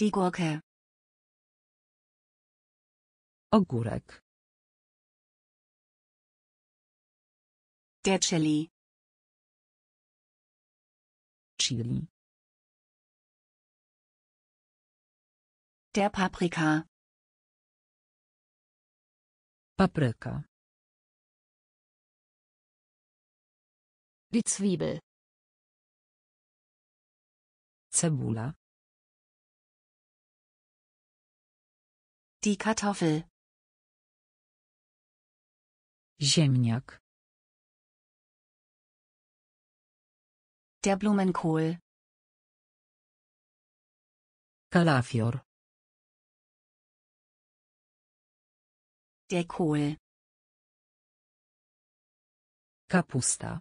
Die Gurke. Ogórek. Der Chili. Chili. Der Paprika. Paprika. Die Zwiebel. Cebula. Die Kartoffel. Ziemniak. Der Blumenkohl. Kalafior. Der Kohl. Kapusta.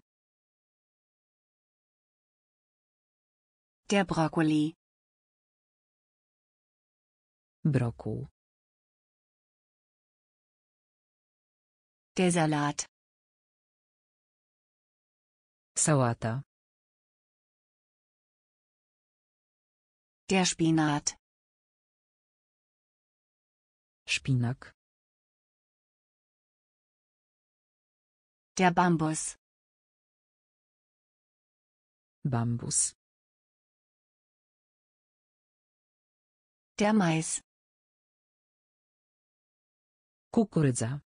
Der Brokkoli. Brokkol. Der Salat. Sauata. Der Spinat. Spinak. Der Bambus. Bambus. Der Mais. Kukurydza.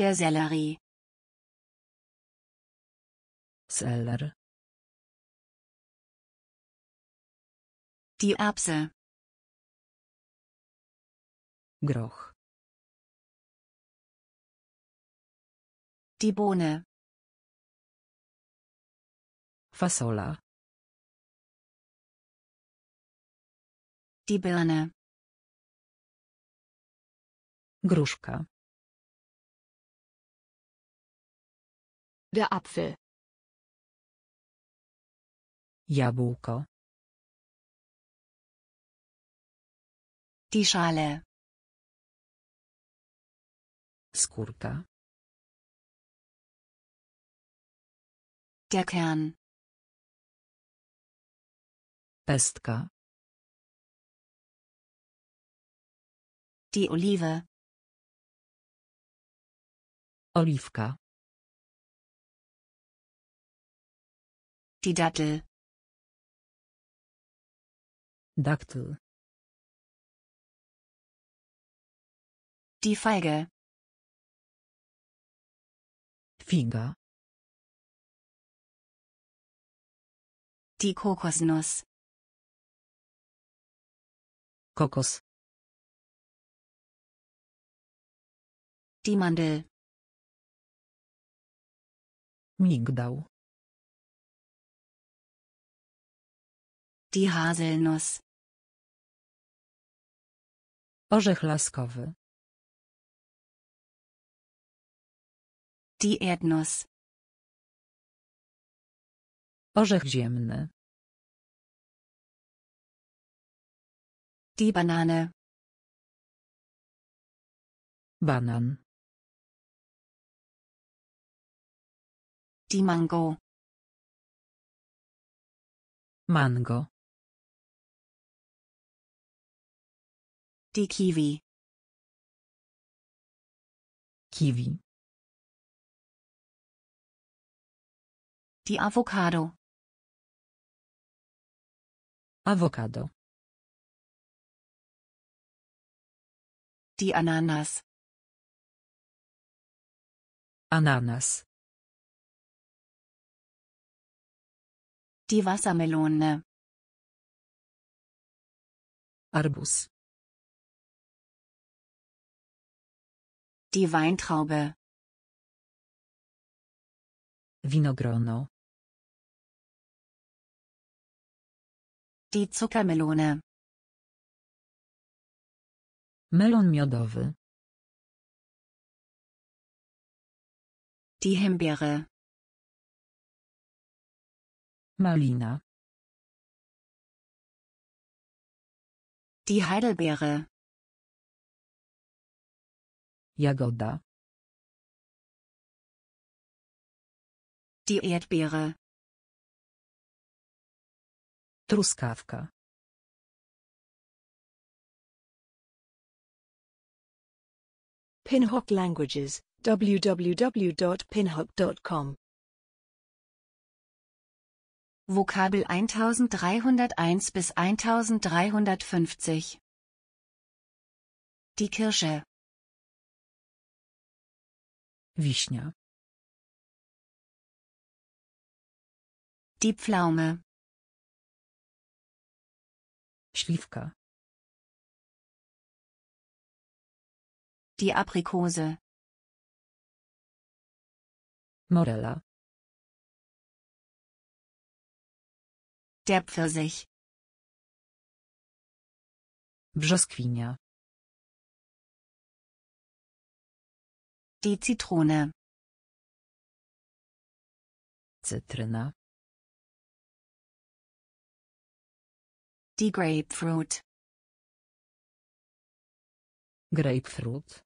Der Sellerie. Seller. Die Erbse. Groch. Die Bohne. Fasola. Die Birne. Gruszka. Der Apfel. Jabłko. Die Schale. Skurka. Der Kern. Pestka. Die Olive. Oliwka. Die Dattel. Dattel. Die Feige. Finger. Die Kokosnuss. Kokos. Die Mandel. Migdał. Die Haselnuss. Orzech laskowy. Die Erdnuss. Orzech ziemny. Die Banane. Banan. Die Mango. Mango. Die er Kiwi. Kiwi. Die er Avocado. Avocado. Die er Ananas. Ananas. Die Wassermelone. Arbus. Die Weintraube. Winogrono. Die Zuckermelone. Melon miodowy. Die Himbeere. Malina. Die Heidelbeere. Jagoda. Die Erdbeere. Truskawka. Pinhock Languages, www.pinhock.com Vokabel 1301 bis 1350 Die Kirsche Wiśnia. Die Pflaume. Śliwka. Die Aprikose. Morella. Der Pfirsich. Brzoskwinia. Die Zitrone. Cytryna. Die Grapefruit. Grapefruit.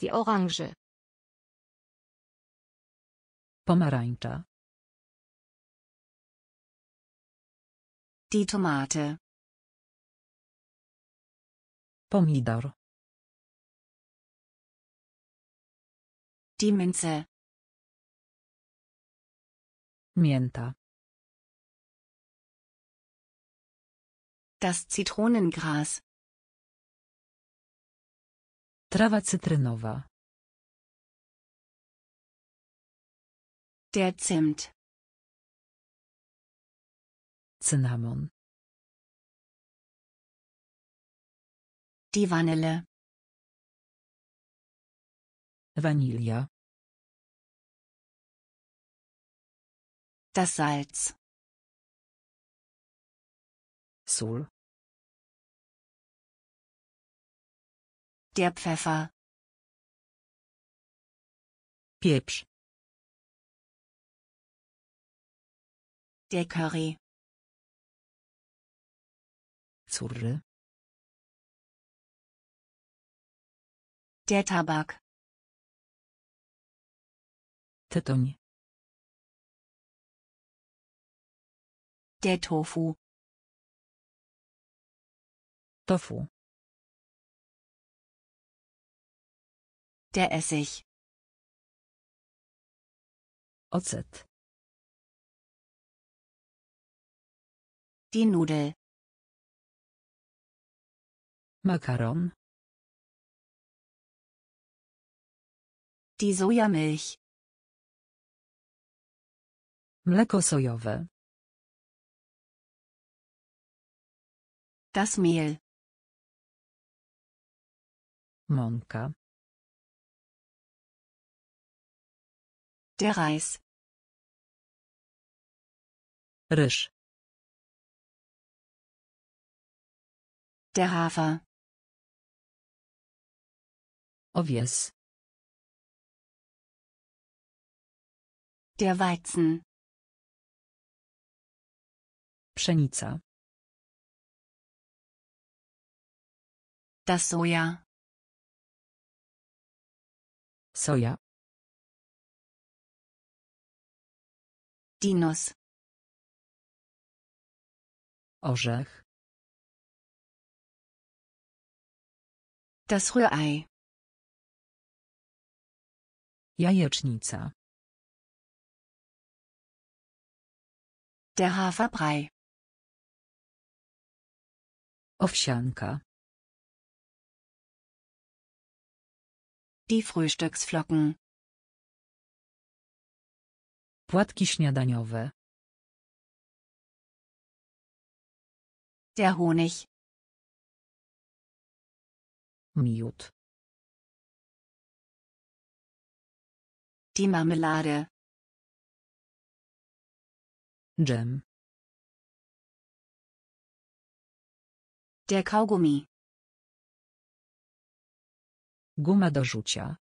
Die Orange. Pomarańcza. Die Tomate. Pomidor. Die Münze. Mienta. Das Zitronengras. Trawa cytrynowa. Der Zimt. Cinnamon. Die Vanille. Vanilla. Das Salz. Sol. Der Pfeffer. Pieprz. Der Curry. Zurre. Der Tabak. Tytoń. Der Tofu. Tofu. Der Essig. Ocet. Die Nudel. Makaron. Die Sojamilch. Mleko sojowe. Das Mehl. Mąka. Der Reis. Ryż. Der Hafer. Owies. Der Weizen. Pszenica. Das Soja. Soja. Dinos. Orzech. Das Rührei. Jajecznica. Der Haferbrei. Owsianka. Die Frühstücksflocken. Płatki śniadaniowe. Der Honig. Miód. Die Marmelade. Dżem. Der Kaugummi. Guma do rzucia.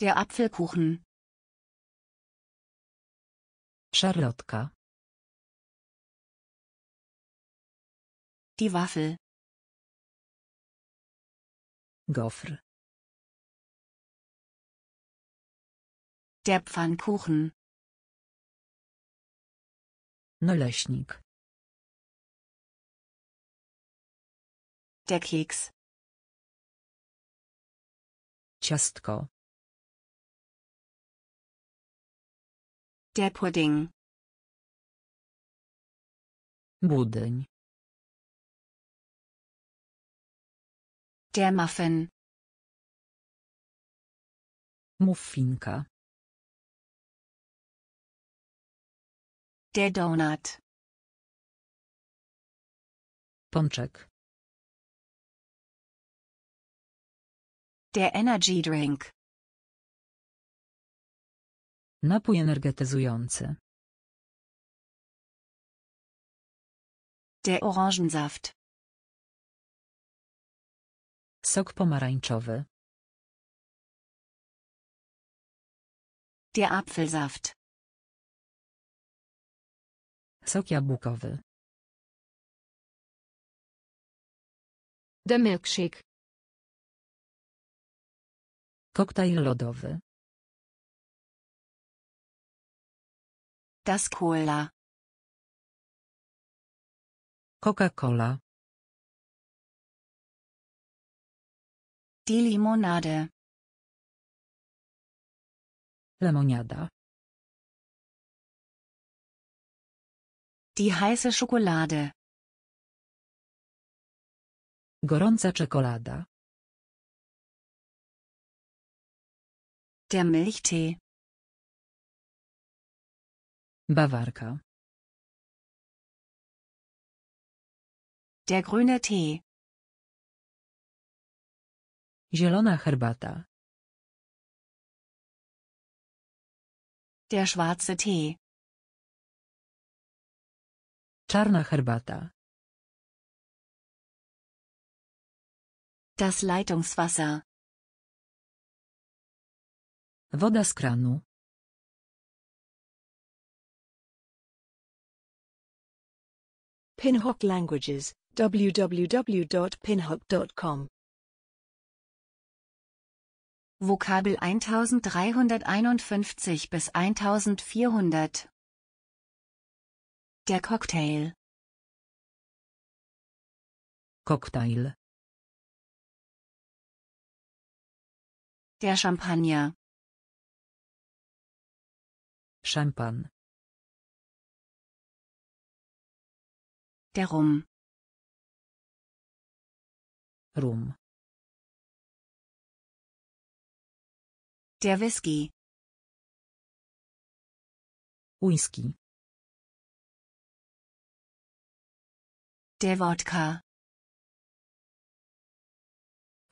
Der Apfelkuchen. Szarlotka. Die Waffel. Gofr. Der Pfannkuchen. Naleśnik. Der Keks. Ciastko. Der Pudding. Budyń. Der Muffin. Muffinka. Der Donut. Pączek. Der Energy Drink. Napój energetyzujący. Der Orangensaft. Sok pomarańczowy. Der Apfelsaft. Sok jabłkowy. Der Milkshake. Koktajl lodowy. Das Cola. Coca-Cola. Die Limonade. Lemoniada. Die heiße Schokolade. Gorąca czekolada. Der Milchtee. Bavarka. Der grüne Tee. Zielona herbata. Der schwarze Tee. Czarna herbata. Das Leitungswasser. Woda z kranu. Pinhock Languages, www.pinhock.com Vokabel 1351 bis 1400 Der Cocktail Cocktail Der Champagner Szampan. Der Rum. Rum. Der Whisky. Whisky. Der Wodka.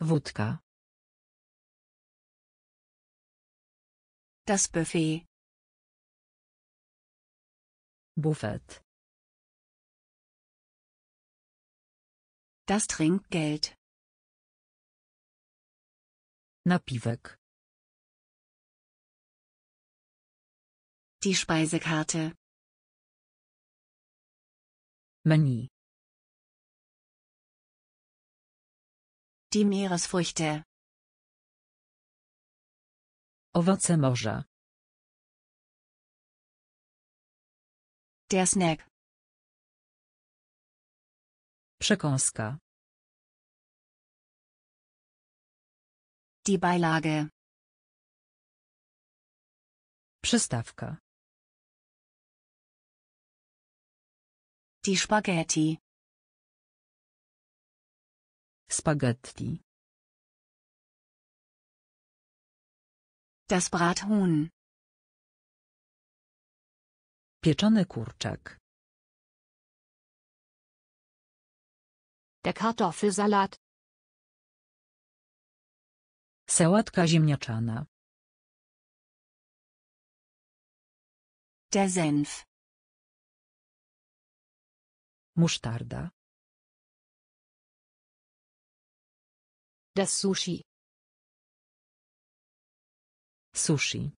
Wodka. Das Buffet. Buffet. Das Trinkgeld. Napivek. Die Speisekarte. Menu. Die Meeresfrüchte. Owoce morza. Der Snack. Przekąska. Die Beilage. Przystawka. Die Spaghetti. Spaghetti. Das Brathuhn. Pieczony kurczak. Der tak, Kartoffelsalat. Sałatka ziemniaczana. Der Senf. Musztarda. Das Sushi. Sushi.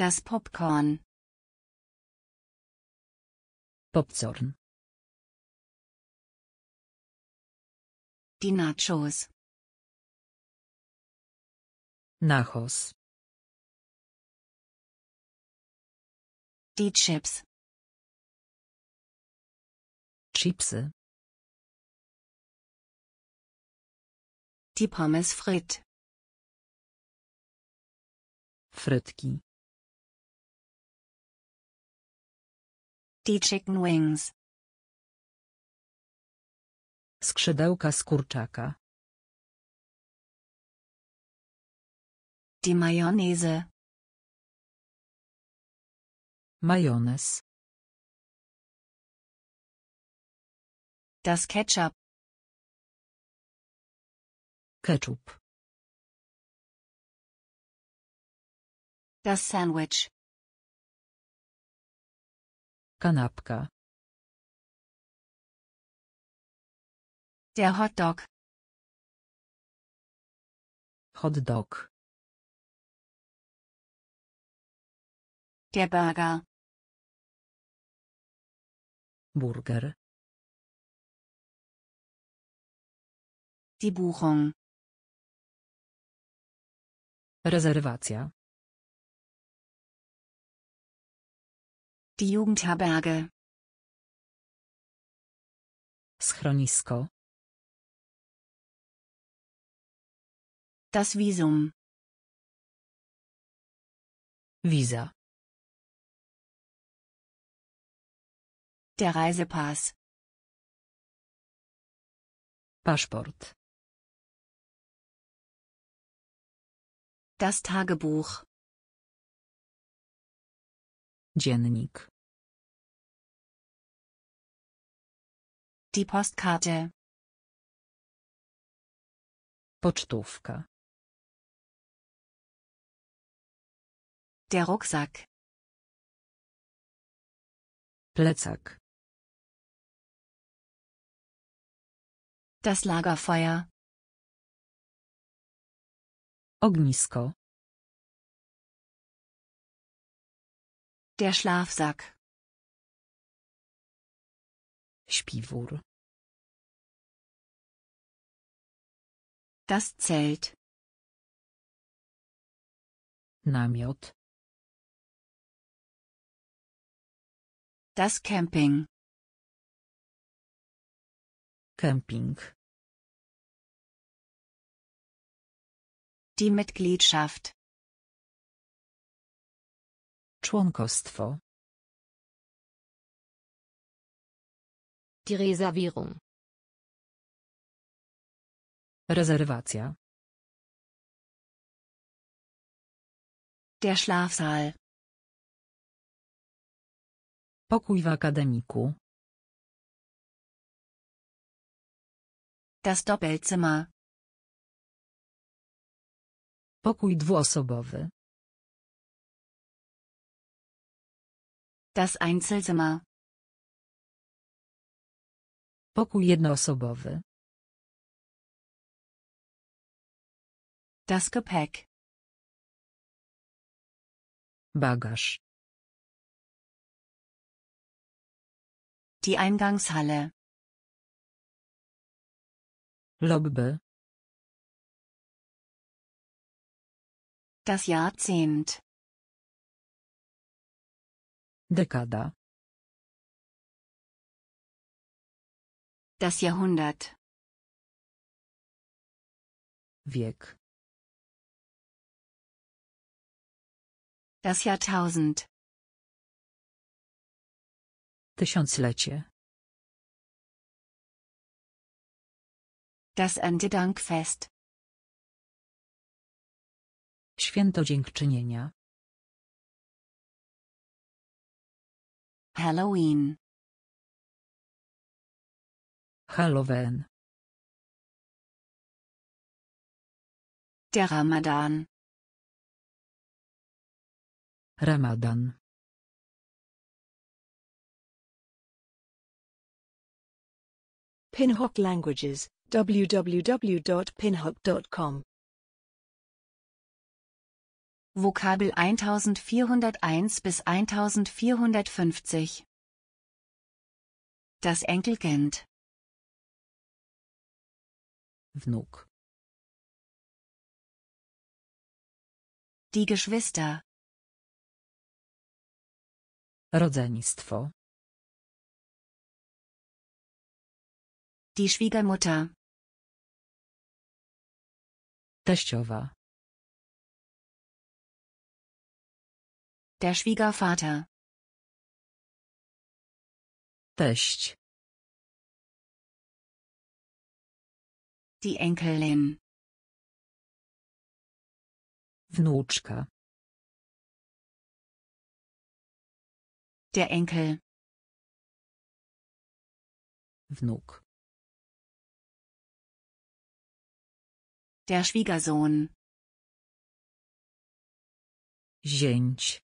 Das Popcorn. Popcorn. Die Nachos. Nachos. Die Chips. Chipse. Die Pommes frites. Frytki. Die chicken wings. Skrzydełka z kurczaka. Die Mayonnaise. Majonez. Das Ketchup. Ketchup. Das Sandwich. Kanapka. Der Hot Dog, Der Burger. Burger. Die Buchung. Rezerwacja. Die Jugendherberge. Schronisko. Das Visum. Visa. Der Reisepass. Passport. Das Tagebuch. Dziennik. die Postkarte. Pocztówka. Der Rucksack. Plecak. Das Lagerfeuer. Ognisko. Der Schlafsack. Śpiwór. Das Zelt. Namiot. Das Camping. Camping. Die Mitgliedschaft. Członkostwo. Die Reservierung. Rezerwacja. Der Schlafsaal. Pokój w akademiku. Das Doppelzimmer. Pokój dwuosobowy. Das Einzelzimmer. Pokój jednoosobowy. Das Gepäck. Bagaż. Die Eingangshalle. Lobby. Das Jahrzehnt. Dekada. Das Jahrhundert. Wiek. Das Jahrtausend. Tysiąclecie. Das Erntedankfest. Święto dziękczynienia. Halloween. Halloween. Der Ramadan. Ramadan Pinhock Languages www.pinhok.com Vokabel 1401 bis 1450 Das Enkelkind Vnuk Die Geschwister Rodzeństwo. Die Schwiegermutter. Teściowa. Der Schwiegervater. Teść. Die Enkelin. Wnuczka. Der Enkel. Wnuk. Der Schwiegersohn. Zięć.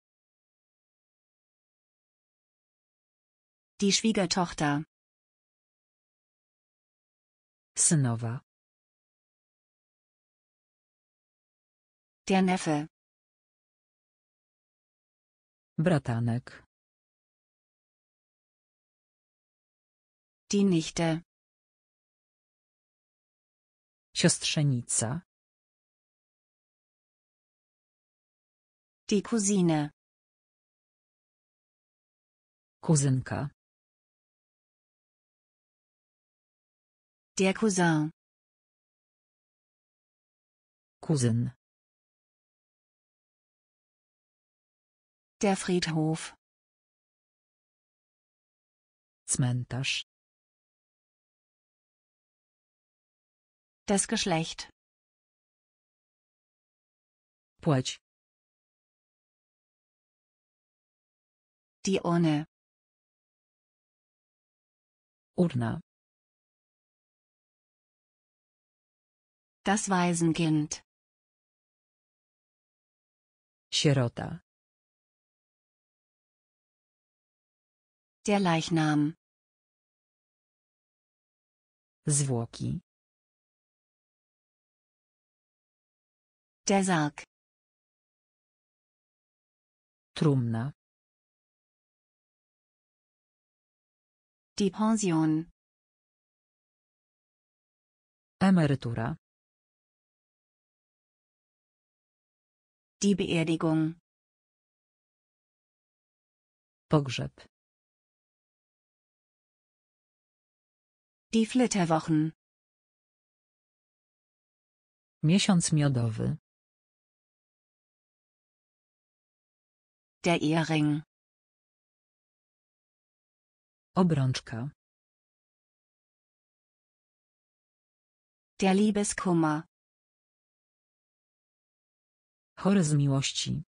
Die Schwiegertochter. Synowa. Der Neffe. Bratanek. Die Nichte. Siostrzenica. Die Cousine. Kuzynka. Der Cousin. Cousin. Der Friedhof. Cmentarz. Das Geschlecht. Płeć. Die Urne. Urna. Das Waisenkind. Sierota. Der Leichnam. Zwłoki. Tezak. Trumna. Die Pension. Emerytura. Die Beerdigung. Pogrzeb. Die Flitterwochen. Miesiąc miodowy. Der Ehering. Obrączka. Der Liebeskummer. Chory z miłości.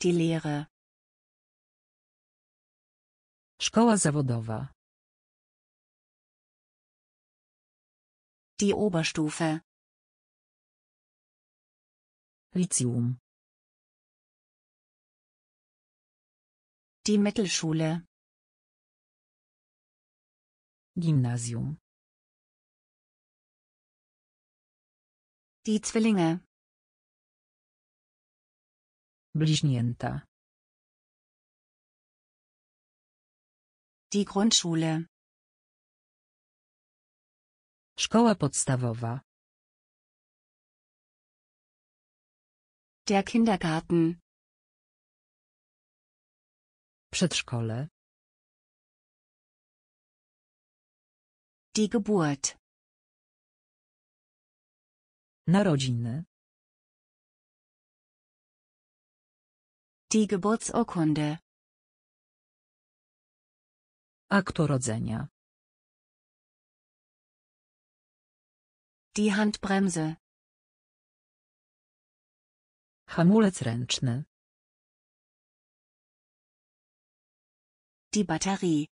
Die Lehre. Szkoła zawodowa. Die Oberstufe. Lithium. Die Mittelschule. Gymnasium. Die Zwillinge. Bliźnięta. Die Grundschule. Szkoła podstawowa. Der Kindergarten. Przedszkole. Die Geburt. Narodziny. Die Geburtsurkunde. Akt urodzenia. Die Handbremse. Hamulec ręczny. Die Batterie.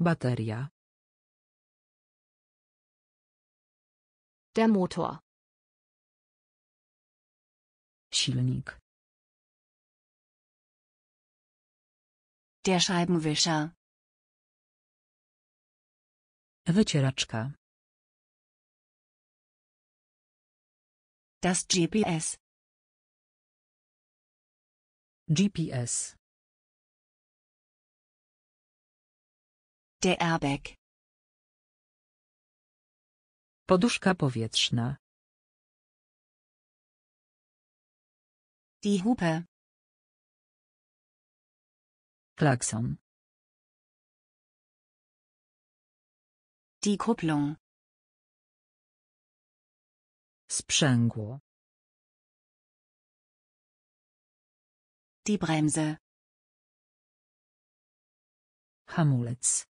Bateria. Der Motor. Silnik. Der Scheibenwischer. Wycieraczka. Das GPS. GPS. Der Airbag. Poduszka powietrzna. Die Hupe. Klakson. Die Kupplung. Sprzęgło. Die Bremse. Hamulec.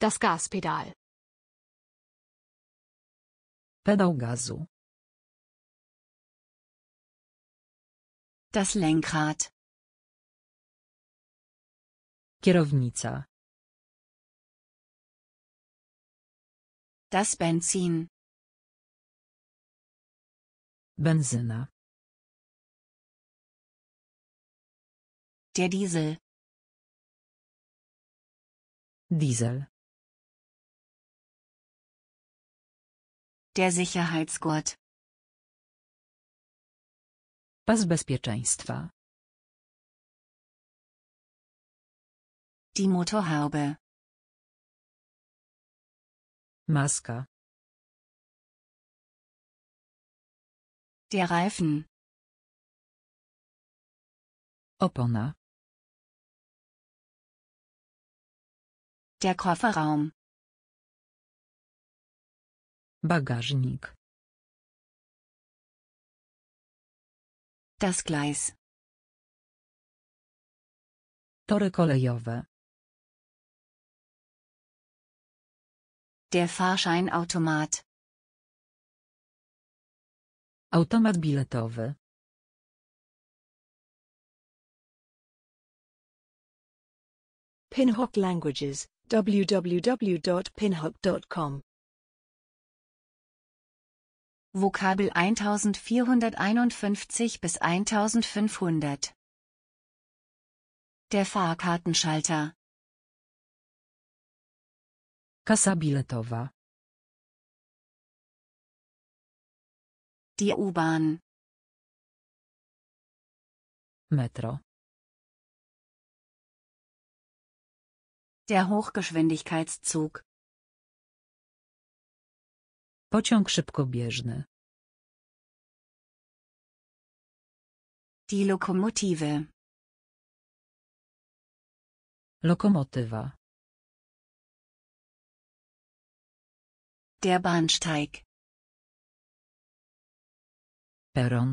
Das Gaspedal. Pedał gazu. Das Lenkrad. Kierownica. Das Benzin. Benzyna. Der Diesel. Diesel. Der Sicherheitsgurt. Pas bezpieczeństwa. Die Motorhaube. Maska. Der Reifen. Opona. Der Kofferraum. Bagażnik. Das Gleis. Tore kolejowe. der Fahrscheinautomat. Automat biletowy. Pinhock Languages www.pinhock.com Vokabel 1451 bis 1500 Der Fahrkartenschalter Kasa biletowa. Die U-Bahn. Metro. Der Hochgeschwindigkeitszug. Pociąg szybkobieżny. Die Lokomotive. Lokomotywa. Der Bahnsteig. Perron.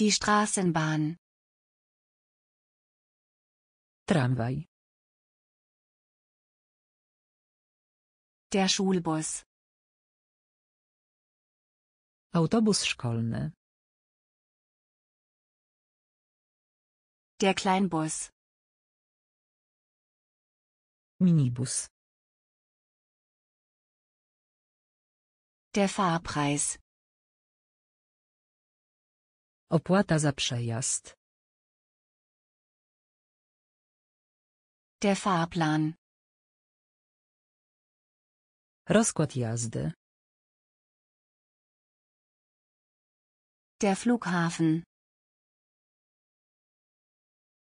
Die Straßenbahn. Tramway. Der Schulbus. Autobus szkolny. Der Kleinbus. Minibus. Der Fahrpreis. Opłata za przejazd. Der Fahrplan. Rozkład jazdy. Der Flughafen.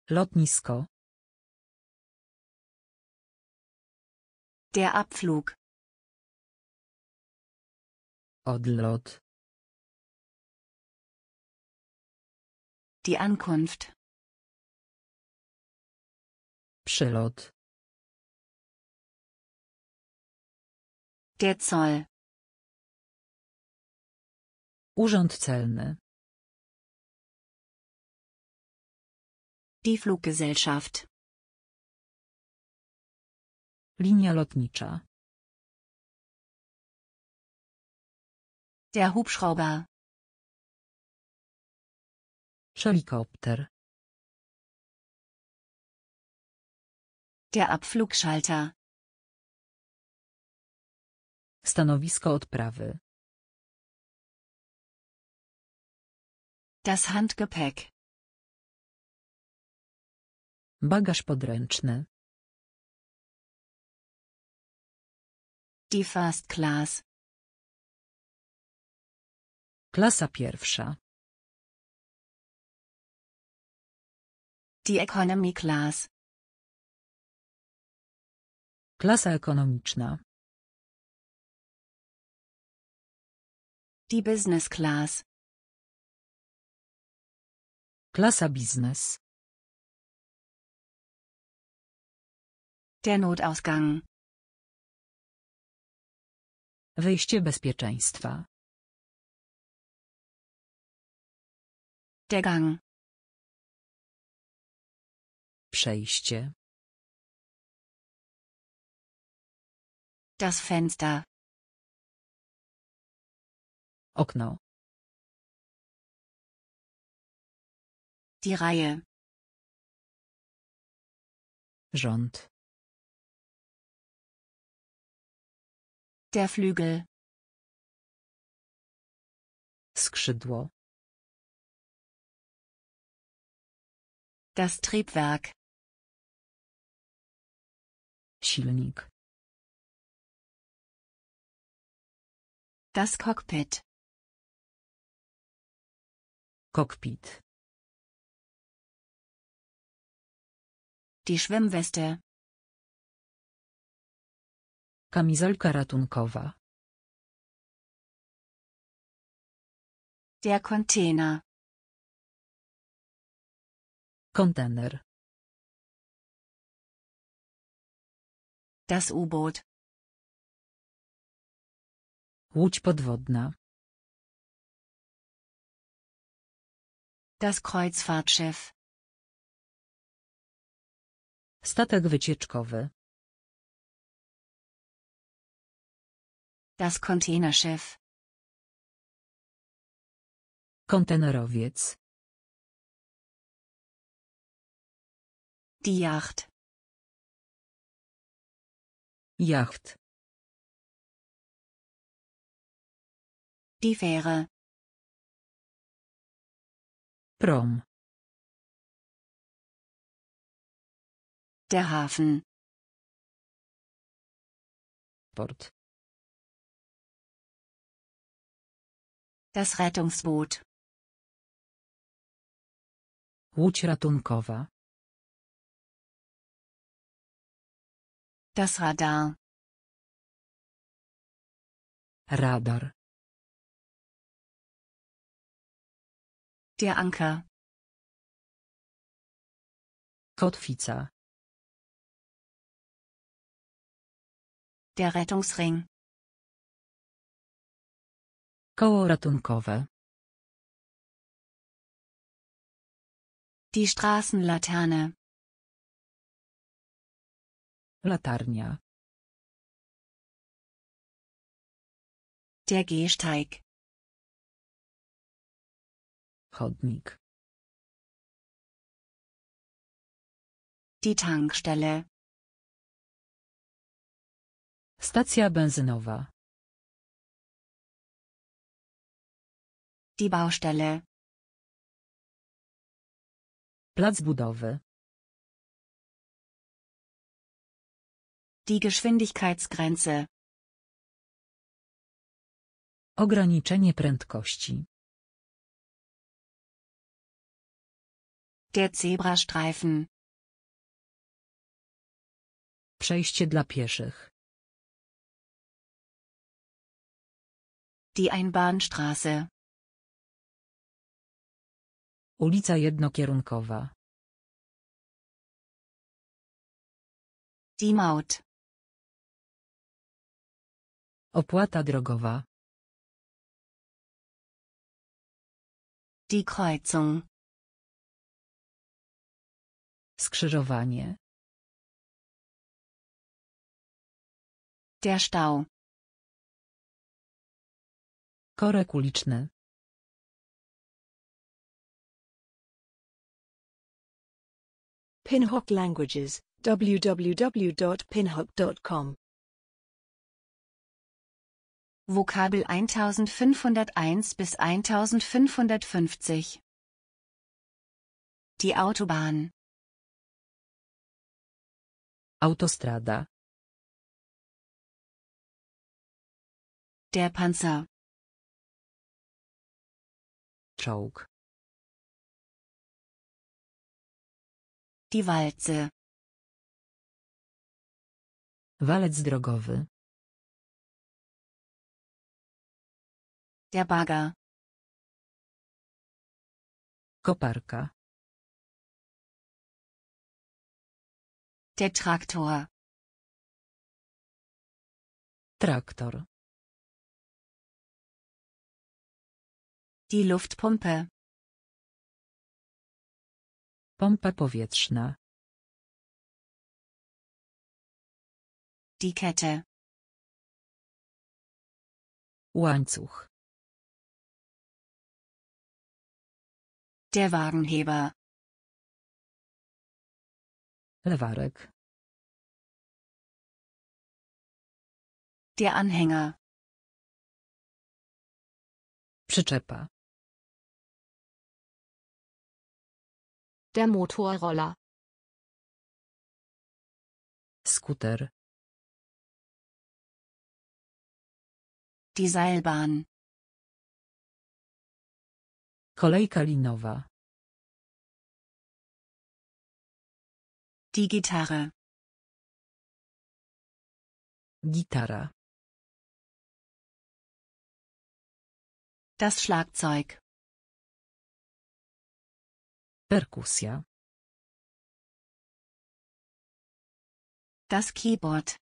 Lotnisko. Der Abflug. Odlot. Die Ankunft. Przelot. Der Zoll. Urząd celny. Die Fluggesellschaft. Linia lotnicza. Der Hubschrauber. Helikopter. Der Abflugschalter. Stanowisko odprawy. Das Handgepäck. Bagaż podręczny. Die First Class. Klasa pierwsza. Die Economy Class. Klasa ekonomiczna. Die Business Class. Klasa Business. Der Notausgang. Wyjście bezpieczeństwa. Der Gang. Przejście. Das Fenster. Okno. Die Reihe. Rząd. Der Flügel. Skrzydło. Das Triebwerk. Silnik. Das Cockpit. Cockpit. Die Schwimmweste. Kamizelka ratunkowa. Der Container. Container, Das U-Boot. Łódź podwodna. Das Kreuzfahrtschiff. Statek wycieczkowy. Das Containerschiff. Containerowiec. Die Yacht. Yacht. Die Fähre. Prom. Der Hafen. Port. Das Rettungsboot. Łódź ratunkowa. Das Radar. Radar. Der Anker. Kotwica. Der Rettungsring. Koło ratunkowe. Die Straßenlaterne. Latarnia. Der Gehsteig. Chodnik. Die Tankstelle. Stacja benzynowa. Die Baustelle. Platz budowy. Die Geschwindigkeitsgrenze. Ograniczenie prędkości. Der Zebrastreifen. Przejście dla pieszych. Die Einbahnstraße. Ulica jednokierunkowa. Die Maut. Opłata drogowa. Die Kreuzung. Skrzyżowanie. Der Stau. Korek uliczny. Pinhock Languages, www.pinhock.com Vokabel 1501 bis 1550 Die Autobahn Autostrada Der Panzer Czołg Die Walze. Walec drogowy. Der Bagger. Koparka. Der Traktor. Traktor. Die Luftpumpe. Pompa powietrzna. Die Kette. Łańcuch. Der Wagenheber. Lewarek. Der Anhänger. Przyczepa. Der Motorroller. Scooter. Die Seilbahn. Kolejka linowa. Die Gitarre. Gitara. Das Schlagzeug. Perkusja. Das Keyboard.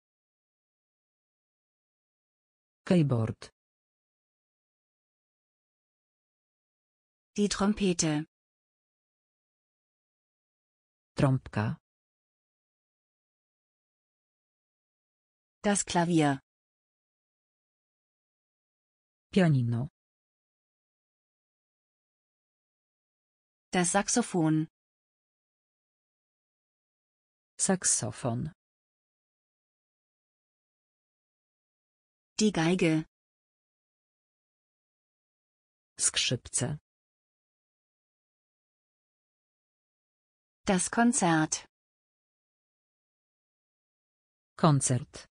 Keyboard. Die Trompete. Trompka. Das Klavier. Pianino. Das Saxophon. Saxophon. Die Geige. Skrzypce. Das Konzert. Konzert.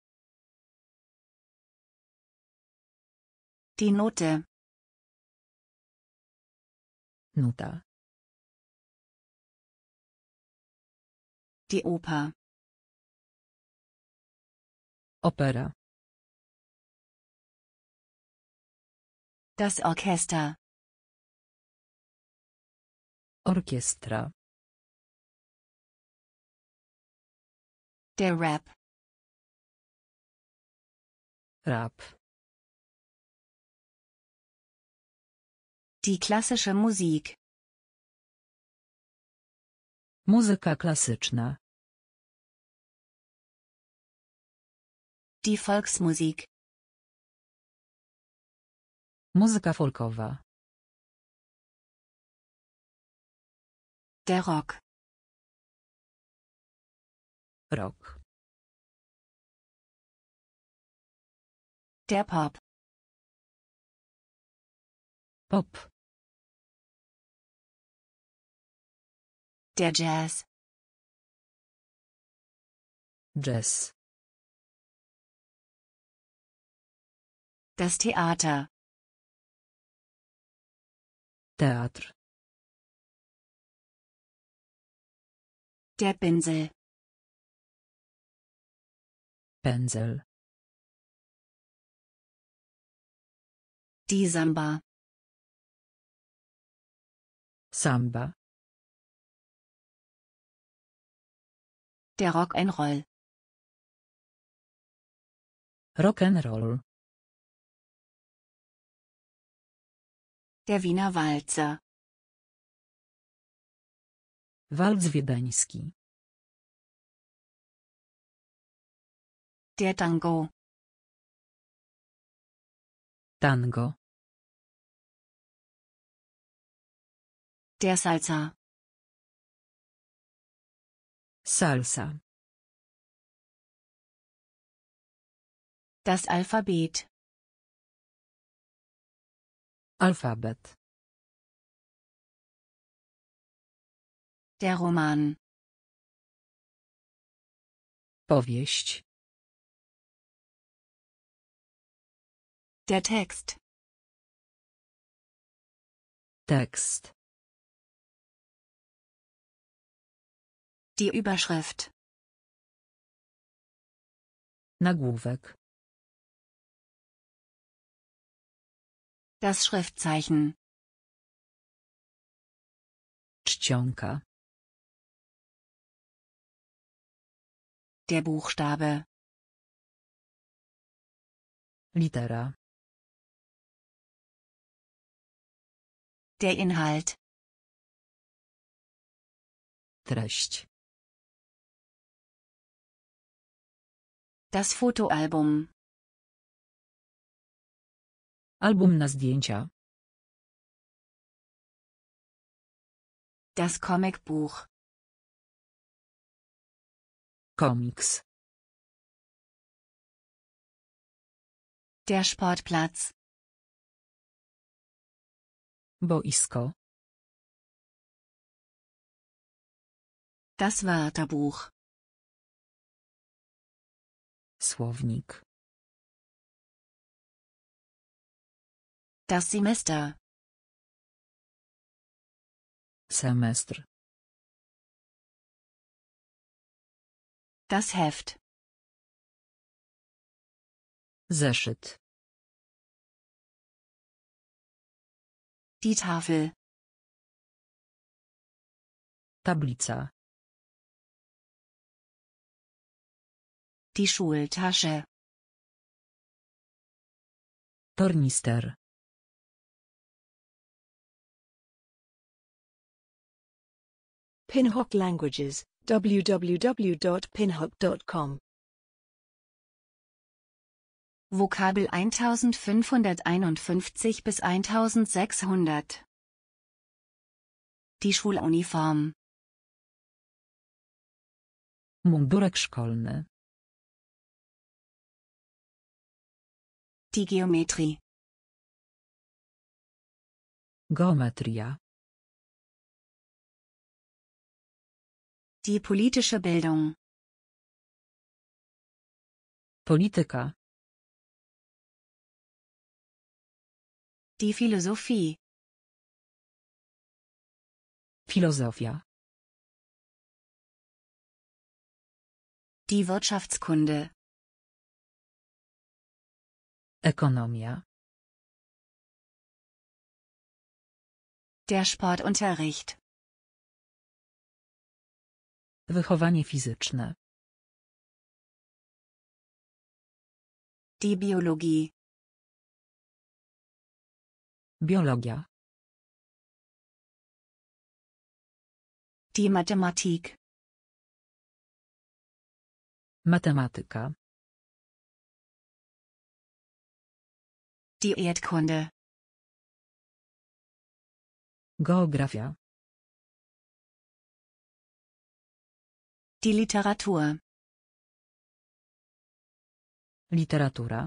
Die Note. Nuta. die Oper. Opera. Das Orchester. Orchestra. Der Rap. Rap. Die klassische Musik. Muzyka klasyczna. Die Volksmusik. Muzyka folkowa. Der Rock. Rock. Der Pop. Pop. Der Jazz. Jazz. Das Theater. Teatr. Der Pinsel. Pinsel. Die Samba. Samba. Der Rock and Roll. Rock and Roll. Der Wiener Walzer. Walz wiedeński. Der Tango. Tango. Der Salsa. Salsa. Das Alphabet. Alphabet. Der Roman. Powieść. Der Text. Text. Die Überschrift. Nagłówek. Das Schriftzeichen. Czcionka. Der Buchstabe. Litera. Der Inhalt. Treść. Das Fotoalbum. Album na zdjęcia. Das Comicbuch. Comics. Der Sportplatz. Boisko. Das Wörterbuch. Słownik. Das Semester. Semester. Das Heft. Zeszyt. Die Tafel. Tablica. Die Schultasche. Tornister. Pinhock Languages, www.pinhock.com Vokabel 1551 bis 1600 Die Schuluniform Mundurek szkolny Die Geometrie Geometria Die politische Bildung. Politiker. Die Philosophie. Philosophia. Die Wirtschaftskunde. Ökonomia. Der Sportunterricht. Wychowanie fizyczne. Die Biologie. Biologia. Die Mathematik. Matematyka. Die Erdkunde. Geografia. Die Literatur. Literatura.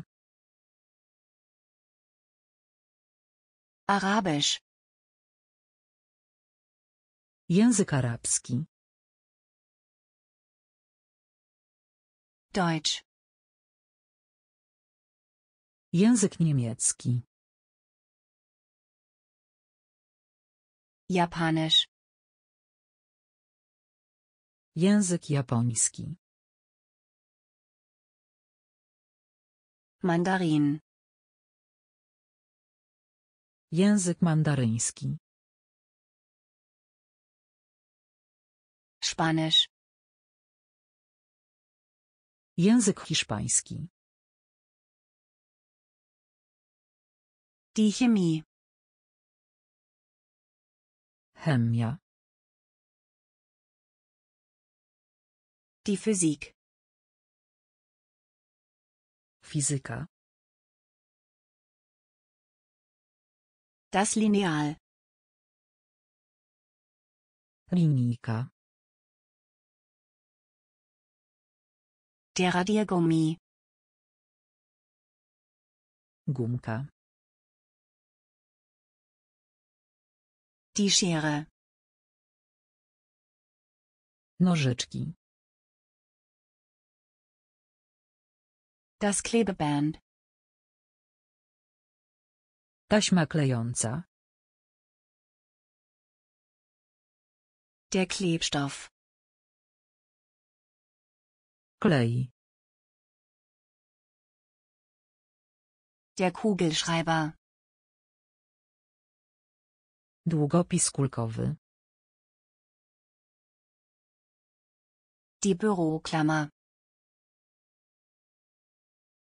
Arabisch. Język arabski. Deutsch. Język niemiecki. Japanisch. Język japoński. Mandarin. Język mandaryński. Spanisch. Język hiszpański. Die Chemie. Chemia. Die Physik. Physiker. Das Lineal. Linika. Der Radiergummi. Gumka. Die Schere. Nożyczki. Das Klebeband. Taśma klejąca. Der Klebstoff. Klei. Der Kugelschreiber. Długopis kulkowy. Die Büroklammer.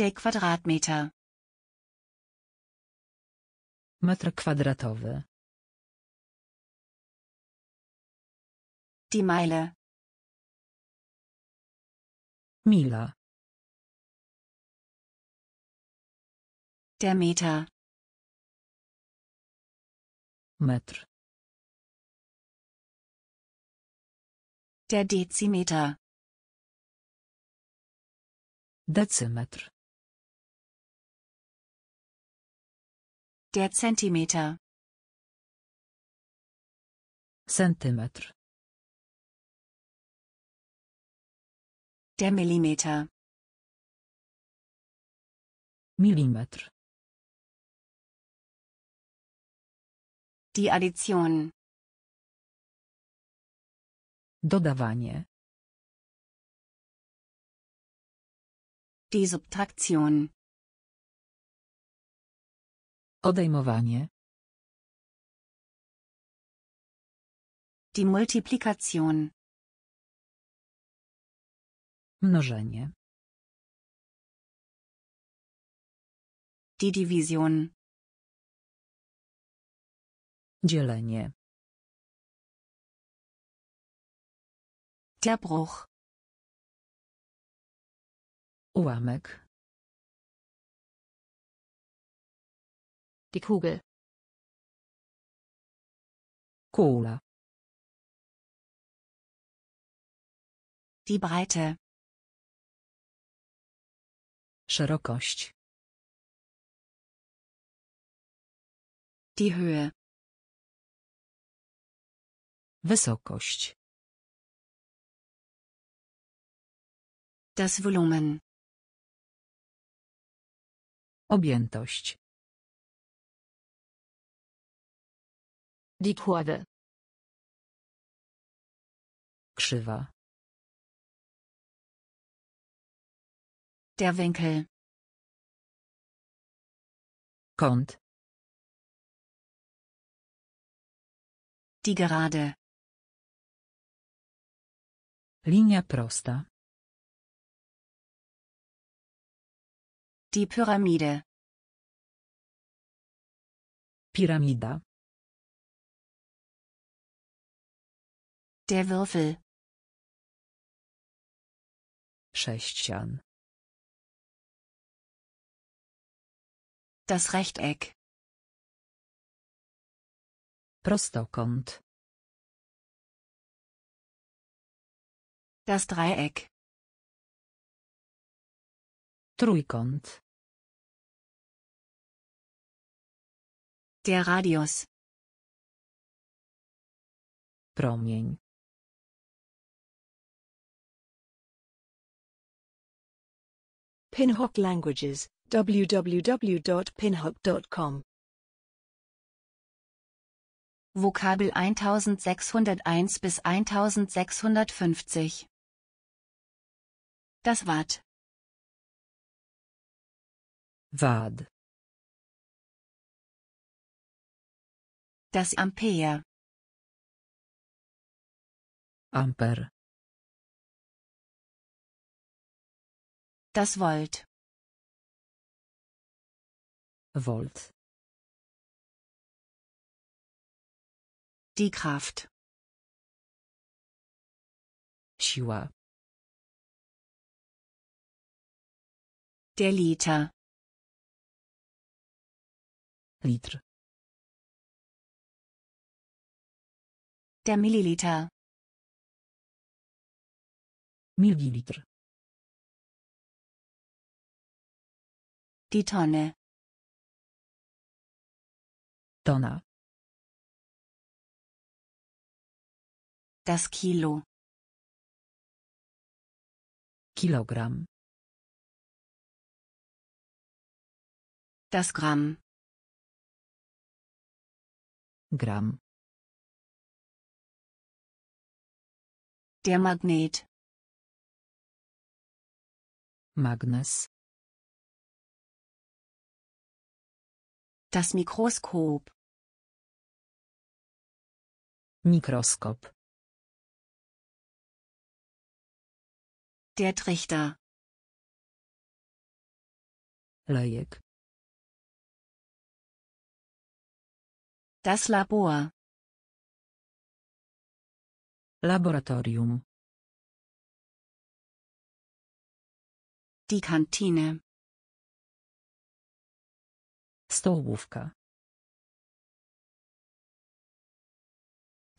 der Quadratmeter. Metr kwadratowy. Die Meile. Mila. Der Meter. Metr. Der Dezimeter. Decymetr. Der Zentimeter. Zentimeter. Der Millimeter. Millimeter. Die Addition. Dodawanie. Die Subtraktion. Odejmowanie. Die Multiplikation. Mnożenie. Die Division. Dzielenie. Der Bruch. Ułamek. Die Kugel. Cola. Die Breite. Szerokość. Die Höhe. Wysokość. Das Volumen. Objętość. Die Kurve. Krzywa. Der Winkel. Kont. Die Gerade. Linia prosta. Die Pyramide. Piramida. Der Würfel. Sześcian. Das Rechteck. Prostokąt. Das Dreieck. Trójkąt. Der Radius. Promień. Pinhock Languages, www.pinhock.com. Vokabel 1601 bis 1650 Das Wort Wad Das Ampere Amper Das Volt. Volt. Die Kraft. Siła. Der Liter. Liter. Der Milliliter. Milliliter. Die Tonne. Donner. Das Kilo. Kilogramm. Das Gramm. Gramm. Der Magnet. Magnus. Das Mikroskop. Mikroskop. Der Trichter. Lejek. Das Labor. Laboratorium. Die Kantine. Stołówka.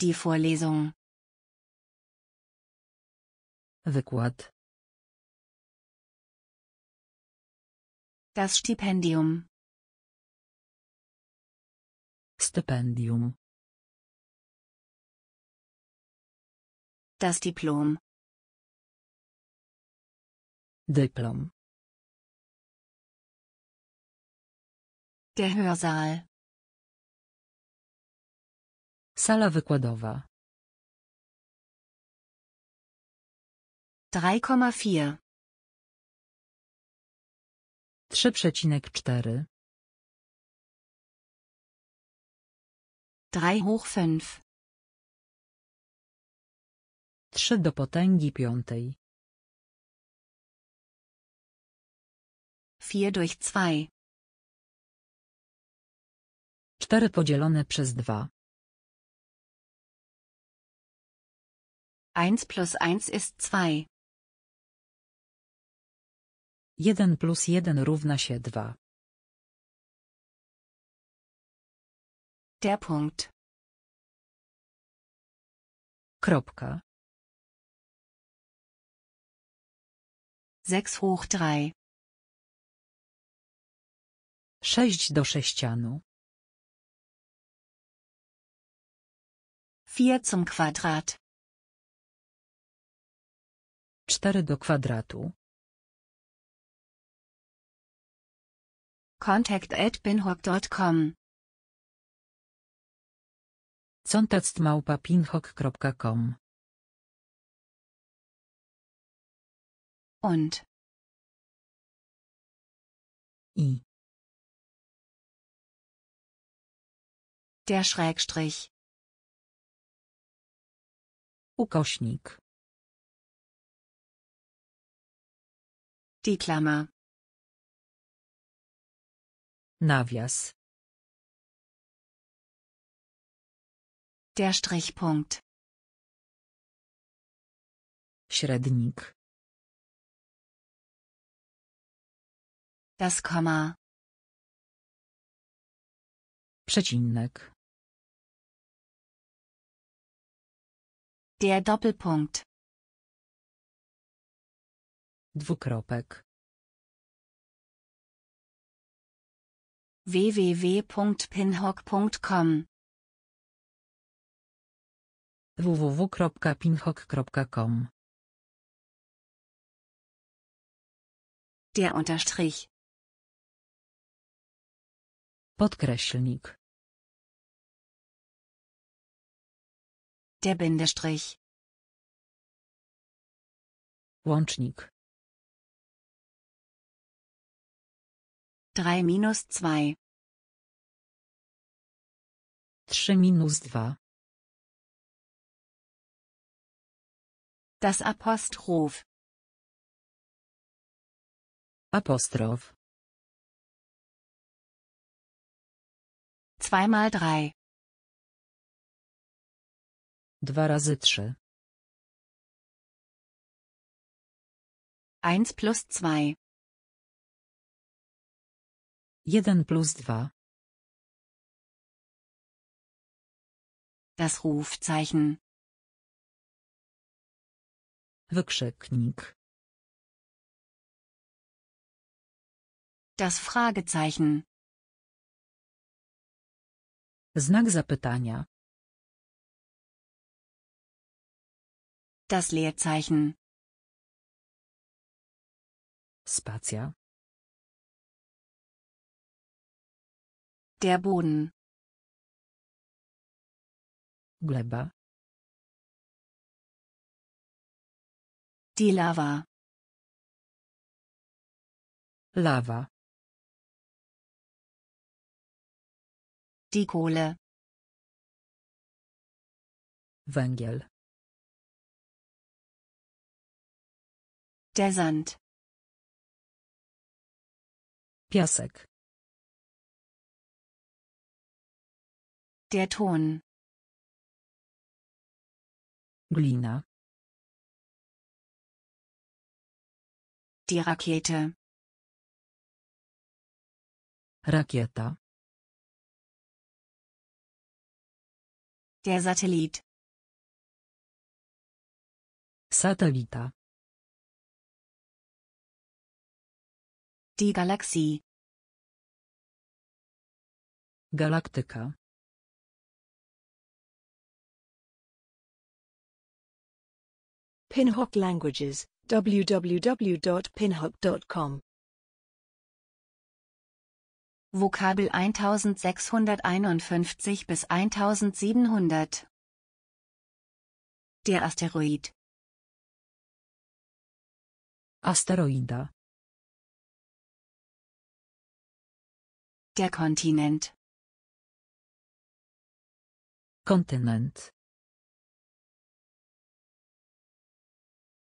Die Vorlesung. Wykład. Das Stipendium. Stipendium. Das Diplom. Diplom. Der Hörsaal. Sala wykładowa. 3,4 3,4 3 hoch 5 3 do potęgi piątej 4 durch 2 4 podzielone przez 2. 1 plus 1 jest 2. 1 plus 1 równa się 2. Der Punkt. Kropka. 6 hoch 3. 6 do sześcianu. 4 zum Quadrat. 4 do kwadratu. Contact at binhock.com. Contact małpa pinhock.com. Und. I. Der Schrägstrich. Ukośnik. Die Klammer. Nawias. Der Strichpunkt. Średnik. Das Komma. przecinek Der Doppelpunkt. Dwukropek. www.pinhock.com www.pinhock.com Der Unterstrich. Podkreślnik. Der Bindestrich. Łącznik. 3 minus 2. 3 minus 2. Das Apostroph. Apostroph. Zweimal drei. Dwa razy trzy. Eins plus zwei. Jeden plus dwa. Das Rufzeichen. Wykrzyknik. Das Fragezeichen. Znak zapytania. Das Leerzeichen. Spazia. Der Boden. Gleba. Die Lava. Lava. Die Kohle. Węgiel. Der Sand. Piasek. Der Ton. Glina. Die Rakete. Rakieta. Der Satellit. Satelita. Die Galaxie. Galaktyka. Pinhock Languages, www.pinhock.com Vokabel 1651 bis 1700 Der Asteroid Asteroida Der Kontinent. Kontinent.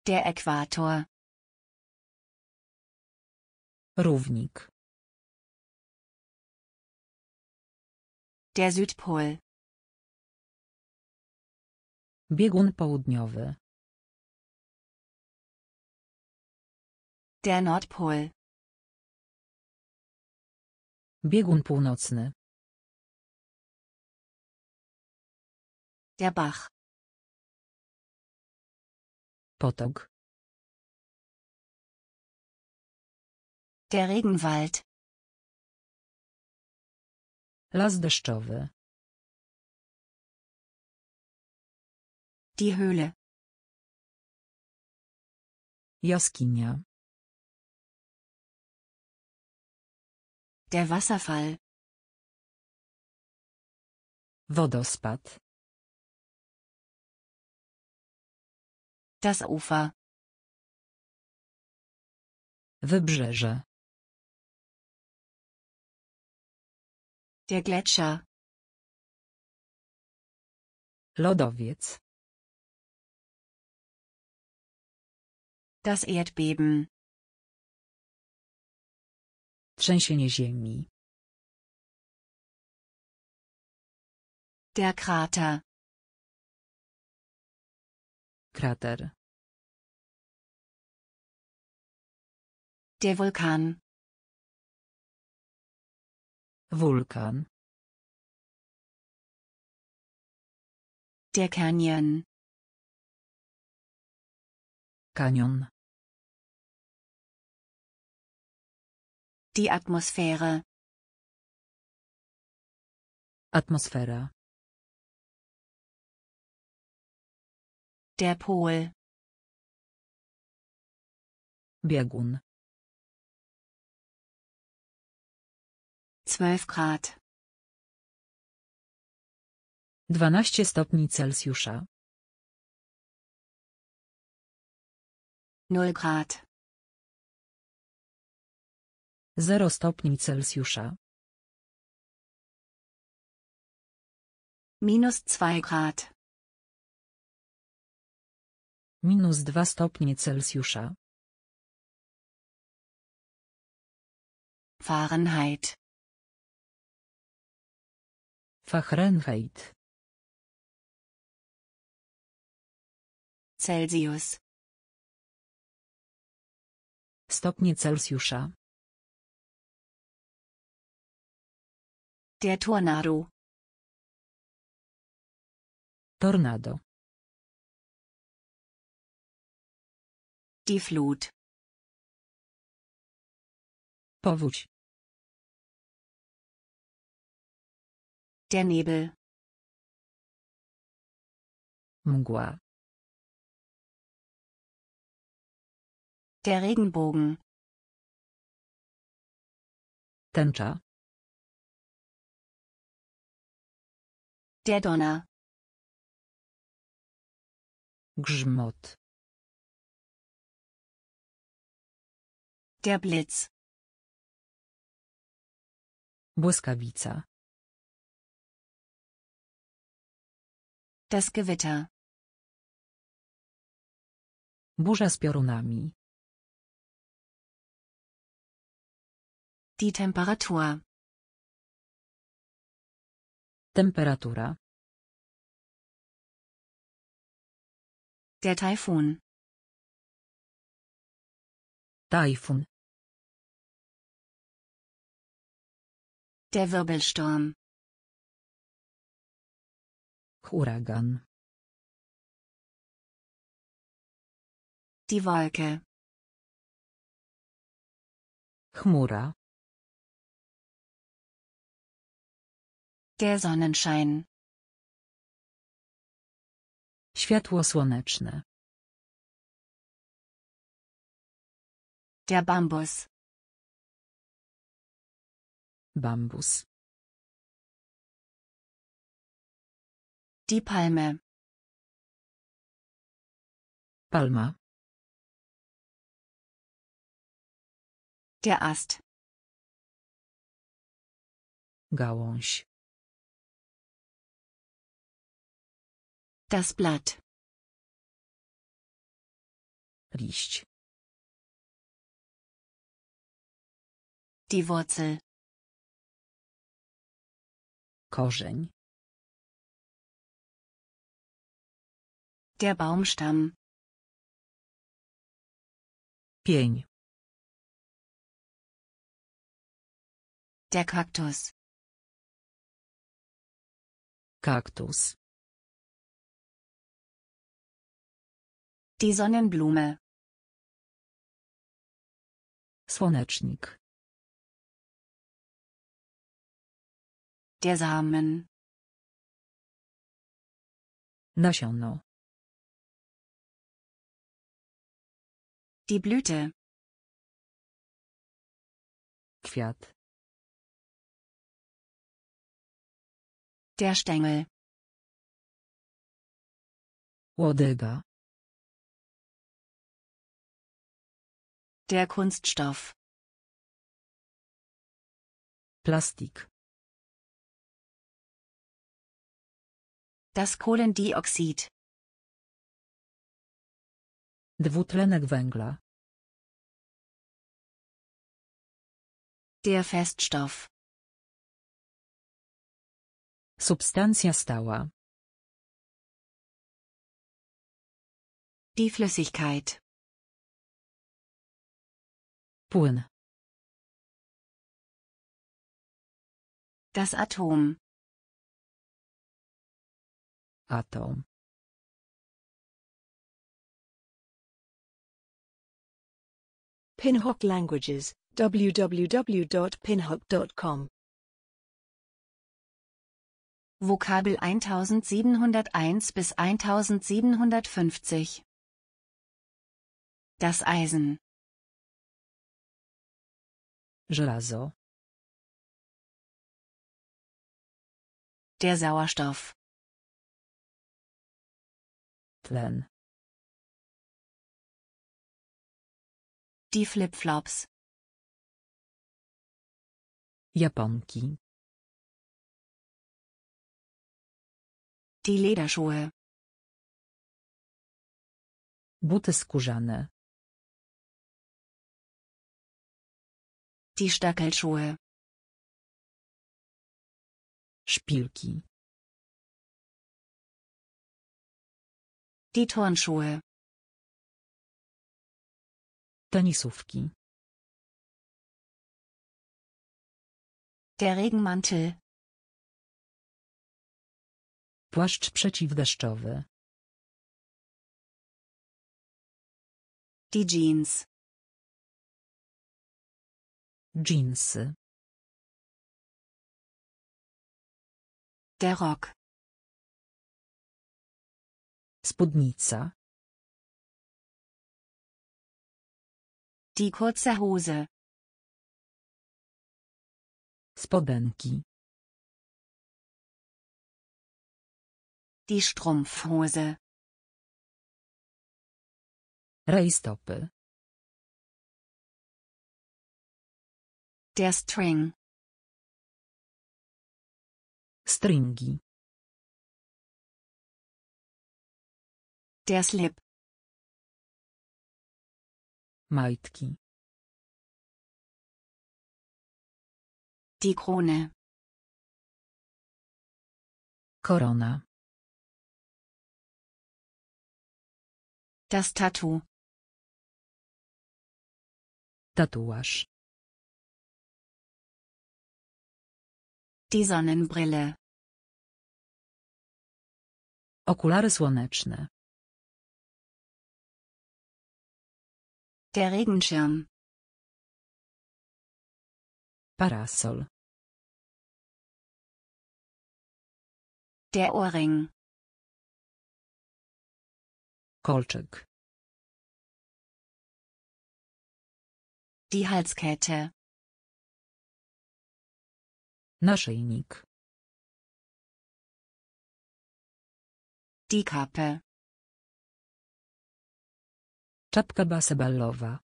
Der Äquator. Równik. Der Südpol. Biegun południowy. Der Nordpol. Biegun północny. Der Bach. Potok. Der Regenwald. Las deszczowy. Die Höhle. Jaskinia. Der Wasserfall. Wodospad. Das Ufer. Wybrzeże. Der Gletscher. Lodowiec. Das Erdbeben. Trzęsienie ziemi. Der Krater. Krater. Der Vulkan. Vulkan. Der Canyon. Canyon. Die Atmosphäre. Atmosfera. Der Pol. Biegun. 12 Grad. stopni Celsjusza. 0 Grad. 0 stopni Celsjusza. Minus 2 Grad. Minus 2 stopnie Celsjusza. Fahrenheit. Fahrenheit. Celsius. Stopnie Celsjusza. Der Tornado. Tornado. Die Flut. Powódź. Der Nebel. Mgła. Der Regenbogen. Tęcza. Der Donner. Grzmot. Der Blitz. Błyskawica. Das Gewitter. Burza z piorunami. Die Temperatur. Temperatura. Der Taifun. Taifun. Der Wirbelsturm. Huragan. Die Wolke. Chmura. Der Sonnenschein. Światło słoneczne. Der Bambus. Bambus. Die Palme. Palma. Der Ast. Gałąź. Das Blatt. Liść. Die Wurzel. Korzeń. Der Baumstamm. Pień. Der Kaktus. Kaktus. Die Sonnenblume. Słonecznik. Der Samen. Nasiono. Die Blüte. Kwiat. Der Stängel. Łodyga. Der Kunststoff. Plastik. Das Kohlendioxid. Dwutlenek węgla. Der Feststoff. Substancja stała. Die Flüssigkeit. Spuren. Das Atom. Atom. Pinhock Languages, www.pinhock.com Vokabel 1701 bis 1750 Das Eisen Żelazo. Der Sauerstoff. Tlen. Die Flipflops. Japanki. Die Lederschuhe. Buty skórzane. Die Stackelschuhe. Szpilki. Die Turnschuhe. Tenisówki. Der Regenmantel. Płaszcz przeciwdeszczowy. Die Jeans. Jeansy. Der Rock. Spódnica. Die kurze Hose. Spodenki. Die Strumpfhose. Rejstopy. der String. Stringi. Der Slip. Majtki. Die Krone. Korona. Das Tattoo. Tatuaż. Die Sonnenbrille. Okulary słoneczne. Der Regenschirm. Parasol. Der Ohrring. Kolczyk. Die Halskette. Naszyjnik. Dikape. Czapka baseballowa.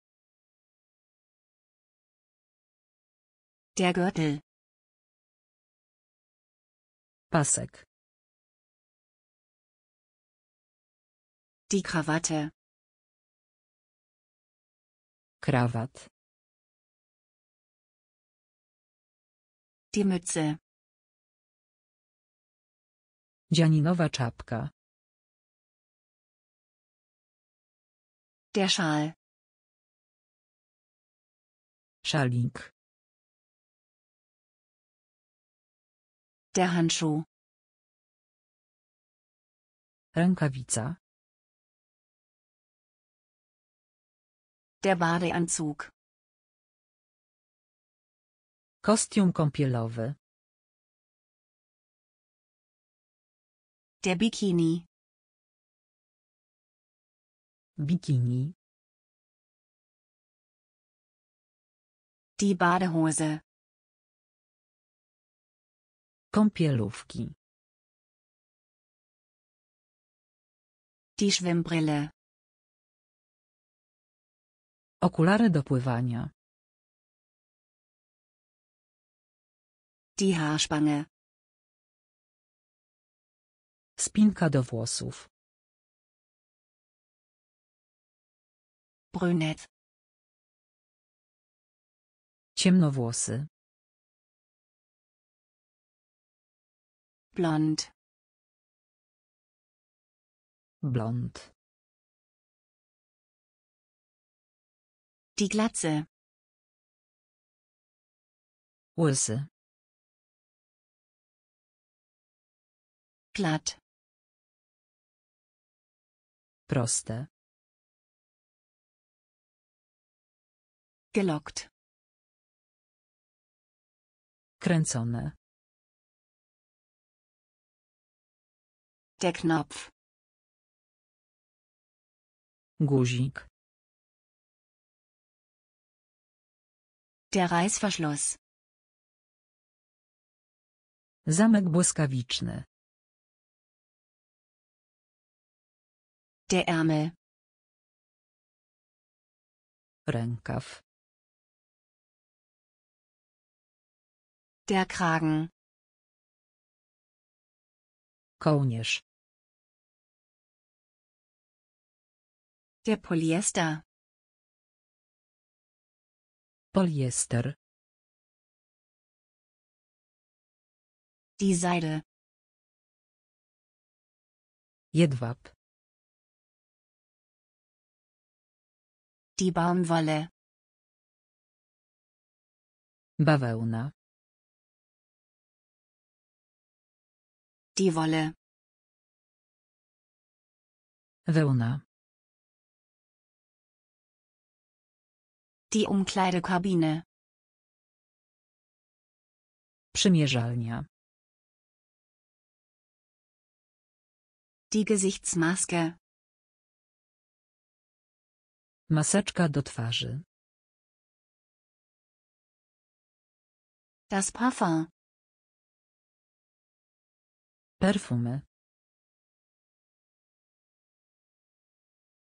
Der Gürtel. Pasek. Die Krawatte. Krawat. Die Mütze. Dzianinowa czapka. Der Schal. Schalink. Der Handschuh. Rękawica. Der Badeanzug. Kostium kąpielowy. Der Bikini. Bikini. Die Badehose. Kąpielówki. Die Schwimmbrille. Okulary do pływania. Die Haarspange. Spinka do włosów. Brünet. Ciemnowłosy. Blond. Blond. Die Glatze. Łysy. Klat. Proste. Gelockt. Kręcone. Der Knopf. Guzik. Der Reißverschluss. Zamek błyskawiczny. Der Ärmel. Rękaw. Der Kragen. Kołnierz. Der Polyester. Polyester. Die Seide. Jedwab. Die Baumwolle. Bawełna. Die Wolle. Wełna. Die Umkleidekabine. Przymierzalnia. Die Gesichtsmaske. Maseczka do twarzy. Das Parfum. Perfumy.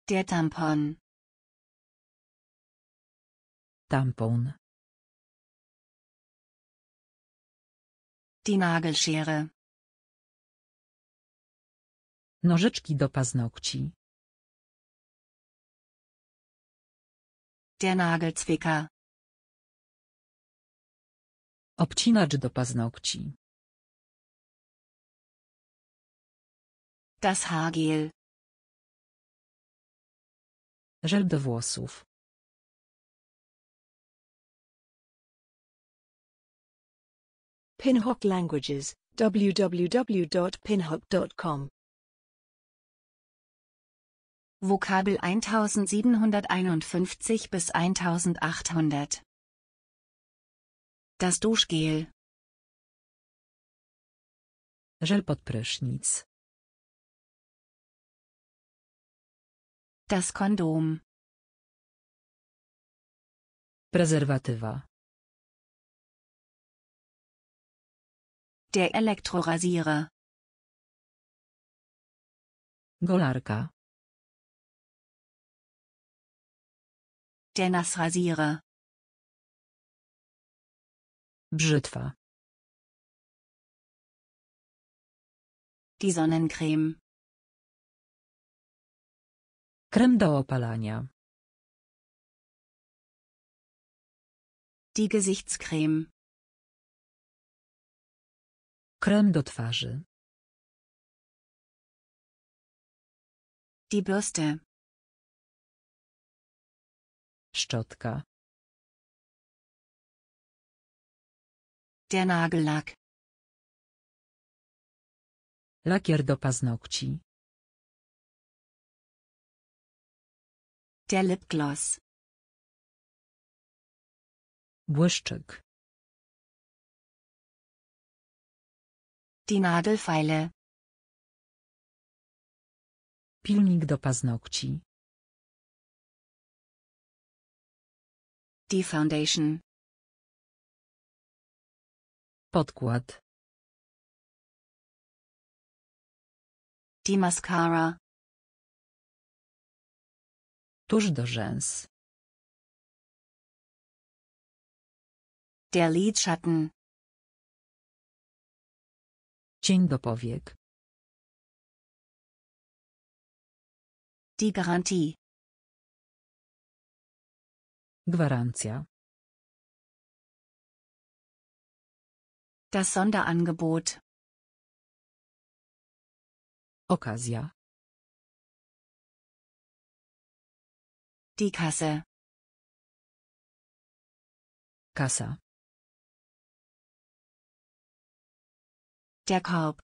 Der Tampon. Tampon. Die Nagelschere. Nożyczki do paznokci. Der Nagelzwicker. Obcinacz do paznokci. Das Haargel. Żel do włosów. Pinhock Languages, www.pinhock.com Vokabel 1751 bis 1800 Das Duschgel Żel pod prysznic Das Kondom Prezerwatywa Der Elektrorasierer Golarka Der Nassrasierer. Brzytwa. Die Sonnencreme. Krem do opalania. Die Gesichtscreme. Krem do twarzy. Die Bürste. Szczotka. Der Nagellack. Lakier do paznokci. Der Lipgloss. Błyszczyk. Die Nadelfeile. Pilnik do paznokci. Die Foundation. Podkład. Die Mascara. Tuż do rzęs. Der Lidschatten. Cień do powiek. Die Garantie. Gwarancja. Das Sonderangebot. Okazja. Die Kasse. Kassa. Der Korb.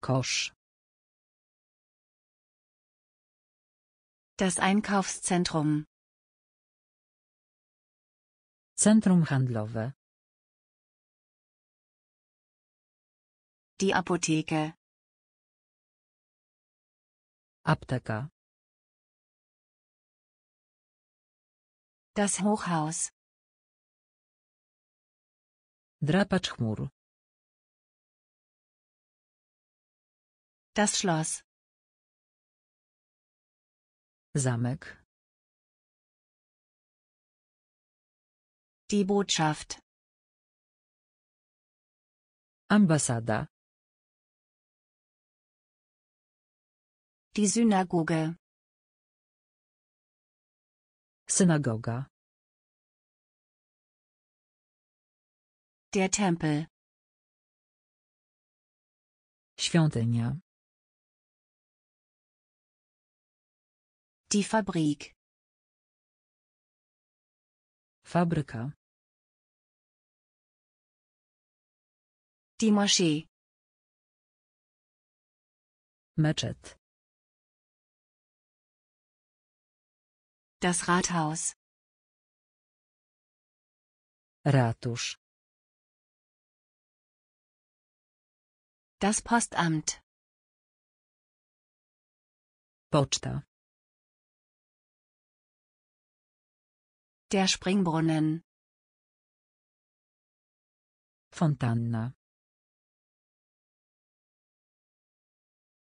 Kosch. das Einkaufszentrum. Zentrum handlowe. Die Apotheke. Apteka. Das Hochhaus. Drapacz chmur. Das Schloss. Zamek. Die Botschaft. Ambassada. Die Synagoge. Synagoga. Der Tempel. Świątynia. Die Fabrik. Fabryka. Die Moschee. Meczet. Das Rathaus. Ratusz. Das Postamt. Poczta. Der Springbrunnen. Fontana.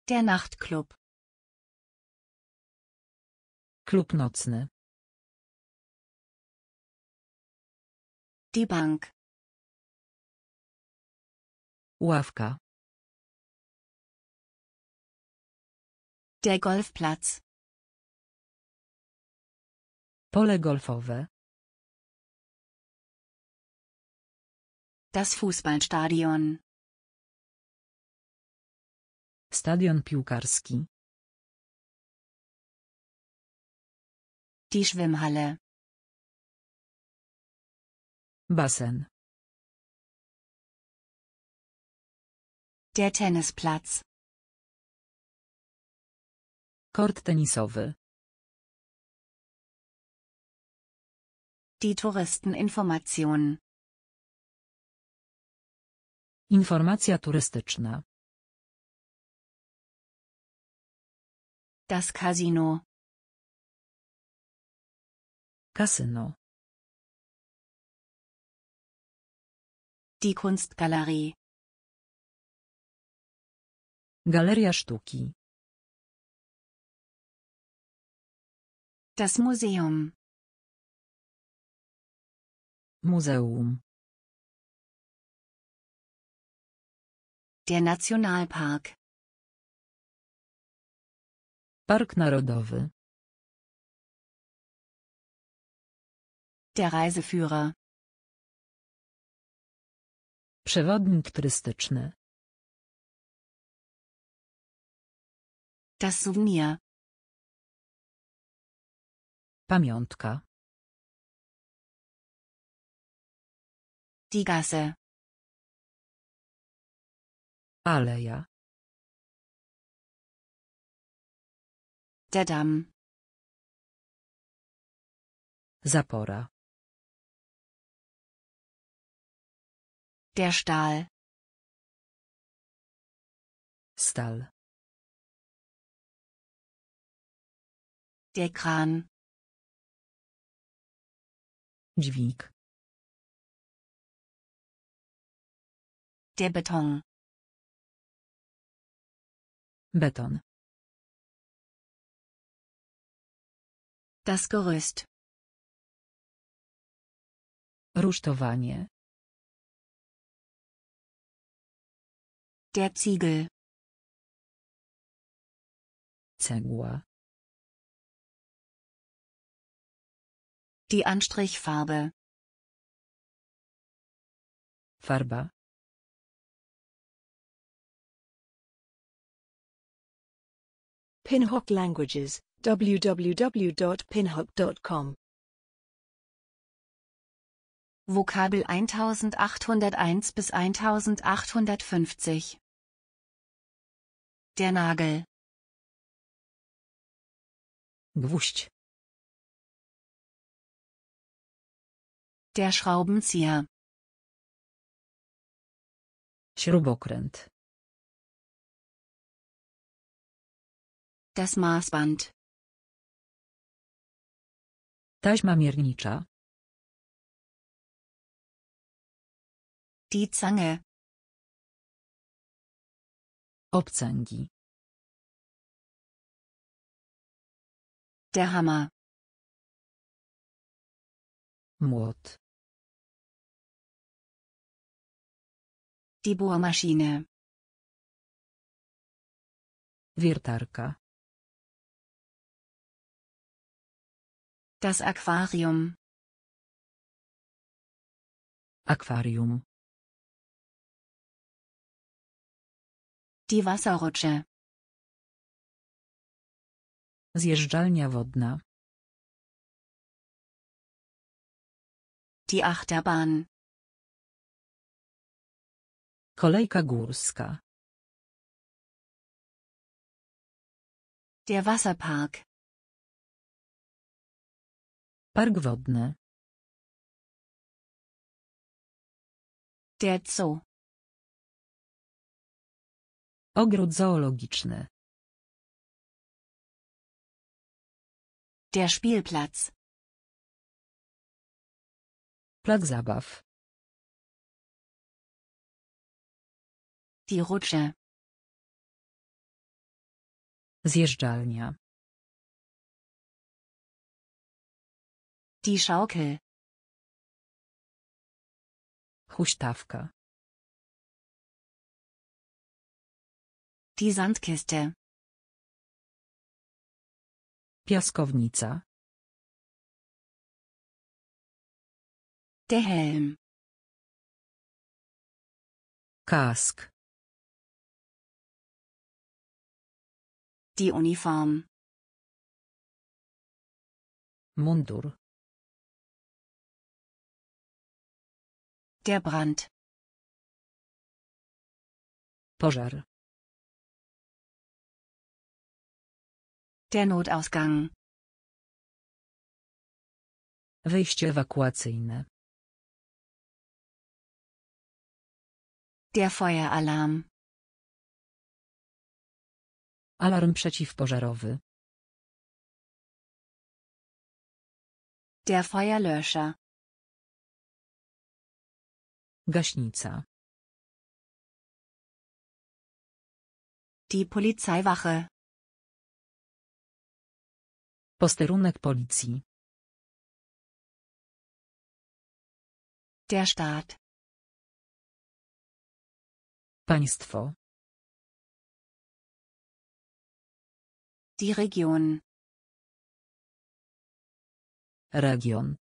Der Nachtclub. Klub nocny. Die Bank. Ławka. Der Golfplatz. Pole golfowe. Das Fußballstadion. Stadion piłkarski. Die Schwimmhalle. Basen. Der Tennisplatz. Kort tenisowy. Die Touristeninformation. Informacja turystyczna. Das Casino. Casino. Die Kunstgalerie. Galeria Sztuki. Das Museum. Museum. Der Nationalpark. Park Narodowy. Der Reiseführer. Przewodnik turystyczny. Das Souvenir. Pamiątka. Die Gasse. Aleja. Der Damm. Zapora. Der Stahl. Stal. Der Kran. Dźwig. Der Beton. Beton. Das Gerüst. Rusztowanie. Der Ziegel. Cegła. Die Anstrichfarbe. Farba. Pinhock Languages, www.pinhock.com Vokabel 1801 bis 1850 Der Nagel Gwuść Der Schraubenzieher Śrubokręt Das Maßband. Taśma miernicza. Die Zange. Obcęgi. Der Hammer. Młot. Die Bohrmaschine. Wiertarka. Das Aquarium. Aquarium. Die Wasserrutsche. Zjeżdżalnia wodna. Die Achterbahn. Kolejka górska. Der Wasserpark. Park wodny. Der Zoo. Ogród zoologiczny. Der Spielplatz. Plac zabaw. Die er Rutsche. Zjeżdżalnia. Die Schaukel. Huśtawka. Die Sandkiste. Piaskownica. Der Helm. Kask. Die Uniform. Mundur. Der Brand. Pożar. Der Notausgang. Wyjście ewakuacyjne. Der Feueralarm. Alarm przeciwpożarowy. Der Feuerlöscher. Gaśnica. Die Polizeiwache. Posterunek policji. Der Staat. Państwo. Die Region. Region.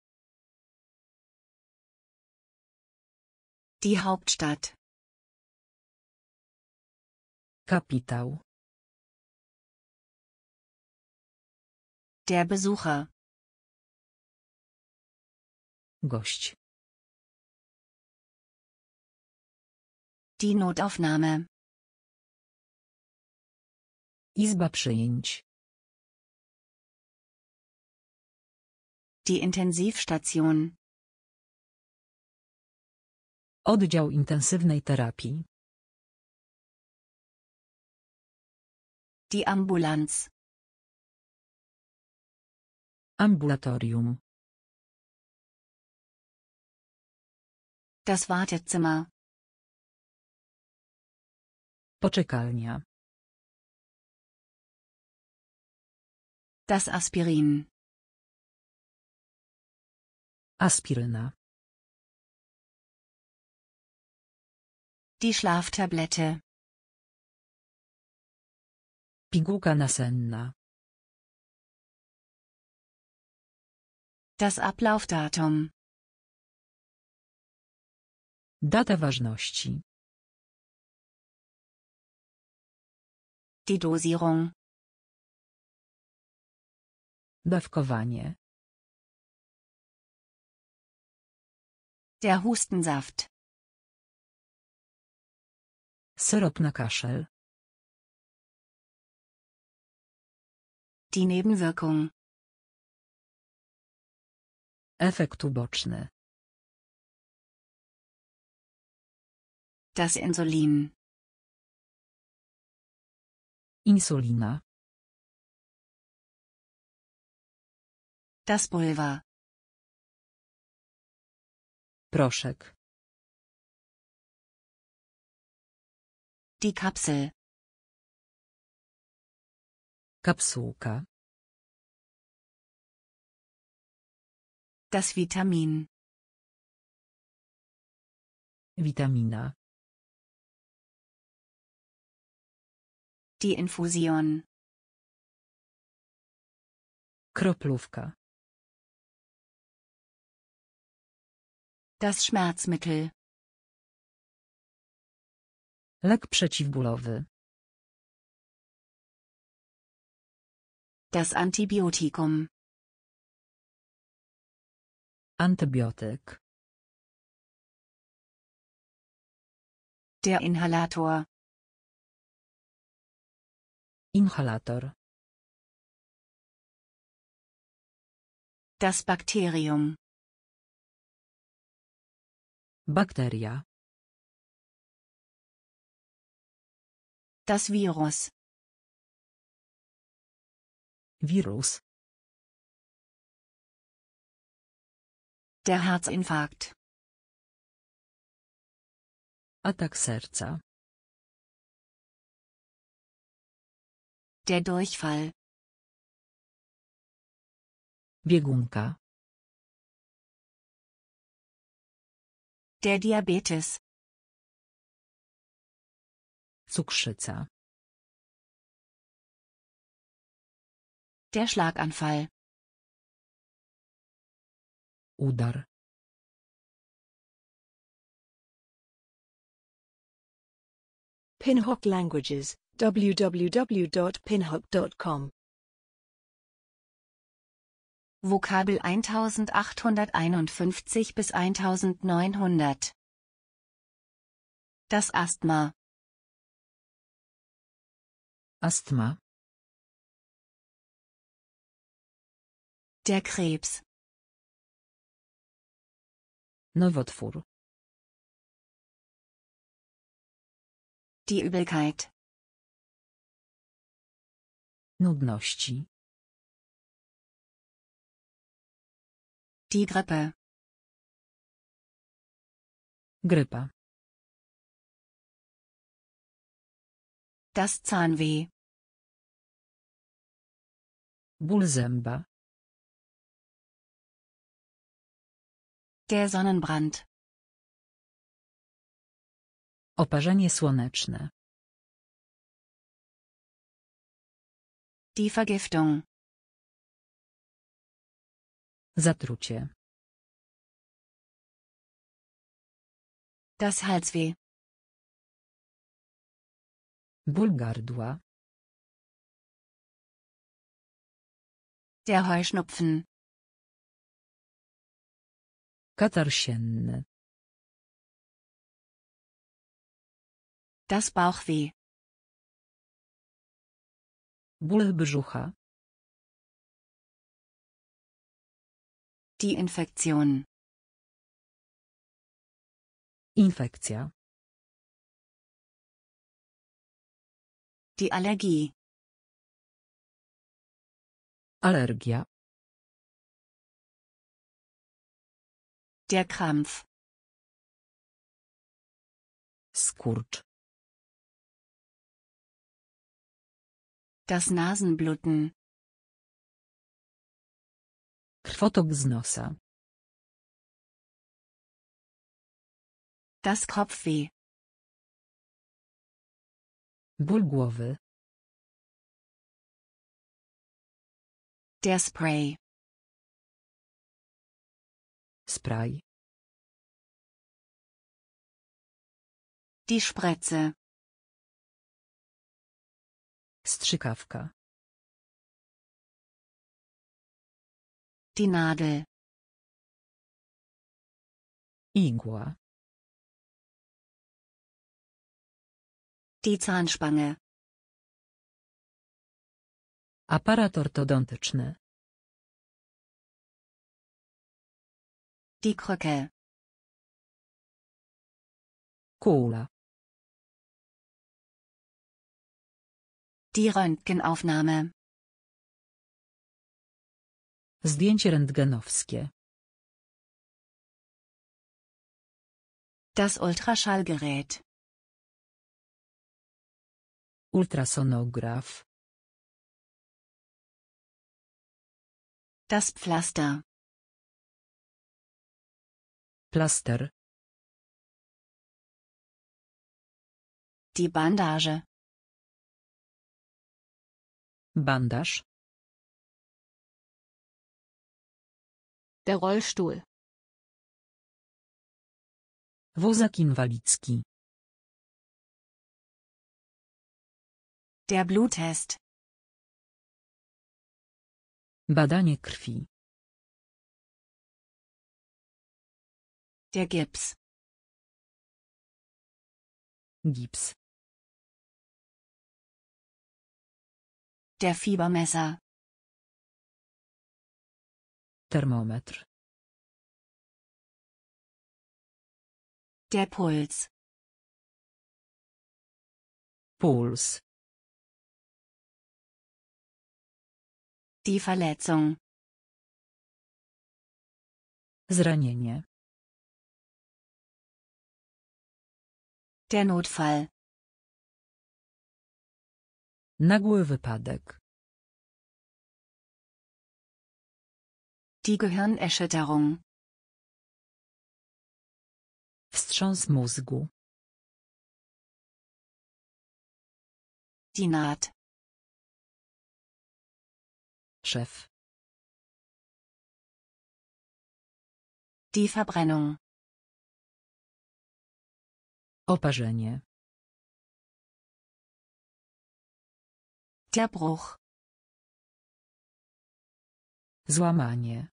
Die Hauptstadt. Kapitał. Der Besucher. Gość. Die Notaufnahme. Izba przyjęć. Die Intensivstation. Oddział intensywnej terapii. Die Ambulanz. Ambulatorium. Das Wartezimmer. Poczekalnia. Das Aspirin. Aspiryna. Die Schlaftablette. Pigułka nasenna. Das Ablaufdatum. Data ważności. Die Dosierung. Dawkowanie. Der Hustensaft. Syrop na kaszel. Die Nebenwirkung. Efekt uboczny. Das Insulin. Insulina. Das Pulver. Proszek. Die Kapsel. Kapsułka. Das Vitamin. Vitamina. Die Infusion. Kroplówka. Das Schmerzmittel. Lek przeciwbólowy. Das Antibiotikum. Antybiotyk. Der Inhalator. Inhalator. Das Bakterium. Bakteria. Das Virus. Virus. Der Herzinfarkt. Atak serca. Der Durchfall. Biegunka. Der Diabetes. Cukrzyca. Der Schlaganfall. Udar. Pinhock Languages, www.pinhock.com Vokabel 1851 bis 1900 Das Asthma Asthma. Der Krebs. Nowotwór. Die Übelkeit. Nudności. Die Grippe. Grypa. Das Zahnweh. Ból zęba. Der Sonnenbrand. Oparzenie słoneczne. Die Vergiftung. Zatrucie. Das Halsweh. Ból Der Heuschnupfen. Katar Das Bauchweh. Ból brzucha. Die Infektion. Infekcja. Die Allergie. Allergia. Der Krampf. Skurcz. Das Nasenbluten. Krwotok z nosa. Das Kopfweh. Ból głowy. Der Spray. Spray. Die Spritze. Strzykawka. Die Nadel. Igła. die Zahnspange. Apparat ortodontyczny. Die Krücke. Kula. Die Röntgenaufnahme. Zdjęcie rentgenowskie. Das Ultraschallgerät. Ultrasonograph. Das Pflaster. Pflaster. Die Bandage. Bandage. Der Rollstuhl. Wozak inwalidzki. Der Bluttest. Badanie krwi. Der Gips. Gips. Der Fiebermesser. Thermometer. Der Puls. Puls. Die Verletzung. Zranienie. Der Notfall. Nagły wypadek. Die Gehirnerschütterung. Wstrząs mózgu. Die Naht. Chef. Die Verbrennung. Oparzenie. Der Bruch. Złamanie.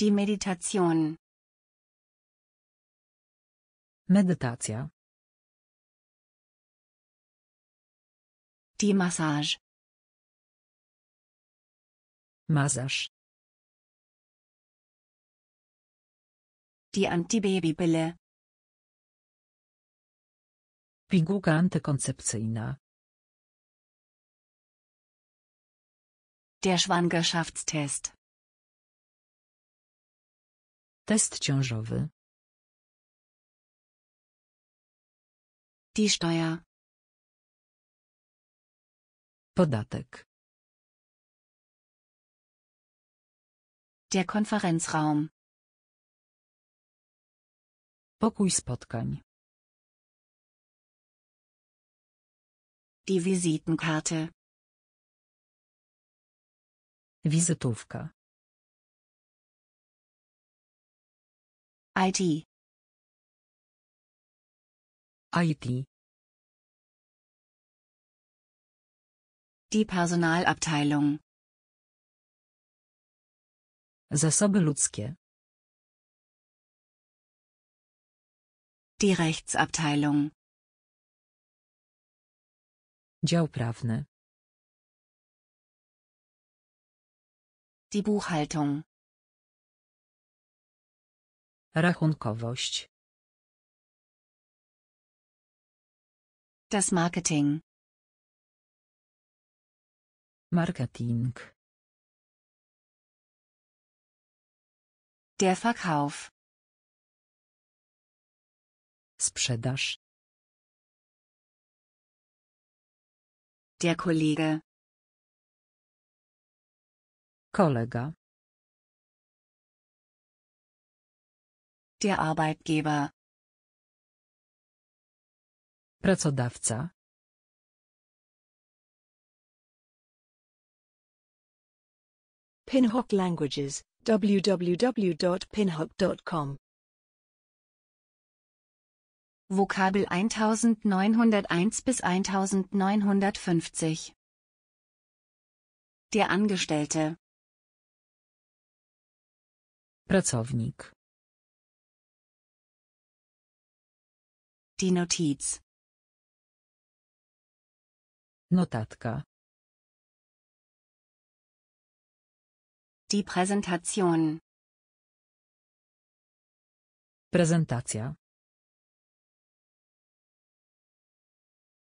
Die Meditation. Medytacja. Die Massage. Massage. Die Antibabypille. Pigułka antykoncepcyjna. Der Schwangerschaftstest. Test ciążowy. Die Steuer. Podatek. Der Konferenzraum. Pokój spotkań. Die Visitenkarte. Wizytówka. IT. IT. Die Personalabteilung. Zasoby ludzkie. Die Rechtsabteilung. Dział prawny. Die Buchhaltung. Rachunkowość. Das Marketing. Marketing. Der Verkauf. Sprzedaż. Der Kollege. Kolega. Der Arbeitgeber. Pracodawca. Pinhock Languages, www.pinhock.com Vokabel 1901 bis 1950 Der Angestellte Pracownik Die Notiz Notatka Die Präsentation.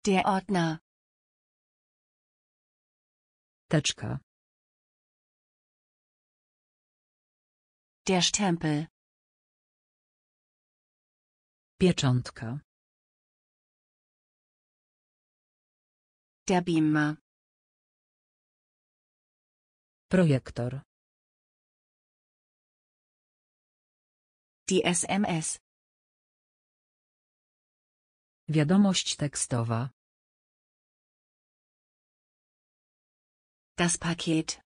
Der Ordner. Teczka. Der Stempel. Pieczątka. Der Beamer. Projektor. Die Wiadomość tekstowa. Das Paket.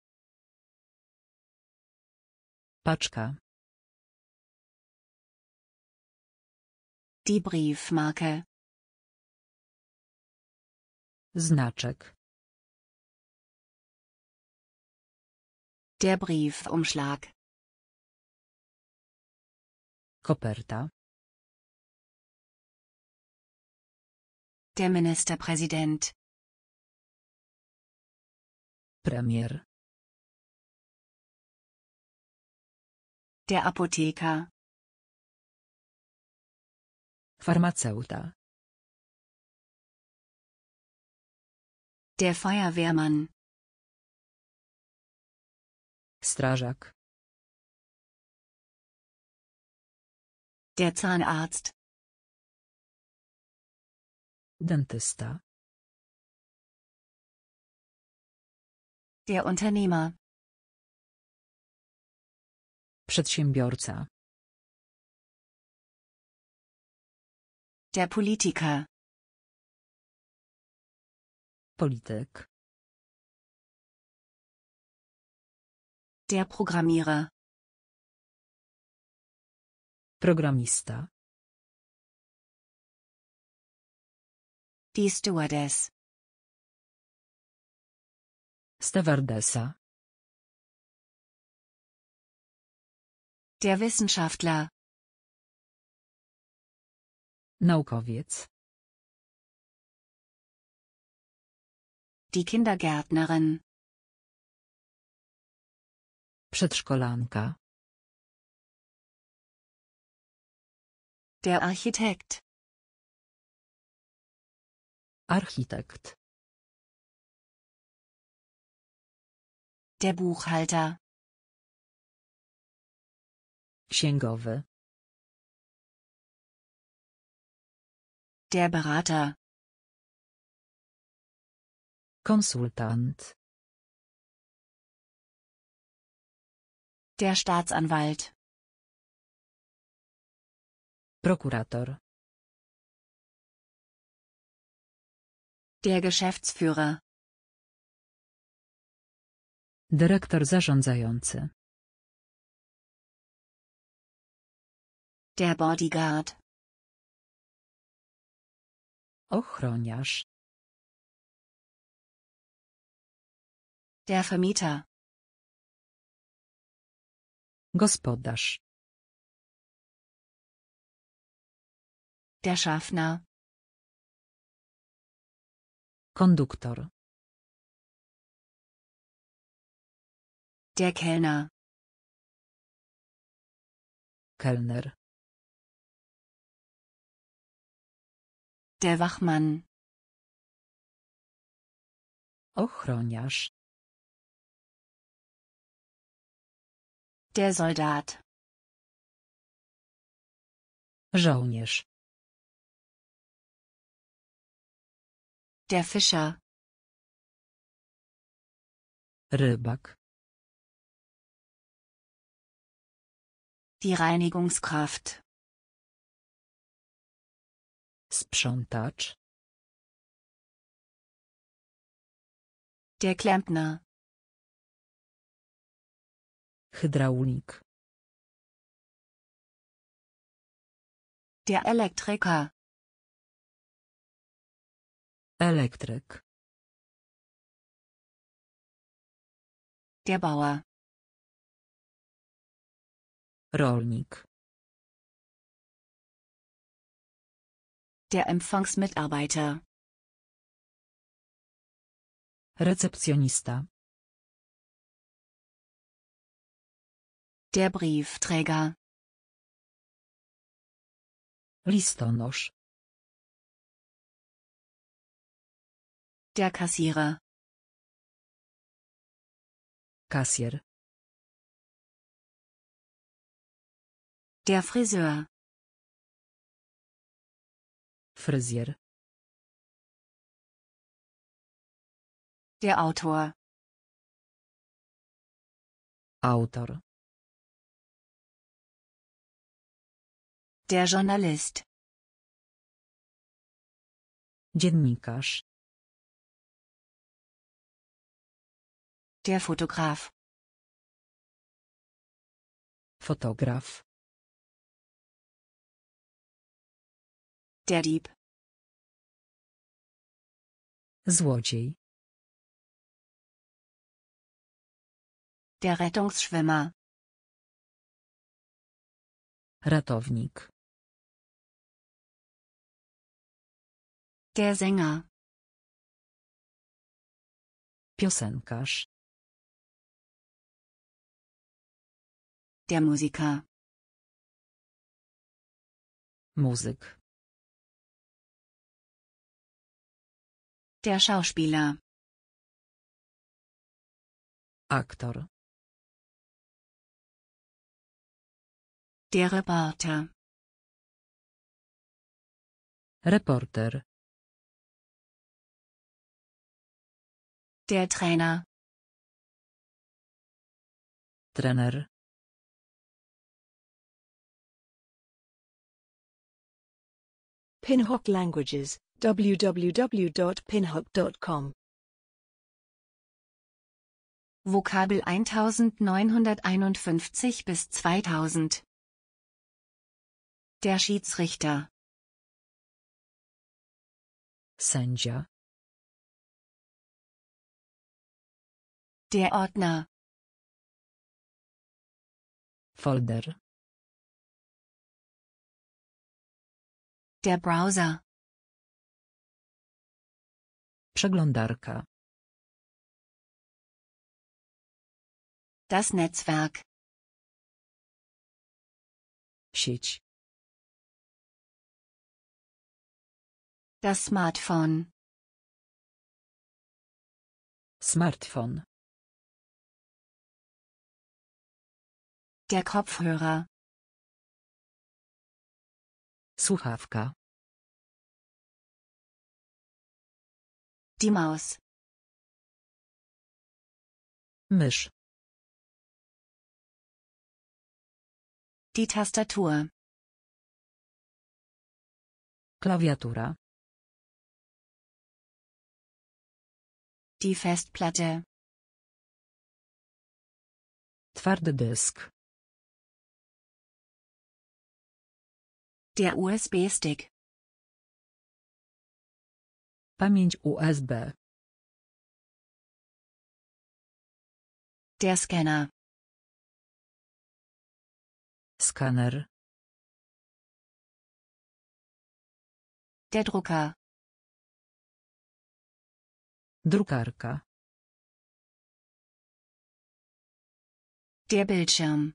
Paczka. Die Briefmarke. Znaczek. Der Briefumschlag. Koperta. Der Ministerpräsident. Premier. Der Apotheker. Pharmazeuta. Der Feuerwehrmann. Strażak. Der Zahnarzt. Dentista. Der Unternehmer. Przedsiębiorca. Der Politiker. Polityk. Der Programmierer. Programista. Die Stewardess. Stewardessa. Der Wissenschaftler. Naukowiec. Die Kindergärtnerin. Przedszkolanka. Der Architekt. Architekt. Der Buchhalter. Księgowy. Der Berater. Konsultant. Der Staatsanwalt. Prokurator. Der Geschäftsführer. Dyrektor zarządzający. Der Bodyguard. Ochroniarz. Der Vermieter. Gospodarz. Der Schaffner. Konduktor. Der Kellner. Kellner. Der Wachmann. Ochroniarz. Der Soldat. Żołnierz. Der Fischer. Rybak. Die Reinigungskraft. Sprzątacz. Der Klempner. Hydraulik. Der Elektriker. Elektryk. Der Bauer. Rolnik. Der Empfangsmitarbeiter. Rezeptionista. Der Briefträger. Listonosz. Der Kassierer. Kassier. Der Friseur. Frisier. Der Autor. Autor. Der Journalist. Dziennikarz. Der Fotograf. Fotograf. Der Dieb. Złodziej. Der Rettungsschwimmer. Ratownik. Der Sänger. Piosenkarz. Der Musiker. Musik. Der Schauspieler. Aktor. Der Reporter. Reporter. Der Trainer. Trainer. Pinhock Languages, www.pinhock.com Vokabel 1951 bis 2000 Der Schiedsrichter Sanja Der Ordner Folder Der Browser. Przeglądarka. Das Netzwerk. Sieć. Das Smartphone. Smartphone. Der Kopfhörer. Słuchawka. Die Maus. Mysz. Die Tastatur. Klawiatura. Die Festplatte. Twardy dysk. Der USB-Stick. Pamięć USB. Der Scanner. Scanner. Der Drucker. Drukarka. Der Bildschirm.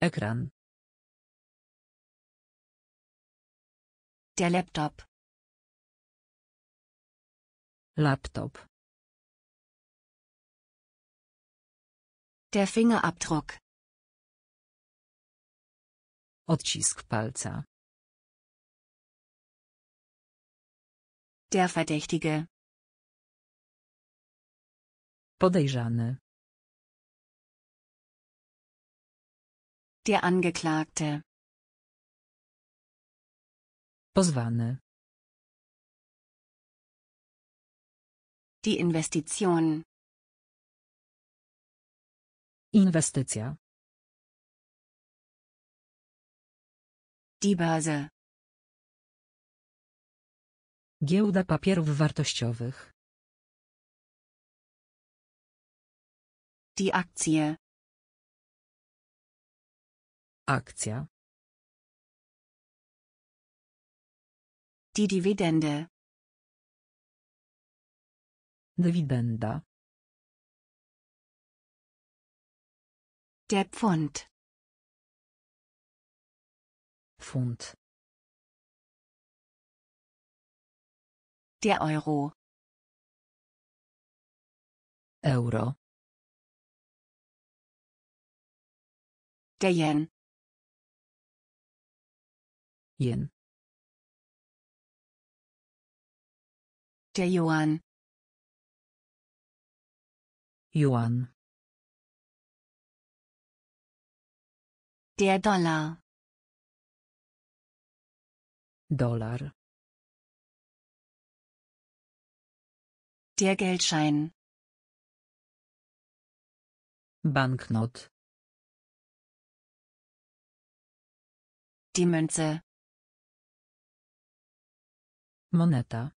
Ekran. der Laptop. Laptop. Der Fingerabdruck. Odcisk palca. Der Verdächtige. Podejrzany. Der Angeklagte. Pozwany. Die Investition. Inwestycja. Die Börse. Giełda papierów wartościowych. Die Aktie. Akcja. Die Dividende. Dividenda. Der Pfund. Pfund. Der Euro. Euro. Der Yen. Yen. Der Johann. Johann. Der Dollar. Dollar. Der Geldschein. Banknot. Die Münze. Moneta.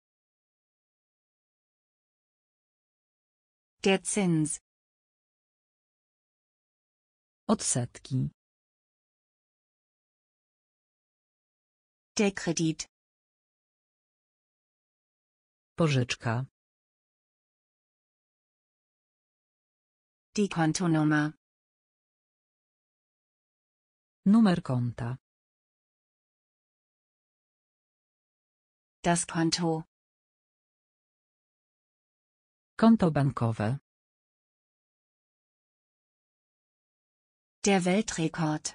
Der Zins. Odsetki. Der Kredit. Pożyczka. Die Kontonummer. Numer konta. Das Konto. Konto bankowe. Der Weltrekord.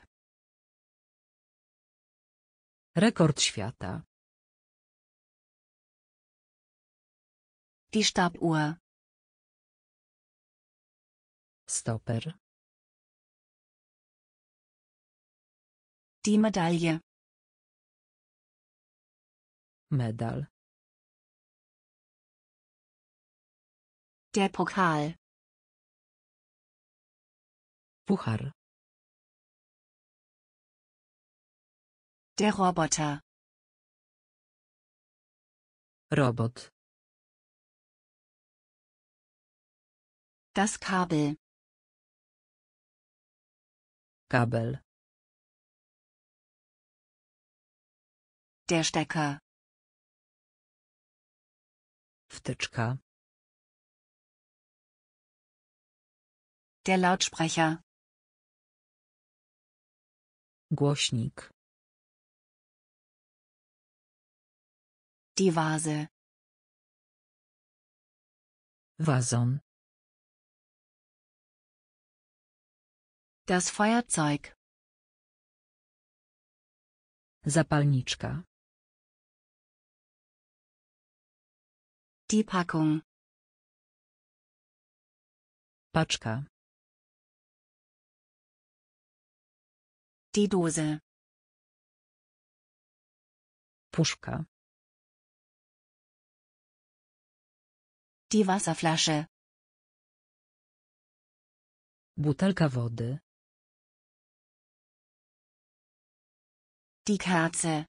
Rekord świata. Die Stabuhr. Stopper. Die Medaille. Medal. Der Pokal. Puchar. Der Roboter. Robot. Das Kabel. Kabel. Der Stecker. Wtyczka. Der Lautsprecher. Głośnik. Die Vase. Wazon. Das Feuerzeug. Zapalniczka. Die Packung. Paczka. Die Dose. Puszka. Die Wasserflasche. Butelka wody. Die Kerze.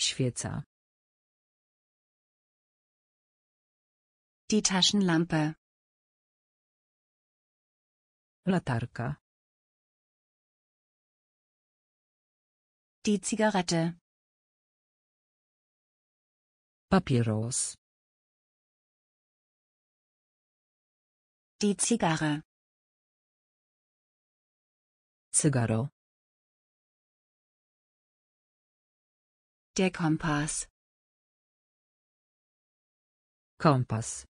Świeca. Die Taschenlampe. Latarka. Die Zigarette. Papieros. Die Zigarre. Cygaro. Der Kompass. Kompass.